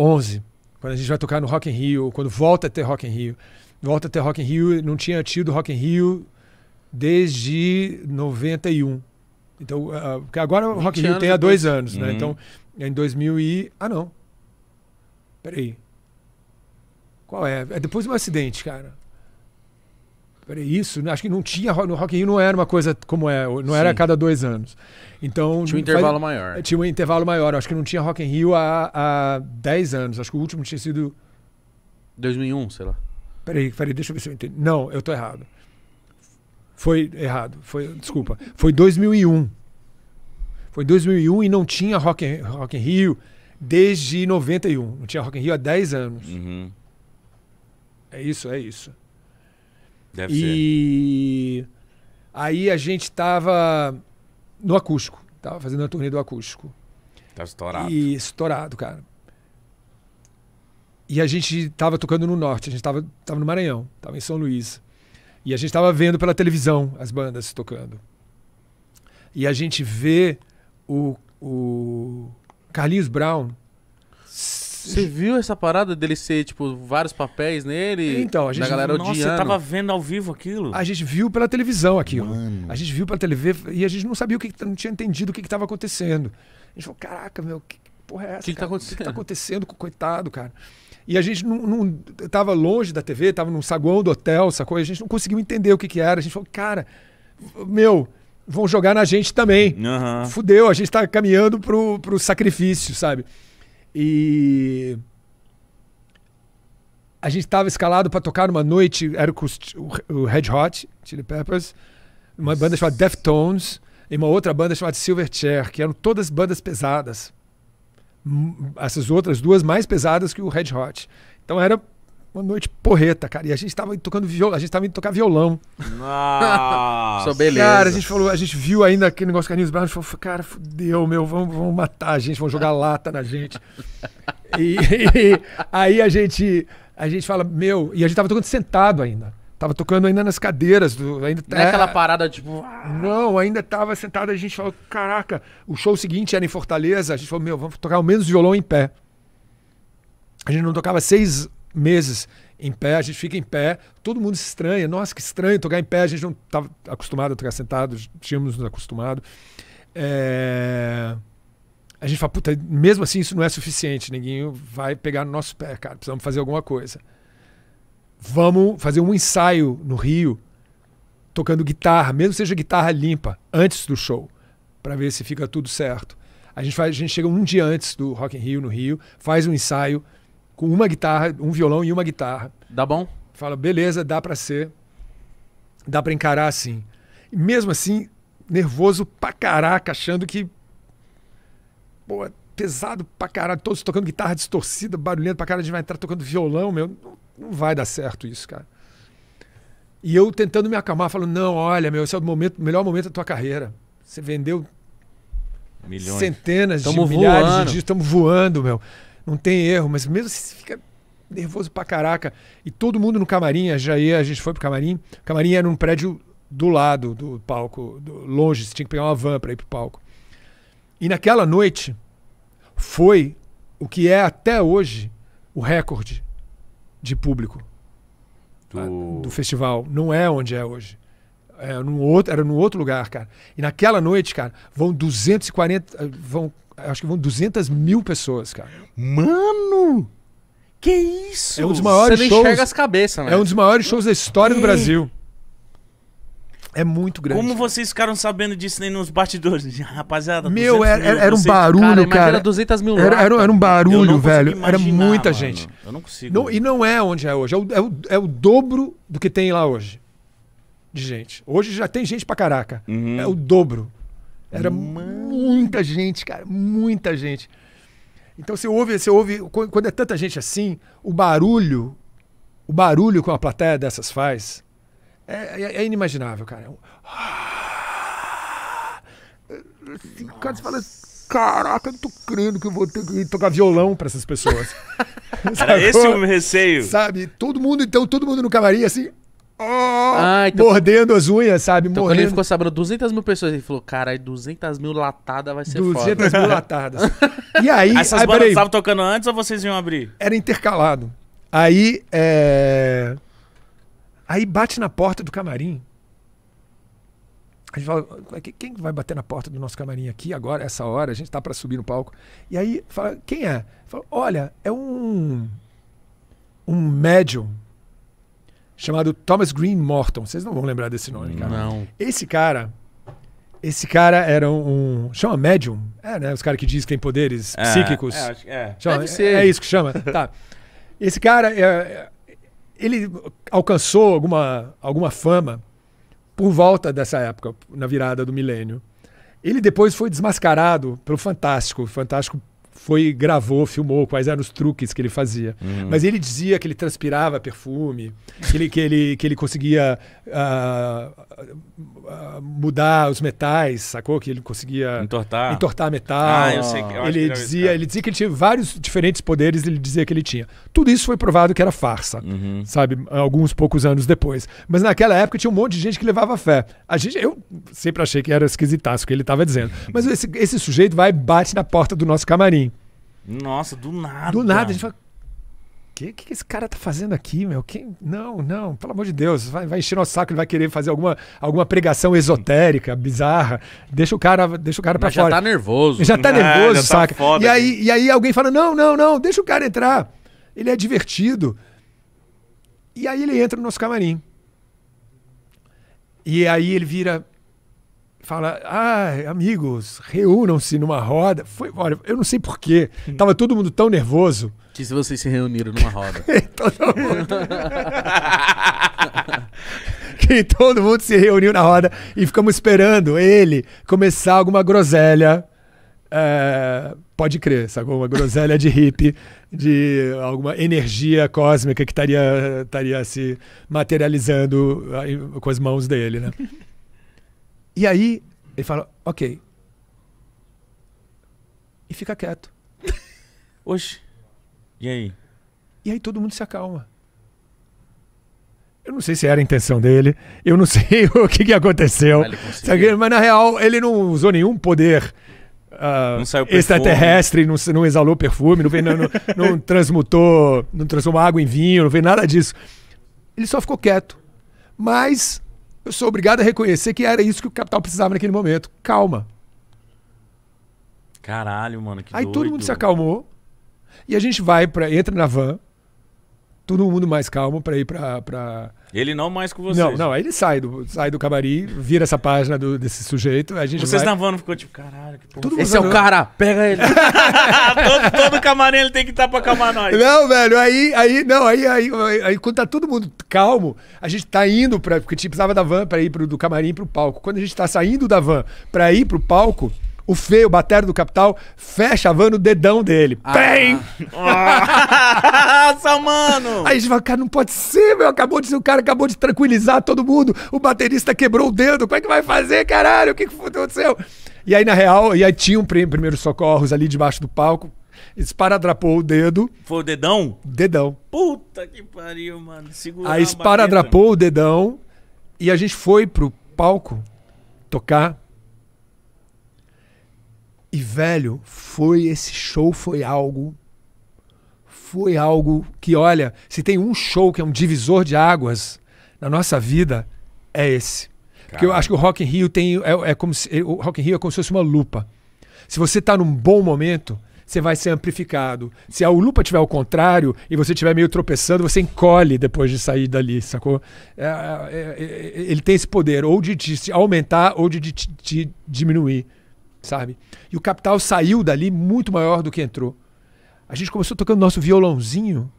quando a gente vai tocar no Rock in Rio, quando volta a ter Rock in Rio. Volta a ter Rock in Rio, não tinha tido Rock in Rio desde 91. Então, uh, porque agora o Rock in Rio tem há dois depois. anos, né? Uhum. Então, é em 2000 e... Ah, não. Peraí. Qual é? É depois do acidente, cara. Peraí, isso, né? acho que não tinha, no Rock in Rio não era uma coisa como é, não era a cada dois anos. Então, tinha um intervalo faz, maior. É, tinha um intervalo maior, acho que não tinha Rock in Rio há, há 10 anos, acho que o último tinha sido... 2001, sei lá. Peraí, peraí, deixa eu ver se eu entendi. Não, eu tô errado. Foi errado, foi, desculpa, foi 2001. Foi 2001 e não tinha Rock in, Rock in Rio desde 91, não tinha Rock in Rio há 10 anos. Uhum. É isso, é isso. Deve e ser. aí a gente estava no acústico. Tava fazendo a turnê do acústico. Tava estourado. E estourado, cara. E a gente tava tocando no norte, a gente tava, tava no Maranhão, tava em São Luís. E a gente tava vendo pela televisão as bandas tocando. E a gente vê o, o Carlinhos Brown você viu essa parada dele ser, tipo, vários papéis nele? Então, a gente. Da galera nossa, você tava vendo ao vivo aquilo? A gente viu pela televisão aquilo. Mano. A gente viu pela televisão e a gente não sabia o que. Não tinha entendido o que, que tava acontecendo. A gente falou, caraca, meu, que porra é essa? O que, que, tá acontecendo? O que, que tá acontecendo com o coitado, cara? E a gente não, não tava longe da TV, tava num saguão do hotel, sacou? E a gente não conseguiu entender o que, que era. A gente falou, cara, meu, vão jogar na gente também. Uhum. Fudeu, a gente tá caminhando pro, pro sacrifício, sabe? E a gente estava escalado para tocar uma noite, era com o Red Hot Chili Peppers, uma banda chamada Deftones e uma outra banda chamada Silverchair, que eram todas bandas pesadas. Essas outras duas mais pesadas que o Red Hot. Então era uma noite porreta, cara. E a gente tava tocando violão, a gente tava indo tocar violão. Nossa, beleza. Cara, a gente falou, a gente viu ainda aquele negócio com a Nils Brown, a gente falou, cara, fudeu, meu, vamos, vamos matar a gente, vão jogar lata na gente. e, e, aí a gente, a gente fala, meu, e a gente tava tocando sentado ainda. Tava tocando ainda nas cadeiras. Do, ainda, Não é, aquela é, parada tipo. Ah, ah. Não, ainda tava sentado. A gente falou: caraca, o show seguinte era em Fortaleza. A gente falou: meu, vamos tocar o menos violão em pé. A gente não tocava seis meses em pé, a gente fica em pé, todo mundo se estranha, nossa, que estranho tocar em pé, a gente não estava acostumado a tocar sentado, tínhamos nos acostumado. É... A gente fala, puta, mesmo assim isso não é suficiente, ninguém vai pegar no nosso pé, cara, precisamos fazer alguma coisa. Vamos fazer um ensaio no Rio, tocando guitarra, mesmo seja guitarra limpa, antes do show, para ver se fica tudo certo. A gente, faz, a gente chega um dia antes do Rock in Rio, no Rio, faz um ensaio com uma guitarra, um violão e uma guitarra. Dá bom? Fala, beleza, dá para ser. Dá para encarar assim. E mesmo assim, nervoso pra caraca, achando que. Pô, é pesado pra caralho, todos tocando guitarra distorcida, barulhento pra caralho, a gente vai entrar tocando violão, meu. Não vai dar certo isso, cara. E eu tentando me acalmar, falo, não, olha, meu, esse é o momento, melhor momento da tua carreira. Você vendeu Milhões. centenas tamo de milhares voando. de dias, estamos voando, meu não tem erro, mas mesmo se assim você fica nervoso pra caraca. E todo mundo no camarim, a Jair, a gente foi pro camarim. O camarim era num prédio do lado do palco, do, longe, você tinha que pegar uma van pra ir pro palco. E naquela noite foi o que é até hoje o recorde de público do, do festival. Não é onde é hoje. É num outro, era num outro lugar, cara. E naquela noite, cara, vão 240, vão acho que vão 200 mil pessoas, cara. Mano! Que isso? É um dos maiores Você shows. enxerga as cabeças, né? É um dos maiores shows da história do Brasil. É muito grande. Como vocês ficaram sabendo disso nem nos bastidores? Rapaziada, Meu, era, era, era um barulho, cara. cara era 200 mil era, era, era um barulho, velho. Imaginar, era muita mano. gente. Eu não consigo. Não, e não é onde é hoje. É o, é, o, é o dobro do que tem lá hoje. De gente. Hoje já tem gente pra caraca. Uhum. É o dobro. Era Mano. muita gente, cara, muita gente. Então você ouve, você ouve, quando é tanta gente assim, o barulho, o barulho que uma plateia dessas faz é, é, é inimaginável, cara. O é cara fala, caraca, eu não tô crendo que eu vou ter que tocar violão para essas pessoas. Era esse o meu receio. Sabe? Todo mundo, então, todo mundo no camarim assim. Ah, ah, então... Mordendo as unhas, sabe? Então, Mordendo. quando ele ficou sabendo 200 mil pessoas, ele falou: caralho, 200 mil latadas vai ser 200 foda. 200 mil latadas. E aí. Essas aí, bandas estavam tocando antes ou vocês iam abrir? Era intercalado. Aí. É... Aí bate na porta do camarim. A gente fala, quem vai bater na porta do nosso camarim aqui agora, essa hora? A gente tá para subir no palco. E aí, fala, quem é? Fala, olha, é um. Um médium chamado Thomas Green Morton. Vocês não vão lembrar desse nome, cara. Não. Esse cara, esse cara era um, chama médium, é, né? Os caras que dizem que tem poderes é, psíquicos. É, é. Chama, é, é, isso que chama. tá. Esse cara, é, ele alcançou alguma, alguma fama por volta dessa época, na virada do milênio. Ele depois foi desmascarado pelo Fantástico. O Fantástico foi gravou, filmou quais eram os truques que ele fazia. Uhum. Mas ele dizia que ele transpirava perfume, que ele, que ele, que ele conseguia uh, uh, mudar os metais, sacou? Que ele conseguia entortar, entortar metal. Ah, eu sei que, eu ele, que dizia, ele dizia que ele tinha vários diferentes poderes, ele dizia que ele tinha. Tudo isso foi provado que era farsa, uhum. sabe? Alguns poucos anos depois. Mas naquela época tinha um monte de gente que levava fé. A gente, eu sempre achei que era esquisitaço o que ele estava dizendo. Mas esse, esse sujeito vai e bate na porta do nosso camarim. Nossa, do nada. Do nada, a gente fala. O que, que esse cara tá fazendo aqui, meu? Quem... Não, não, pelo amor de Deus, vai, vai encher nosso saco, ele vai querer fazer alguma, alguma pregação esotérica, bizarra. Deixa o cara, deixa o cara pra Mas fora. Já tá nervoso. Já tá, é, tá nervoso, saca? Tá e, aí, e aí alguém fala: não, não, não, deixa o cara entrar. Ele é divertido. E aí ele entra no nosso camarim. E aí ele vira fala, ah, amigos, reúnam-se numa roda. Foi, olha, eu não sei porquê. Hum. Tava todo mundo tão nervoso. Que se vocês se reuniram numa roda. todo mundo... que todo mundo se reuniu na roda e ficamos esperando ele começar alguma groselha. É, pode crer, sacou? Uma groselha de hippie, de alguma energia cósmica que estaria se materializando com as mãos dele, né? E aí ele fala, ok. E fica quieto. Oxe. E aí? E aí todo mundo se acalma. Eu não sei se era a intenção dele, eu não sei o que, que aconteceu. Mas, mas na real, ele não usou nenhum poder uh, não saiu extraterrestre, não, não exalou perfume, não, não, não, não transmutou, não transformou água em vinho, não veio nada disso. Ele só ficou quieto. Mas eu sou obrigado a reconhecer que era isso que o capital precisava naquele momento. Calma. Caralho, mano, que Aí doido. todo mundo se acalmou. E a gente vai para entra na van. Todo mundo mais calmo para ir para ele não mais com vocês. Não, não, aí ele sai do, sai do camarim, vira essa página do, desse sujeito. A gente vocês vai... na van ficou tipo, caralho, que porra. Esse é o cara, pega ele. todo, todo camarim ele tem que estar tá pra calmar nós. Não, velho, aí, aí, não, aí, aí, aí, aí, quando tá todo mundo calmo, a gente tá indo pra. Porque a gente precisava da van pra ir pro, do camarim pro palco. Quando a gente tá saindo da van pra ir pro palco o feio, batera do capital, fecha a van no dedão dele. Ah. Nossa, ah. mano! Aí a gente fala, cara, não pode ser, meu. Acabou de ser, o cara acabou de tranquilizar todo mundo. O baterista quebrou o dedo. Como é que vai fazer, caralho? O que, que aconteceu? E aí, na real, e aí tinha um primeiros socorros ali debaixo do palco. Esparadrapou o dedo. Foi o dedão? Dedão. Puta que pariu, mano. Segurou aí esparadrapou o dedão. E a gente foi pro palco tocar e, velho, foi esse show, foi algo. Foi algo que, olha, se tem um show que é um divisor de águas na nossa vida, é esse. Porque eu acho que o Rock in Rio tem. É, é como se, o Rock in Rio é como se fosse uma lupa. Se você está num bom momento, você vai ser amplificado. Se a lupa tiver ao contrário e você estiver meio tropeçando, você encolhe depois de sair dali, sacou? É, é, é, é ele tem esse poder ou de te aumentar ou de te diminuir sabe? E o capital saiu dali muito maior do que entrou. A gente começou tocando nosso violãozinho,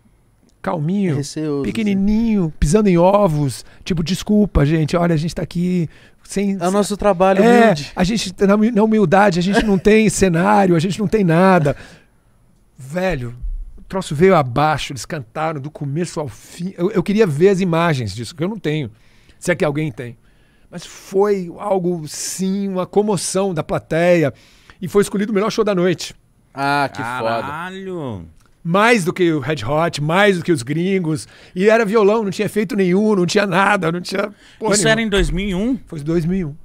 calminho, Receoso, pequenininho, sim. pisando em ovos, tipo, desculpa, gente, olha, a gente está aqui sem... É o nosso trabalho é, humilde. A gente, na, na humildade, a gente não tem cenário, a gente não tem nada. Velho, o troço veio abaixo, eles cantaram do começo ao fim. Eu, eu, queria ver as imagens disso, que eu não tenho. Se é que alguém tem mas foi algo, sim, uma comoção da plateia. E foi escolhido o melhor show da noite. Ah, que Caralho. foda. Mais do que o Red Hot, mais do que os gringos. E era violão, não tinha efeito nenhum, não tinha nada, não tinha. Isso nenhuma. era em 2001? Foi em 2001.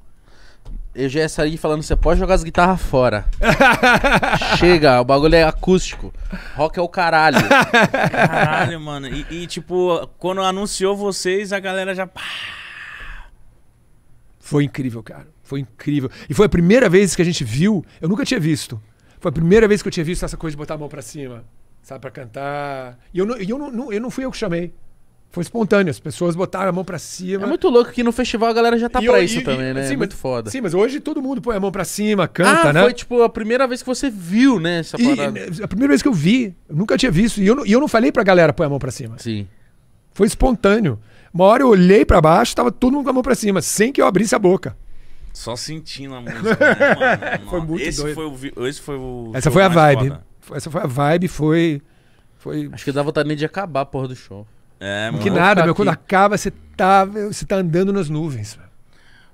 Eu já ia sair falando: você pode jogar as guitarras fora. Chega, o bagulho é acústico. Rock é o caralho. Caralho, mano. E, e tipo, quando anunciou vocês, a galera já. Foi incrível, cara. Foi incrível. E foi a primeira vez que a gente viu, eu nunca tinha visto. Foi a primeira vez que eu tinha visto essa coisa de botar a mão para cima, sabe, para cantar. E eu não, eu, não, eu não fui eu que chamei. Foi espontâneo, as pessoas botaram a mão pra cima. É muito louco que no festival a galera já tá e, pra eu, isso e, também, e, né? É sim, é muito mas, foda. Sim, mas hoje todo mundo põe a mão pra cima, canta, ah, né? Foi tipo a primeira vez que você viu, né? Essa parada. Né, a primeira vez que eu vi, eu nunca tinha visto. E eu, não, e eu não falei pra galera põe a mão pra cima. Sim. Foi espontâneo. Uma hora eu olhei para baixo, tava todo mundo com a mão pra cima, sem que eu abrisse a boca. Só sentindo a música. mano, foi muito esse doido. Foi o, esse foi o. Essa foi a vibe. Foda. Essa foi a vibe, foi. foi... Acho que dá vontade nem de acabar a porra do show. É, mano. Que nada, meu. Aqui. Quando acaba, você tá, você tá andando nas nuvens.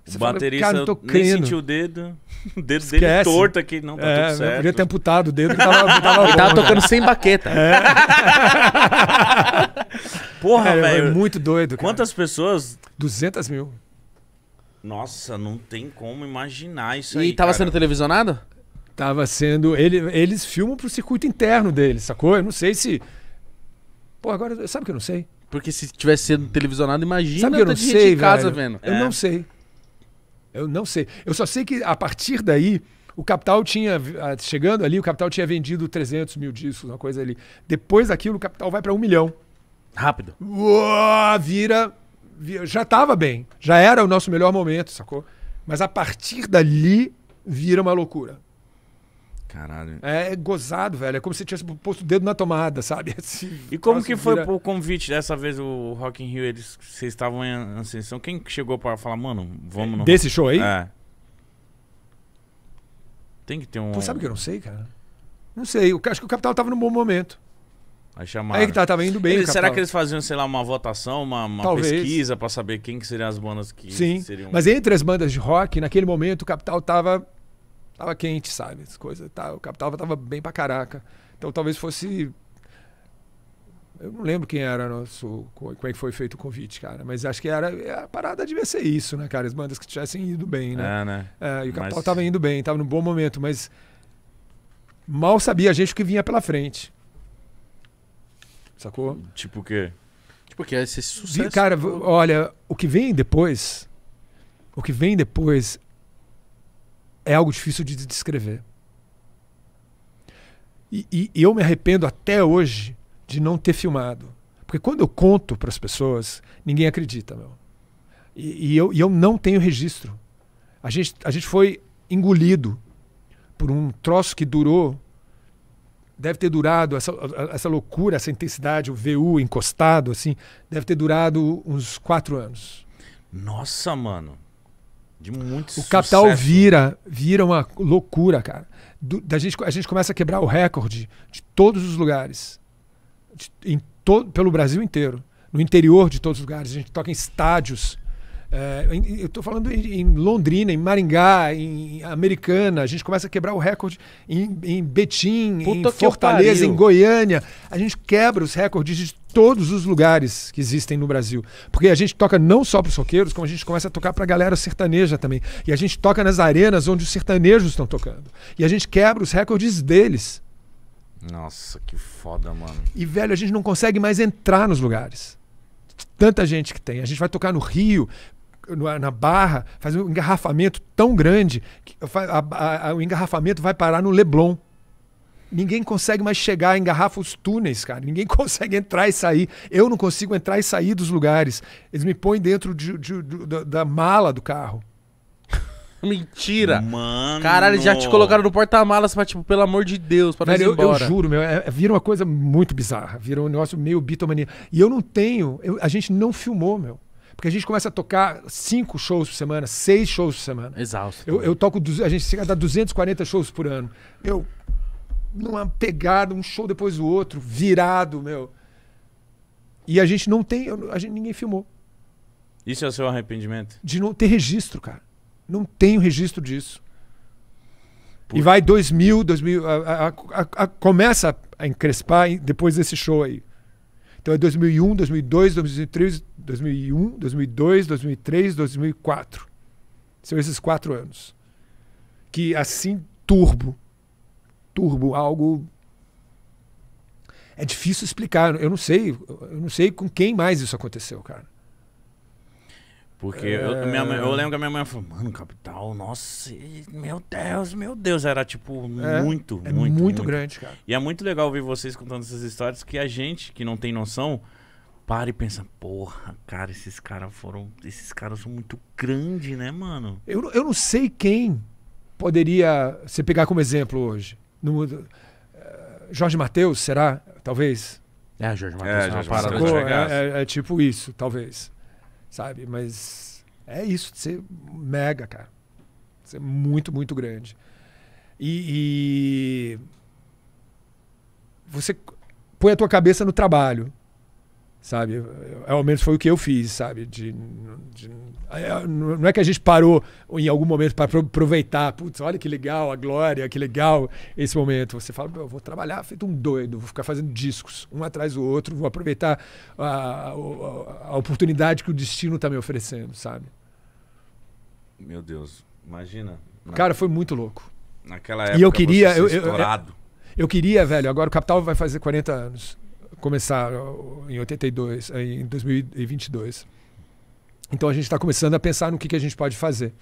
Você o baterista fala, nem sentiu o dedo. O dedo Esquece. dele é torto aqui, não tá é, tudo certo. Podia ter amputado o dedo que tava, tava, bom, tava né? tocando sem baqueta. É. Porra, é, velho. É muito doido. Cara. Quantas pessoas? 200 mil. Nossa, não tem como imaginar isso e aí. E tava cara. sendo televisionado? Tava sendo. Ele, eles filmam pro circuito interno deles, sacou? Eu não sei se. Pô, agora. Sabe que eu não sei? Porque se tivesse sendo televisionado, imagina Sabe que eu não sei, de casa velho? vendo. Eu não é. sei. Eu não sei. Eu só sei que a partir daí o capital tinha ah, chegando ali, o capital tinha vendido 300 mil discos, uma coisa ali. Depois daquilo, o capital vai para um milhão. Rápido. Uou, vira, vira, já estava bem, já era o nosso melhor momento, sacou? Mas a partir dali vira uma loucura. Caralho. É, é gozado, velho. É como se tivesse posto o dedo na tomada, sabe? e como que foi o convite dessa vez o Rock in Rio? Eles, vocês estavam em ascensão. Quem chegou para falar, mano, vamos... No... Desse show aí? É. Tem que ter um... Tu sabe que eu não sei, cara? Não sei. Eu acho que o Capital tava no bom momento. Aí chamaram. Aí que tá, tava indo bem. Eles, será que eles faziam, sei lá, uma votação, uma, uma pesquisa para saber quem que seriam as bandas que Sim, seriam... mas entre as bandas de rock, naquele momento o Capital tava Tava quente, sabe? As coisas, tá, o capital tava bem pra caraca. Então talvez fosse. Eu não lembro quem era nosso. Como é que foi feito o convite, cara. Mas acho que era. A parada devia ser isso, né, cara? As bandas que tivessem ido bem, né? É, né? É, e o Capital mas... tava indo bem, tava num bom momento, mas. Mal sabia a gente o que vinha pela frente. Sacou? Tipo o quê? Tipo que é esse sucesso. cara, olha, o que vem depois. O que vem depois é algo difícil de descrever. E, e, eu me arrependo até hoje de não ter filmado. Porque quando eu conto para as pessoas, ninguém acredita, meu. E, e, eu, e eu não tenho registro. A gente, a gente foi engolido por um troço que durou. Deve ter durado essa, essa loucura, essa intensidade, o VU encostado, assim, deve ter durado uns quatro anos. Nossa, mano. De muito O capital sucesso. vira, vira uma loucura, cara. Do, da gente, a gente começa a quebrar o recorde de todos os lugares. De, em todo, pelo Brasil inteiro. No interior de todos os lugares. A gente toca em estádios. É, eu estou falando em, em, Londrina, em Maringá, em, Americana. A gente começa a quebrar o recorde em, Betim, Puta em Fortaleza, em Goiânia. A gente quebra os recordes de todos os lugares que existem no Brasil. Porque a gente toca não só para os roqueiros, como a gente começa a tocar para a galera sertaneja também. E a gente toca nas arenas onde os sertanejos estão tocando. E a gente quebra os recordes deles. Nossa, que foda, mano. E, velho, a gente não consegue mais entrar nos lugares. Tanta gente que tem. A gente vai tocar no Rio, na Barra, faz um engarrafamento tão grande que a, a, a, o engarrafamento vai parar no Leblon ninguém consegue mais chegar, engarrafa os túneis, cara. Ninguém consegue entrar e sair. Eu não consigo entrar e sair dos lugares. Eles me põem dentro de, de, de, da, da mala do carro. Mentira! Mano. Caralho, já te colocaram no porta-malas pra, tipo, pelo amor de Deus, para eu, eu, juro, meu, é, é, vira uma coisa muito bizarra. Vira um negócio meio bitomania. E eu não tenho, eu, a gente não filmou, meu. Porque a gente começa a tocar cinco shows por semana, seis shows por semana. Exausto. Eu, eu toco, a gente chega a dar 240 shows por ano. Eu numa pegada, um show depois do outro, virado, meu. E a gente não tem, a gente, ninguém filmou. Isso é o seu arrependimento? De não ter registro, cara. Não tenho registro disso. Puxa. E vai 2000, 2000, a, a, a, começa a encrespar depois desse show aí. Então é 2001, 2002, 2003, 2001, 2002, 2003, 2004. São esses quatro anos. Que assim, turbo turbo, algo é difícil explicar. Eu não sei, eu não sei com quem mais isso aconteceu, cara. Porque é... eu, minha mãe, eu lembro que a minha mãe falou, mano, Capital, nossa, meu Deus, meu Deus. Era, tipo, é, muito, é muito, muito, grande, cara. E é muito legal ver vocês contando essas histórias que a gente, que não tem noção, para e pensa, porra, cara, esses caras foram. Esses caras são muito grandes, né, mano? Eu, eu não sei quem poderia você pegar como exemplo hoje. No, uh, Jorge Mateus será? Talvez. É, Jorge é, Mateus é, é, é, é, tipo isso, talvez. Sabe? Mas é isso, de ser mega, cara. De ser muito, muito grande. E, e, Você põe a tua cabeça no trabalho sabe? Ao menos foi o que eu fiz, sabe? De, de, é, é, não é que a gente parou em algum momento para aproveitar, putz, olha que legal a glória, que legal esse momento. Você fala, eu vou trabalhar feito um doido, vou ficar fazendo discos, um atrás do outro, vou aproveitar a, a, a oportunidade que o destino está me oferecendo, sabe? Meu Deus, imagina. Na... Cara, foi muito louco. Naquela época, e eu queria, eu, eu, eu, eu queria, velho, agora o Capital vai fazer 40 anos começaram em 82, eh, em 2022. Então a gente está começando a pensar no que, que a gente pode fazer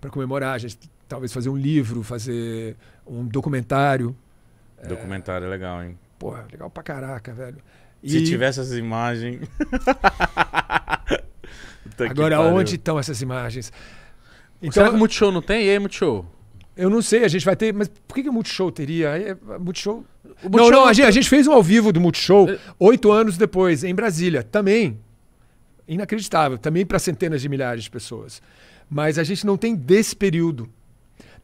para comemorar. A gente talvez fazer um livro, fazer um documentário. É. Documentário é, é legal, hein? pô legal pra caraca, velho. E... Se tivesse essas imagens. Agora, onde estão essas imagens? Então, Será que o Multishow não tem? E aí, Multishow? Eu não sei, a gente vai ter. Mas por que, que o Multishow teria? É, Multishow não, não, é a gente, a gente fez um ao vivo do Multishow é. oito anos depois, em Brasília, também. Inacreditável, também para centenas de milhares de pessoas. Mas a gente não tem desse período.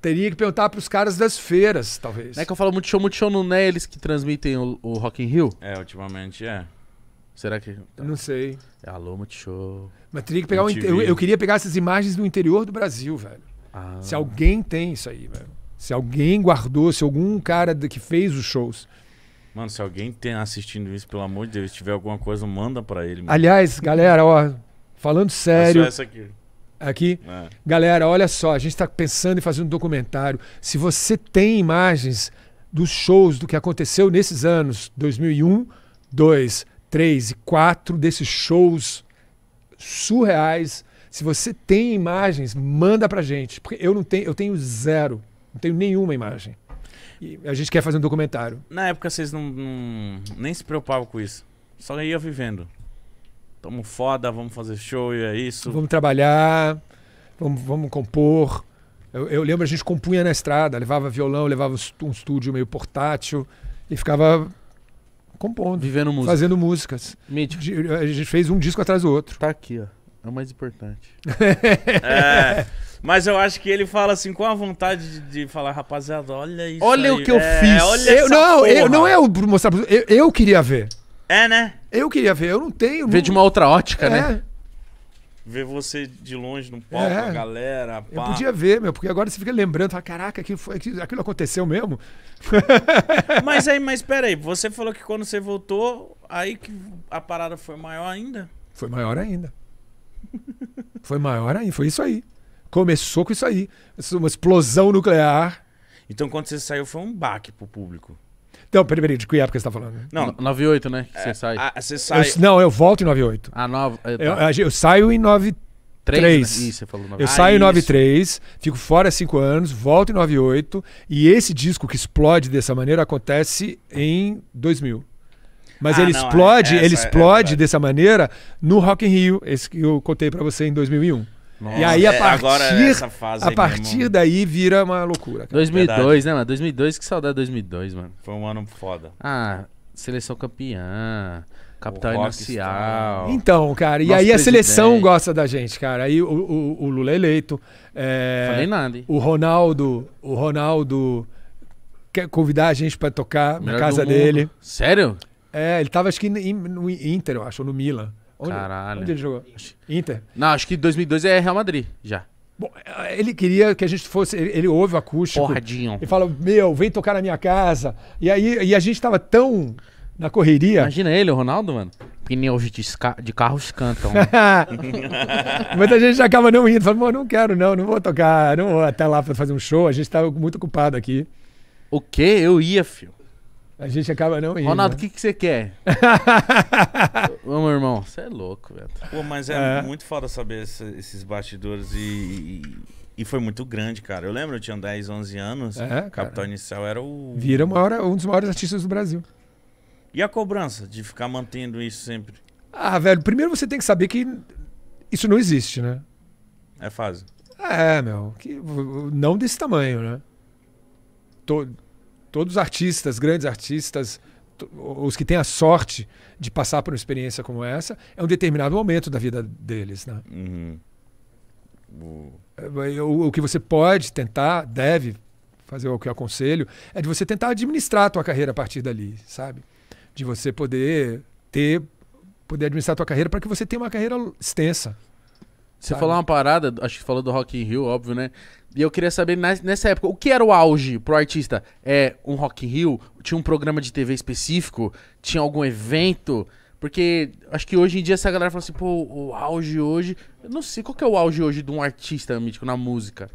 Teria que perguntar para os caras das feiras, talvez. Não é que eu falo Multishow, Multishow não é eles que transmitem o, o Rock in Rio? É, ultimamente é. Será que. Não sei. É, alô, Multishow. Mas teria que pegar. Um, eu, eu queria pegar essas imagens do interior do Brasil, velho. Ah. Se alguém tem isso aí, velho. Se alguém guardou, se algum cara que fez os shows. Mano, se alguém tem assistindo isso, pelo amor de Deus, se tiver alguma coisa, manda para ele. Mano. Aliás, galera, ó, falando sério. É só essa aqui. Aqui. É. Galera, olha só, a gente está pensando em fazer um documentário. Se você tem imagens dos shows, do que aconteceu nesses anos, 2001, 2, 3 e 4, desses shows surreais, se você tem imagens, manda pra gente, porque eu não tenho, eu tenho zero. Não tenho nenhuma imagem. E a gente quer fazer um documentário. Na época vocês não, não nem se preocupavam com isso. Só ia vivendo. Tamo foda, vamos fazer show e é isso. Vamos trabalhar, vamos, vamos compor. Eu, eu lembro a gente compunha na estrada, levava violão, levava um estúdio meio portátil e ficava compondo. Vivendo música. Fazendo músicas. Mítico. A gente fez um disco atrás do outro. Tá aqui, ó. É o mais importante. é. Mas eu acho que ele fala assim com a vontade de, de falar, rapaziada, olha isso. Olha aí. o que eu é, fiz. Olha eu, não, eu, não é o mostrar. Eu, eu queria ver. É, né? Eu queria ver, eu não tenho. Ver não... de uma outra ótica, é. né? Ver você de longe no palco, é. a galera. Pá. Eu podia ver, meu, porque agora você fica lembrando, fala, caraca, aquilo, foi, aquilo aconteceu mesmo. mas aí, mas peraí, você falou que quando você voltou, aí que a parada foi maior ainda? Foi maior ainda. foi maior ainda, foi isso aí. Começou com isso aí. Uma explosão nuclear. Então, quando você saiu, foi um baque pro público. Então, peraí, peraí, de que época você está falando? Não, 98, né? Que você é, sai. A, você sai... Ah, eu, não, eu volto em 98. Ah, 9. É, tá. Eu, eu, saio em 93. Né? Isso, você falou 98. Eu saio ah, isso. em 93, fico fora 5 anos, volto em 98, e esse disco que explode dessa maneira acontece em 2000. Mas ah, ele, não, explode, é, ele explode, ele é dessa maneira no Rock in Rio, esse que eu contei para você em 2001. Nossa. E aí, a é, partir, é a partir mesmo. daí, vira uma loucura. Cara. 2002, Verdade. né, mano? 2002, que saudade de 2002, mano. Foi um ano foda. Ah, seleção campeã, capital inicial. Então, cara, e Nosso aí presidente. a seleção gosta da gente, cara. Aí o, o, o Lula eleito. É, Falei nada, hein? O Ronaldo, o Ronaldo quer convidar a gente para tocar Melhor na casa dele. Sério? É, ele tava acho que no Inter, eu acho, ou no Milan. Caralho. Onde ele jogou? Inter. Não, acho que 2002 é Real Madrid já. Bom, é, ele queria que a gente fosse. Ele, ele ouve o acústico. Porradinho. E fala: Meu, vem tocar na minha casa. E aí e a gente tava tão na correria. Imagina ele, o Ronaldo, mano. Pneus de, de carros cantam. Muita gente acaba não indo. Fala: não quero, não, não vou tocar, não vou até lá pra fazer um show. A gente tava muito ocupado aqui. O quê? Eu ia, filho. A gente acaba não indo. Ronaldo, né? o que, que você quer? Vamos, irmão. Você é louco, velho. Pô, mas é, é. muito foda saber esse, esses bastidores e, e, e, foi muito grande, cara. Eu lembro, eu tinha 10, 11 anos. É, Capital Inicial era o... Vira hora um dos maiores artistas do Brasil. E a cobrança de ficar mantendo isso sempre? Ah, velho, primeiro você tem que saber que isso não existe, né? É fase. É, meu. Que, não desse tamanho, né? Todo todos os artistas, grandes artistas, os que têm a sorte de passar por uma experiência como essa, é um determinado momento da vida deles. Né? Uhum. É, o... o que você pode tentar, deve fazer o que eu aconselho, é de você tentar administrar a tua carreira a partir dali, sabe? De você poder ter, poder administrar a tua carreira para que você tenha uma carreira extensa. Você sabe? falou uma parada, acho que falou do Rock in Rio, óbvio, né? E eu queria saber, nessa época, o que era o auge pro artista? É um Rock in Rio? Tinha um programa de TV específico? Tinha algum evento? Porque acho que hoje em dia essa galera fala assim, pô, o auge hoje... Eu não sei, qual que é o auge hoje de um artista mítico na música?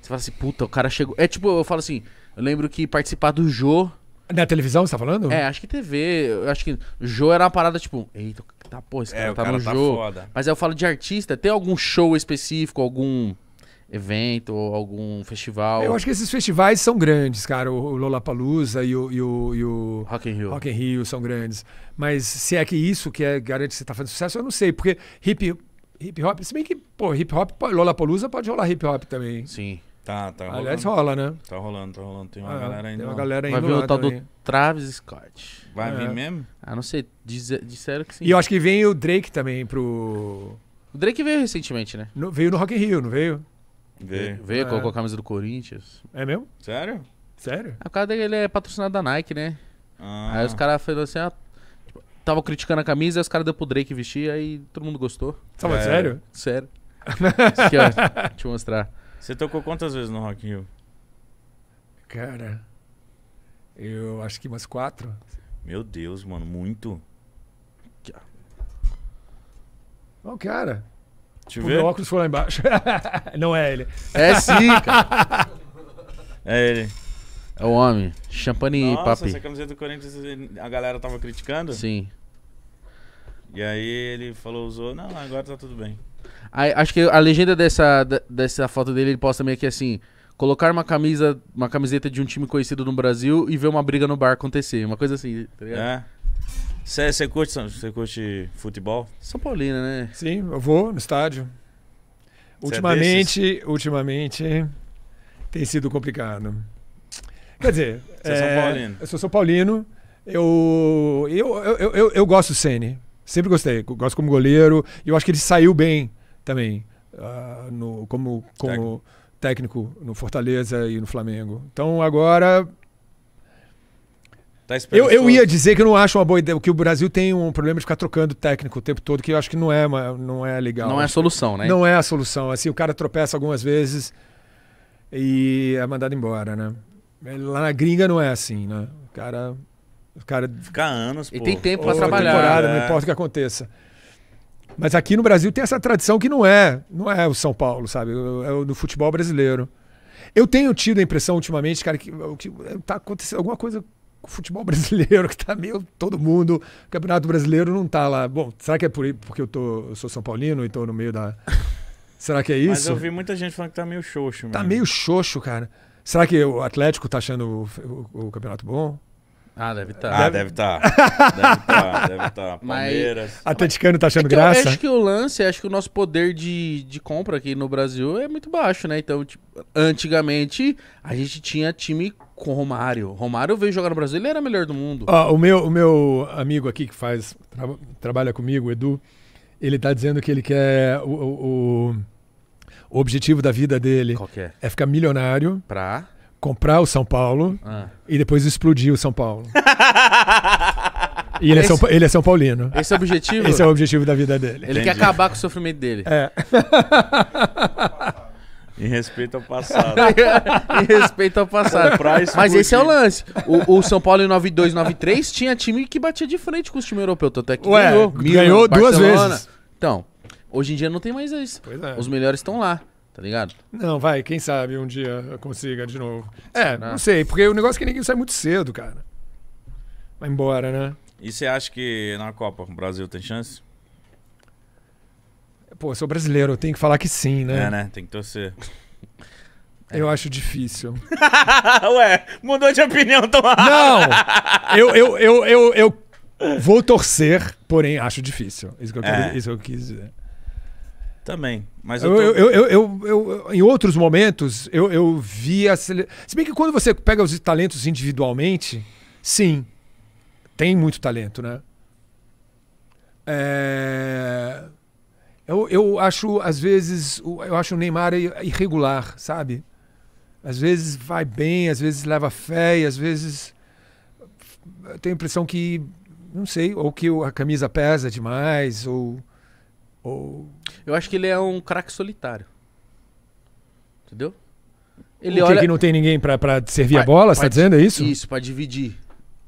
Você fala assim, puta, o cara chegou... É tipo, eu falo assim, eu lembro que participar do Jô... Na televisão, você tá falando? É, acho que TV, acho que Jô era uma parada tipo, eita, tá, pô, esse é, cara é, tá no tá Jô. Foda. Mas aí eu falo de artista, tem algum show específico, algum evento ou algum festival? Eu acho que esses festivais são grandes, cara. O Lollapalooza e o, e o, e o Rock, in Rio. Rock in Rio são grandes. Mas se é que isso que é, garante que você está fazendo sucesso, eu não sei. Porque hip, hip hop, se bem que, pô, hip hop, Lollapalooza pode rolar hip hop também. Sim. Tá, tá rolando. Aliás, rola, né? Tá rolando, tá rolando. Tem uma ah, galera ainda. Tem uma galera ainda. Vai vir o tal do Travis Scott. Vai é. vir mesmo? Ah, não sei. Diz, disseram que sim. E eu acho que vem o Drake também pro. O Drake veio recentemente, né? No, veio no Rock in Rio, não veio? Veio. Veio, é. colocou a camisa do Corinthians. É mesmo? Sério? Sério? a é por causa dele, ele é patrocinado da Nike, né? Ah. Aí os caras falaram assim, ó. tipo, tava criticando a camisa, aí os caras deu pro Drake vestir, aí todo mundo gostou. Tava tá, é. sério? Sério. Aqui, ó, deixa mostrar. Você tocou quantas vezes no Rock in Rio? Cara, eu acho que umas quatro. Meu Deus, mano, muito. Ó, o cara. Deixa ver. O óculos foi lá embaixo. Não é ele. É sim, cara. é ele. É o homem. Champagne Nossa, papi. essa camiseta do Corinthians a galera tava criticando? Sim. E aí ele falou, usou, não, agora tá tudo bem. Aí, acho que a legenda dessa, dessa foto dele, ele posta meio que assim... Colocar uma camisa, uma camiseta de um time conhecido no Brasil e ver uma briga no bar acontecer. Uma coisa assim, tá ligado? É. Você curte, você curte futebol? São Paulina, né? Sim, eu vou no estádio. Cê é ultimamente, é ultimamente tem sido complicado. Quer dizer, é, é São é, Paulino. eu sou São Paulino. Eu, eu, eu, eu, eu gosto do Sene. Sempre gostei. Gosto como goleiro. E eu acho que ele saiu bem também uh, no, como, como técnico. técnico no Fortaleza e no Flamengo. Então agora Tá eu, eu ia dizer que eu não acho uma boa ideia, que o Brasil tem um problema de ficar trocando técnico o tempo todo, que eu acho que não é, não é legal. Não é a solução, né? Não é a solução. Assim, o cara tropeça algumas vezes e é mandado embora, né? Lá na gringa não é assim, né? O cara. O cara Fica anos. Pô. E tem tempo pra trabalhar. é. Não importa o que aconteça. Mas aqui no Brasil tem essa tradição que não é, não é o São Paulo, sabe? É o do futebol brasileiro. Eu tenho tido a impressão ultimamente, cara, que, que tá acontecendo alguma coisa o futebol brasileiro, que está meio todo mundo. O Campeonato Brasileiro não está lá. Bom, será que é por, porque eu, tô, eu sou São Paulino e estou no meio da. Será que é isso? Mas eu vi muita gente falando que está meio xoxo. Está meio xoxo, cara. Será que o Atlético está achando o, o, o campeonato bom? Ah, deve estar. Tá. Ah, deve estar. Tá. deve estar, tá, deve tá. Palmeiras. Mas... Atleticano tá achando é graça? Eu acho que o lance, acho que o nosso poder de, de compra aqui no Brasil é muito baixo, né? Então, tipo, antigamente, a gente tinha time com Romário. Romário veio jogar no Brasil, ele era melhor do mundo. Ah, o, meu, o meu amigo aqui que faz tra trabalha comigo, Edu, ele tá dizendo que ele quer o, o, o objetivo da vida dele é? é? ficar milionário. Pra? Comprar o São Paulo ah. e depois explodir o São Paulo. E ele, esse, é São, ele é São Paulino. Esse é o objetivo? Esse é o objetivo da vida dele. Ele Entendi. quer acabar com o sofrimento dele. É. Em respeito ao passado. em respeito ao passado. Mas esse é o lance. O, o São Paulo em 92, 93 tinha time que batia de frente com os times europeus. Tanto é que Ué, ganhou. Milan, ganhou duas vezes. Então, hoje em dia não tem mais isso. É. Os melhores estão lá. Tá ligado? Não, vai, quem sabe um dia eu consiga de novo. É, não. não sei, porque o negócio é que ninguém sai muito cedo, cara. Vai embora, né? E você acha que na Copa o Brasil tem chance? Pô, sou brasileiro, eu tenho que falar que sim, né? É, né? Tem que torcer. Eu acho difícil. Ué, mudou de opinião Tomás. Não! Eu, eu, eu, eu, eu vou torcer, porém acho difícil. Isso que eu, quero, é. isso que eu quis dizer. Também. Mas eu, Eu, eu, eu, eu- eu- em outros momentos, eu, eu vi a Se bem que quando você pega os talentos individualmente, sim, tem muito talento, né? É, eu, eu acho, às vezes, eu acho o Neymar irregular, sabe? Às vezes vai bem, às vezes leva fé, e às vezes eu tenho a impressão que, não sei, ou que a camisa pesa demais, ou. ou... Eu acho que ele é um craque solitário. Entendeu? Ele o olha... que não tem ninguém para servir pra, a bola, você tá dizendo? É isso? Isso, para dividir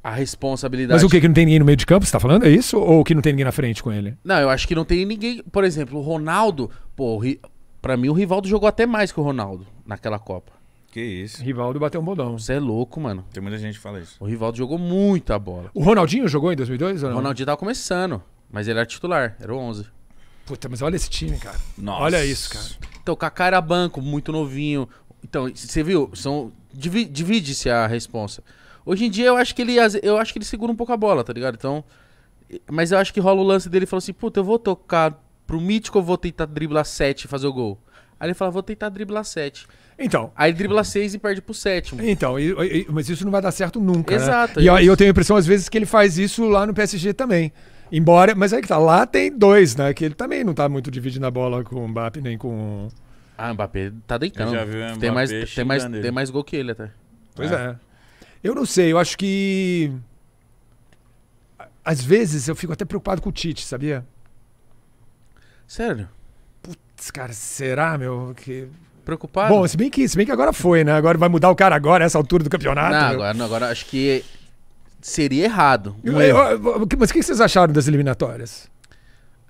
a responsabilidade. Mas o que? Que não tem ninguém no meio de campo, você tá falando? É isso? Ou que não tem ninguém na frente com ele? Não, eu acho que não tem ninguém. Por exemplo, o Ronaldo. Pô, ri... pra mim o Rivaldo jogou até mais que o Ronaldo naquela Copa. Que isso. Rivaldo bateu um bolão. Você é louco, mano. Tem muita gente que fala isso. O Rivaldo jogou muita bola. O Ronaldinho jogou em 2002 ou não? O Ronaldinho tava começando, mas ele era titular, era o 11. Puta, mas olha esse time, cara. Nossa. Olha isso, cara. Então, Kaká era banco, muito novinho. Então, você viu? São... Divide-se a responsa. Hoje em dia eu acho que ele eu acho que ele segura um pouco a bola, tá ligado? Então, mas eu acho que rola o lance dele falou assim: "Puta, eu vou tocar pro mítico, eu vou tentar driblar 7 e fazer o gol". Aí ele fala: "Vou tentar driblar 7". Então. Aí dribla 6 e perde pro sétimo. Então, e, e, mas isso não vai dar certo nunca. Né? Exato. Né? E eu, é eu tenho a impressão, às vezes, que ele faz isso lá no PSG também. Embora. Mas aí é que tá, lá tem dois, né? Que ele também não tá muito dividindo a bola com o Mbappé nem com. Ah, o Mbappé tá deitando. Mbappé tem mais, tem mais, tem mais gol que ele até. Pois é. é. Eu não sei, eu acho que. Às vezes eu fico até preocupado com o Tite, sabia? Sério? Putz, cara, será, meu? Que... Preocupado? Bom, se bem, que, se bem que agora foi, né? Agora vai mudar o cara agora, essa altura do campeonato. Não, agora, não, agora acho que seria errado. Eu, eu, eu, mas o que vocês acharam das eliminatórias?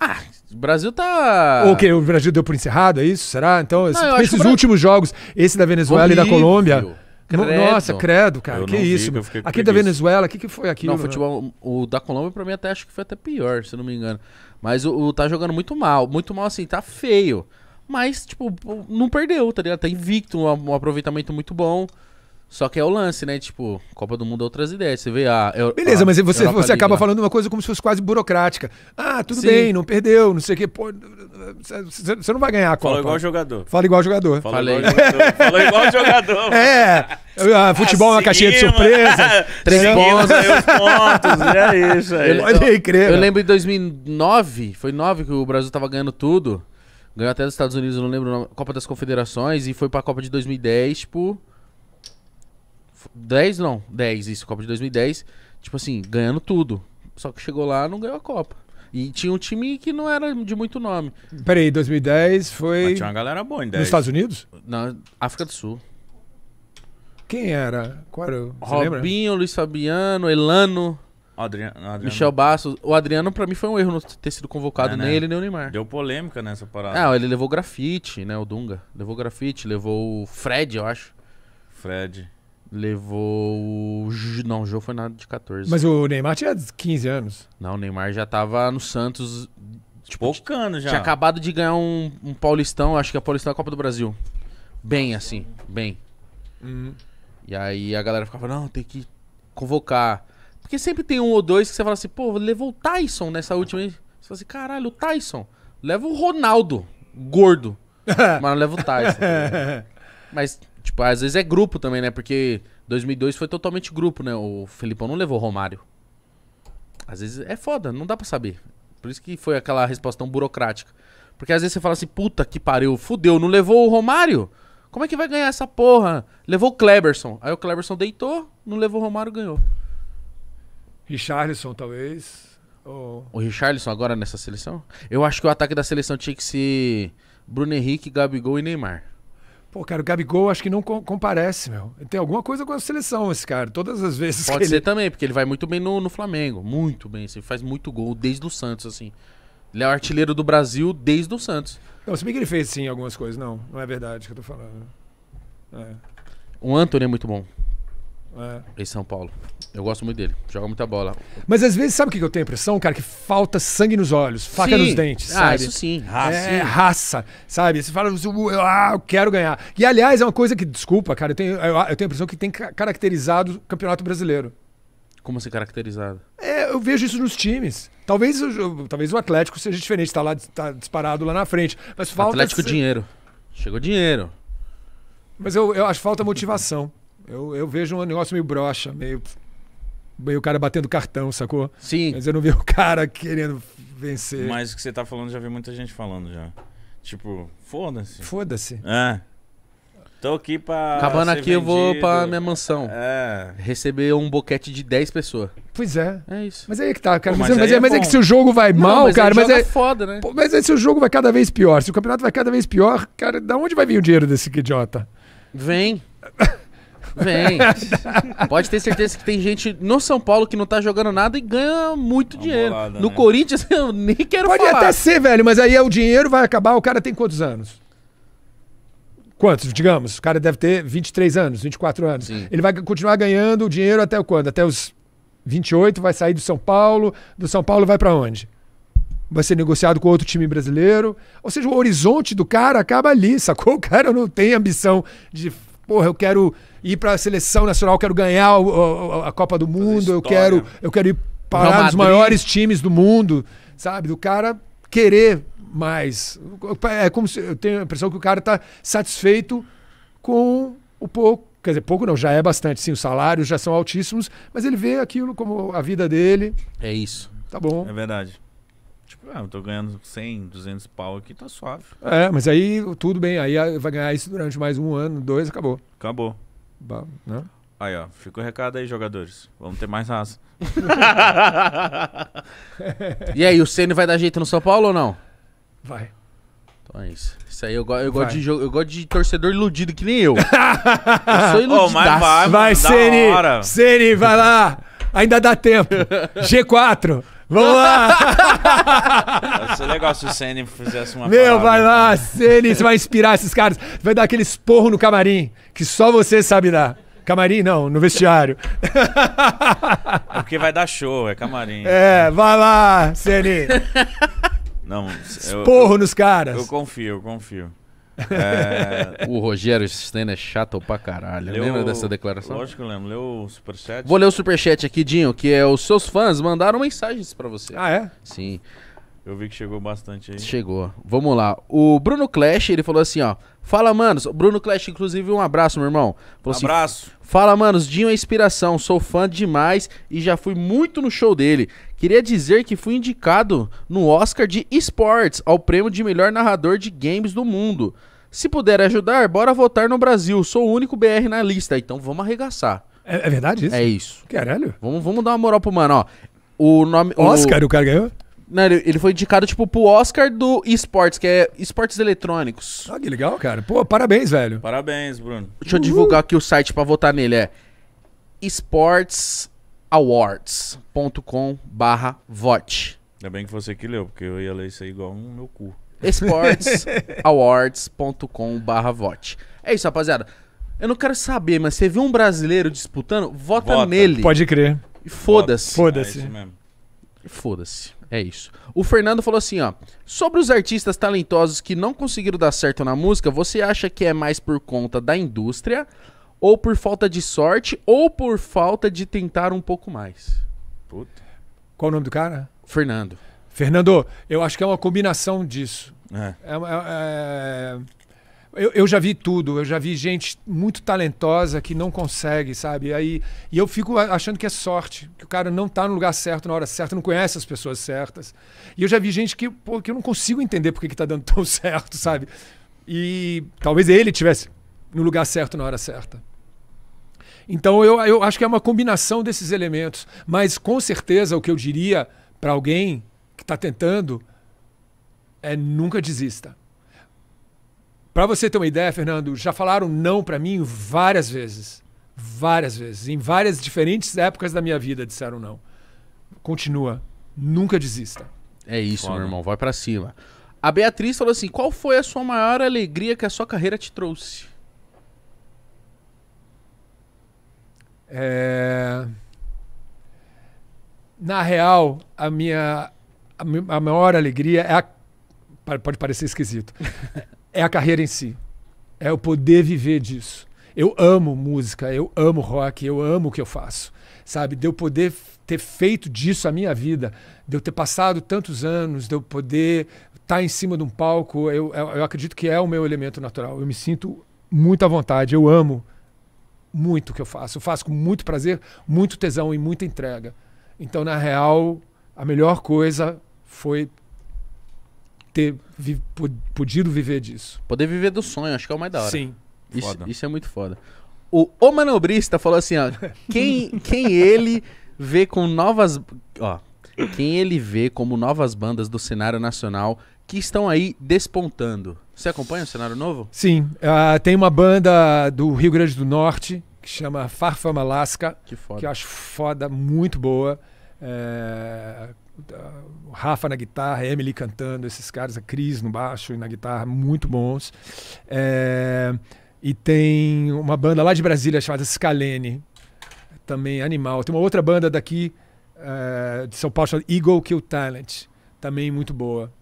Ah, o Brasil tá. O que O Brasil deu por encerrado, é isso? Será? Então, não, esses últimos Brasil... jogos, esse da Venezuela Horrível. e da Colômbia. Credo. Nossa, credo, cara. Eu que isso. Vi, que aqui da Venezuela, o que, que foi aqui? Não, né? futebol. O da Colômbia, pra mim, até acho que foi até pior, se não me engano. Mas o, o tá jogando muito mal. Muito mal, assim, tá feio. Mas, tipo, não perdeu, tá ligado? Tá invicto, um, um aproveitamento muito bom. Só que é o lance, né? Tipo, Copa do Mundo é outras ideias. Você vê a. Ah, é Beleza, ah, mas você, você Liga. acaba falando uma coisa como se fosse quase burocrática. Ah, tudo Sim. bem, não perdeu, não sei o quê. Pô, você não vai ganhar a Copa. Fala igual jogador. Fala igual jogador. Fala Falei. igual jogador. Fala igual jogador. É. Ah, futebol é uma caixinha de surpresa. Três pontos. pontos. É isso aí. Eu, crer. Eu lembro em 2009, foi 9 que o Brasil tava ganhando tudo. Ganhou até dos Estados Unidos, não lembro Copa das Confederações. E foi pra Copa de 2010, tipo... 10 não, 10, isso, Copa de 2010. Tipo assim, ganhando tudo. Só que chegou lá não ganhou a Copa. E tinha um time que não era de muito nome. Peraí, 2010 foi. Mas tinha uma galera boa em 10. Nos Estados Unidos? Na África do Sul. Quem era? Qual era? Robinho, lembra? Luiz Fabiano, Elano. Adriano, Adriano. Michel Bastos. O Adriano, pra mim, foi um erro não ter sido convocado, é, nem né? ele, nem o Neymar. Deu polêmica nessa parada. Ah, ele levou grafite, né? O Dunga. Levou grafite, levou o Fred, eu acho. Fred. Levou o. Não, o jogo foi na de 14. Mas o Neymar tinha 15 anos. Não, o Neymar já tava no Santos. Tipo, Pocando já. Tinha acabado de ganhar um, um Paulistão, acho que é Paulistão é a Copa do Brasil. Bem, assim, bem. Uhum. E aí a galera ficava, não, tem que convocar. Porque sempre tem um ou dois que você fala assim, pô, levou o Tyson nessa última. Aí. Você fala assim, caralho, o Tyson. Leva o Ronaldo, gordo. mas não leva o Tyson. mas Tipo, às vezes é grupo também, né? Porque 2002 foi totalmente grupo, né? O Felipão não levou o Romário. Às vezes é foda, não dá para saber. Por isso que foi aquela resposta tão burocrática. Porque às vezes você fala assim, puta que pariu, fudeu, não levou o Romário? Como é que vai ganhar essa porra? Levou o Kleberson. Aí o Kleberson deitou, não levou o Romário, ganhou. Richarlison, talvez. Ou... O Richarlison agora nessa seleção? Eu acho que o ataque da seleção tinha que ser Bruno Henrique, Gabigol e Neymar. Pô, cara, o Gabigol acho que não comparece, meu. tem alguma coisa com a seleção, esse cara. Todas as vezes Pode ser ele... também, porque ele vai muito bem no, no Flamengo. Muito bem. assim, faz muito gol desde o Santos, assim. Ele é o artilheiro do Brasil desde o Santos. Não, se bem que ele fez sim algumas coisas. Não, não é verdade que eu tô falando. Né? É. O Antônio é muito bom. É. Em São Paulo. Eu gosto muito dele, joga muita bola. Mas às vezes, sabe o que eu tenho a impressão, cara? Que falta sangue nos olhos, faca sim. nos dentes. Ah, sabe? isso sim. Raça. É, ah, raça, sabe? Você fala, ah, eu quero ganhar. E aliás, é uma coisa que, desculpa, cara, eu tenho, eu, eu tenho a impressão que tem caracterizado o Campeonato Brasileiro. Como se assim caracterizado? É, eu vejo isso nos times. Talvez, eu, talvez o Atlético seja diferente, está lá tá disparado lá na frente. Mas falta. Atlético, dinheiro. Chegou dinheiro. Mas eu, eu acho falta motivação. Eu, eu vejo um negócio meio broxa, meio Veio o cara batendo cartão, sacou? Sim. Mas eu não vi o cara querendo vencer. Mas o que você tá falando, já vi muita gente falando já. Tipo, foda-se. Foda-se. É. Tô aqui pra. Acabando aqui, vendido. eu vou pra minha mansão. É. Receber um boquete de 10 pessoas. Pois é. É isso. Mas aí é que tá, cara. Pô, mas, mas, é, mas é, é, é, que se o jogo vai não, mal, cara. mas é foda, né? Pô, mas aí se o jogo vai cada vez pior, se o campeonato vai cada vez pior, cara, da onde vai vir o dinheiro desse idiota? Vem. Vem. Pode ter certeza que tem gente no São Paulo que não tá jogando nada e ganha muito Uma dinheiro. Bolada, no né? Corinthians, eu nem quero Pode falar. Pode até ser, velho, mas aí é o dinheiro vai acabar. O cara tem quantos anos? Quantos, digamos? O cara deve ter 23 anos, 24 anos. Sim. Ele vai continuar ganhando o dinheiro até quando? Até os 28 vai sair do São Paulo. Do São Paulo vai para onde? vai ser negociado com outro time brasileiro. Ou seja, o horizonte do cara acaba ali, sacou? O cara não tem ambição de, porra, eu quero ir para a seleção nacional, quero ganhar o, a, a Copa do Mundo, eu quero, eu quero ir parar nos maiores times do mundo, sabe? Do cara querer mais. É como se eu tenho a impressão que o cara está satisfeito com o pouco. Quer dizer, pouco não, já é bastante, sim. Os salários já são altíssimos, mas ele vê aquilo como a vida dele. É isso. Tá bom. É verdade. Tipo, ah, eu tô ganhando 100, 200 pau aqui, tá suave. É, mas aí tudo bem, aí vai ganhar isso durante mais um ano, dois, acabou. Acabou. Né? Aí, ó. Fica o recado aí, jogadores. Vamos ter mais raça. e aí, o Ceni vai dar jeito no São Paulo ou não? Vai. Então é isso. Isso aí eu, go eu gosto de eu gosto de torcedor iludido que nem eu. eu sou iludido. Oh, vai, vai Ceni. Ceni, vai lá. Ainda dá tempo. G4. Vamos lá! Se o negócio do o fizesse uma Meu, palavra, vai lá, né? você vai inspirar esses caras. Vai dar aquele esporro no camarim, que só você sabe dar. Camarim, não, no vestiário. É porque vai dar show, é camarim. É, vai lá, Senni. Não, eu, esporro eu, nos caras. Eu confio, eu confio. É... o Rogério Stena é chato pra caralho. Leu... Lembra dessa declaração? Lógico que eu lembro. Leu o superchat. Vou ler o superchat aqui, Dinho, que é os seus fãs mandaram mensagens para você. Ah, é? Sim. Eu vi que chegou bastante aí. Chegou. Vamos lá. O Bruno Clash, ele falou assim, ó. Fala, manos. Bruno Clash, inclusive, um abraço, meu irmão. Falou assim, abraço. Fala, manos. Dinho é inspiração. Sou fã demais e já fui muito no show dele. Queria dizer que fui indicado no Oscar de Esports ao prêmio de melhor narrador de games do mundo. Se puder ajudar, bora votar no Brasil. Sou o único BR na lista, então vamos arregaçar. É, é verdade isso? É isso. Caralho. Vamos, vamos dar uma moral pro mano, ó. O nome. Oscar, o, o cara ganhou? Não, ele, foi indicado, tipo, pro Oscar do esportes, que é esportes eletrônicos. Ah, que legal, cara. Pô, parabéns, velho. Parabéns, Bruno. Deixa eu divulgar aqui o site pra votar nele. É esportsawards.com barra vote. Ainda bem que você que leu, porque eu ia ler isso aí igual no meu cu. esportsawards.com barra vote. É isso, rapaziada. Eu não quero saber, mas você viu um brasileiro disputando, vota, vota. nele. Pode crer. E foda-se. Foda-se. É Foda-se. É isso. O Fernando falou assim, ó. Sobre os artistas talentosos que não conseguiram dar certo na música, você acha que é mais por conta da indústria, ou por falta de sorte, ou por falta de tentar um pouco mais? Puta. Qual o nome do cara? Fernando. Fernando, eu acho que é uma combinação disso. É. é, é, é... Eu, eu, já vi tudo, eu já vi gente muito talentosa que não consegue, sabe? Aí, e eu fico achando que é sorte, que o cara não está no lugar certo na hora certa, não conhece as pessoas certas. E eu já vi gente que, pô, que eu não consigo entender porque que está dando tão certo, sabe? E talvez ele tivesse no lugar certo na hora certa. Então eu, eu acho que é uma combinação desses elementos. Mas com certeza o que eu diria para alguém que está tentando é nunca desista para você ter uma ideia, Fernando, já falaram não para mim várias vezes. Várias vezes. Em várias diferentes épocas da minha vida disseram não. Continua. Nunca desista. É isso, Foda. meu irmão. Vai para cima. A Beatriz falou assim: qual foi a sua maior alegria que a sua carreira te trouxe? É... Na real, a minha a maior alegria é a. Pode parecer esquisito. é a carreira em si. É o poder viver disso. Eu amo música, eu amo rock, eu amo o que eu faço. Sabe? De eu poder ter feito disso a minha vida, de eu ter passado tantos anos, de eu poder estar tá em cima de um palco, eu, eu, eu acredito que é o meu elemento natural. Eu me sinto muito à vontade, eu amo muito o que eu faço. Eu faço com muito prazer, muito tesão e muita entrega. Então, na real, a melhor coisa foi ter vi, podido viver disso. Poder viver do sonho, acho que é o mais da hora. Sim. Isso, isso é muito foda. O, o manobrista falou assim, ó, quem, quem ele vê com novas, ó, quem ele vê como novas bandas do cenário nacional que estão aí despontando. Você acompanha o cenário novo? Sim, uh, tem uma banda do Rio Grande do Norte que chama Farfama Alaska, que, foda. que eu acho foda, muito boa. É, Rafa na guitarra, Emily cantando, esses caras, a Cris no baixo e na guitarra, muito bons. É, e tem uma banda lá de Brasília chamada Scalene, também animal. Tem uma outra banda daqui é, de São Paulo chamada Eagle Kill Talent, também muito boa.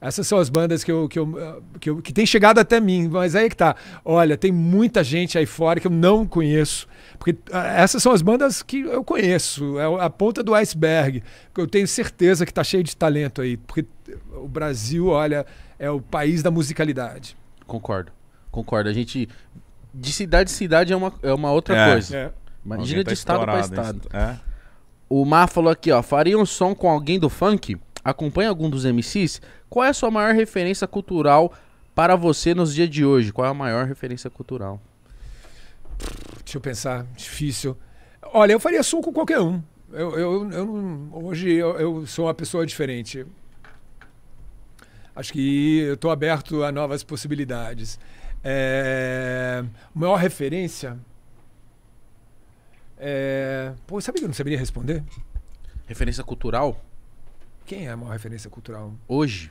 Essas são as bandas que eu, que eu, ah, que, eu, que, tem chegado até mim, mas aí que tá. Olha, tem muita gente aí fora que eu não conheço. Porque ah, essas são as bandas que eu conheço, é a ponta do iceberg. Eu tenho certeza que tá cheio de talento aí, porque o Brasil, olha, é o país da musicalidade. Concordo, concordo. A gente, de cidade em cidade é uma, é uma outra é, coisa. É. Imagina tá de estado para estado. É. O Mar falou aqui, ó, faria um som com alguém do funk? acompanha algum dos MCs, qual é a sua maior referência cultural para você nos dias de hoje? Qual é a maior referência cultural? Deixa eu pensar, difícil. Olha, eu faria som com qualquer um. Eu, eu, eu hoje eu, eu, sou uma pessoa diferente. Acho que eu estou aberto a novas possibilidades. É... Maior referência? É... Pô, sabe que eu não saberia responder? Referência cultural? Quem é a maior referência cultural? Hoje?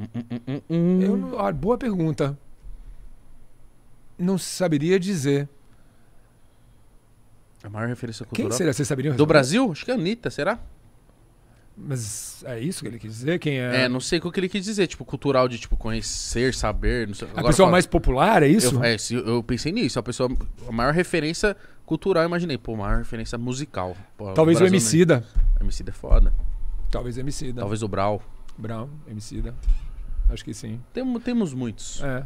Hum, hum, hum, hum, hum. Eu ah, boa pergunta. Não saberia dizer. A maior referência cultural. Quem seria? Vocês saberiam? Do Brasil? Acho que é a Anitta, será? Mas é isso que ele quis dizer? Quem é? É, não sei o que ele quis dizer. Tipo, cultural de tipo conhecer, saber. Não sei. Agora a pessoa fala... mais popular, é isso? Eu, é, eu pensei nisso. A pessoa. A maior referência cultural, imaginei. Pô, maior referência musical. Pô, Talvez o Emicida. MC da é foda. Talvez da. Talvez o Brau. Brau, da. Acho que sim. Tem, temos muitos. É.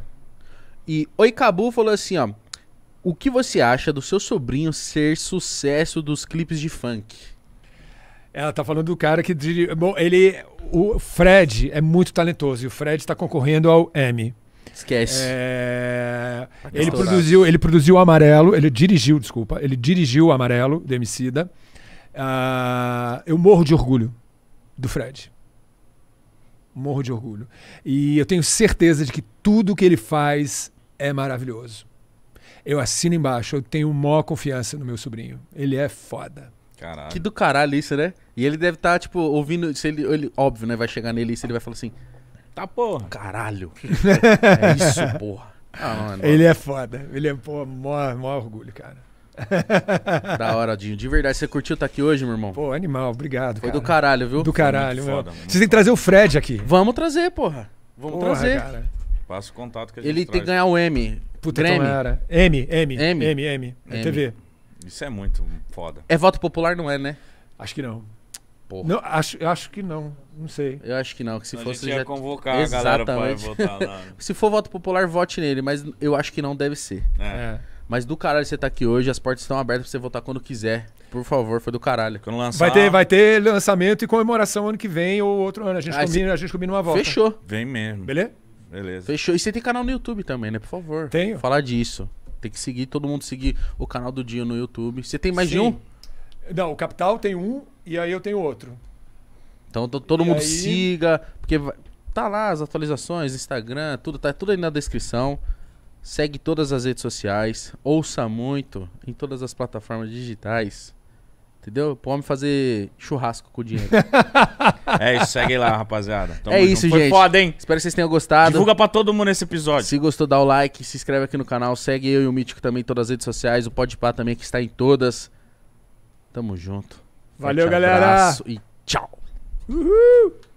E Oi Cabu falou assim, ó. O que você acha do seu sobrinho ser sucesso dos clipes de funk? Ela tá falando do cara que. Bom, ele. O Fred é muito talentoso e o Fred está concorrendo ao M. Esquece. É... Tá ele, produziu, ele produziu Amarelo, ele dirigiu, desculpa, ele dirigiu o Amarelo, do Uh, eu morro de orgulho do Fred. Morro de orgulho. E eu tenho certeza de que tudo que ele faz é maravilhoso. Eu assino embaixo, eu tenho maior confiança no meu sobrinho. Ele é foda. Caralho. Que do caralho isso, né? E ele deve estar, tá, tipo, ouvindo. Se ele, ele, óbvio, né? Vai chegar nele e ele vai falar assim: Tá porra. Caralho. é isso, porra. Ah, mano. Ele é foda. Ele é, porra, maior, maior orgulho, cara. da hora, Dinho. De verdade, você curtiu estar tá aqui hoje, meu irmão? Pô, animal, obrigado. Foi cara. do caralho, viu? Do caralho, mano. Vocês têm que trazer o Fred aqui. Vamos trazer, porra. Vamos porra, trazer. Cara. Passa o contato que a gente Ele traz. tem que ganhar o M. Puta Grammy. Tomara. Então M, M, M, M, M. É TV. Isso é muito foda. É voto popular, não é, né? Acho que não. Porra. Não, acho, acho que não. Não sei. Eu acho que não. Que se então fosse, gente ia já... convocar Exatamente. a galera pra votar lá. se for voto popular, vote nele, mas eu acho que não deve ser. É. é. Mas do caralho você tá aqui hoje, as portas estão abertas pra você voltar quando quiser. Por favor, foi do caralho. Quando lançar... vai, ter, vai ter lançamento e comemoração ano que vem ou outro ano. A gente, combina, cê... a gente combina uma volta. Fechou. Vem mesmo. Beleza? Beleza. Fechou. E você tem canal no YouTube também, né? Por favor. Tenho. Falar disso. Tem que seguir, todo mundo seguir o canal do Dinho no YouTube. Você tem mais Sim. de um? Não, o Capital tem um e aí eu tenho outro. Então todo e mundo aí... siga, porque tá lá as atualizações, Instagram, tudo, tá tudo aí na descrição. Segue todas as redes sociais, ouça muito em todas as plataformas digitais. Entendeu? Pode fazer churrasco com o dinheiro. é isso, segue lá, rapaziada. Tamo é junto. isso, Foi gente. Foda, hein? Espero que vocês tenham gostado. Divulga pra todo mundo esse episódio. Se gostou, dá o like, se inscreve aqui no canal, segue eu e o Mítico também em todas as redes sociais, o Podpah também que está em todas. Tamo junto. Valeu, Forte galera. Abraço e tchau. Uhul.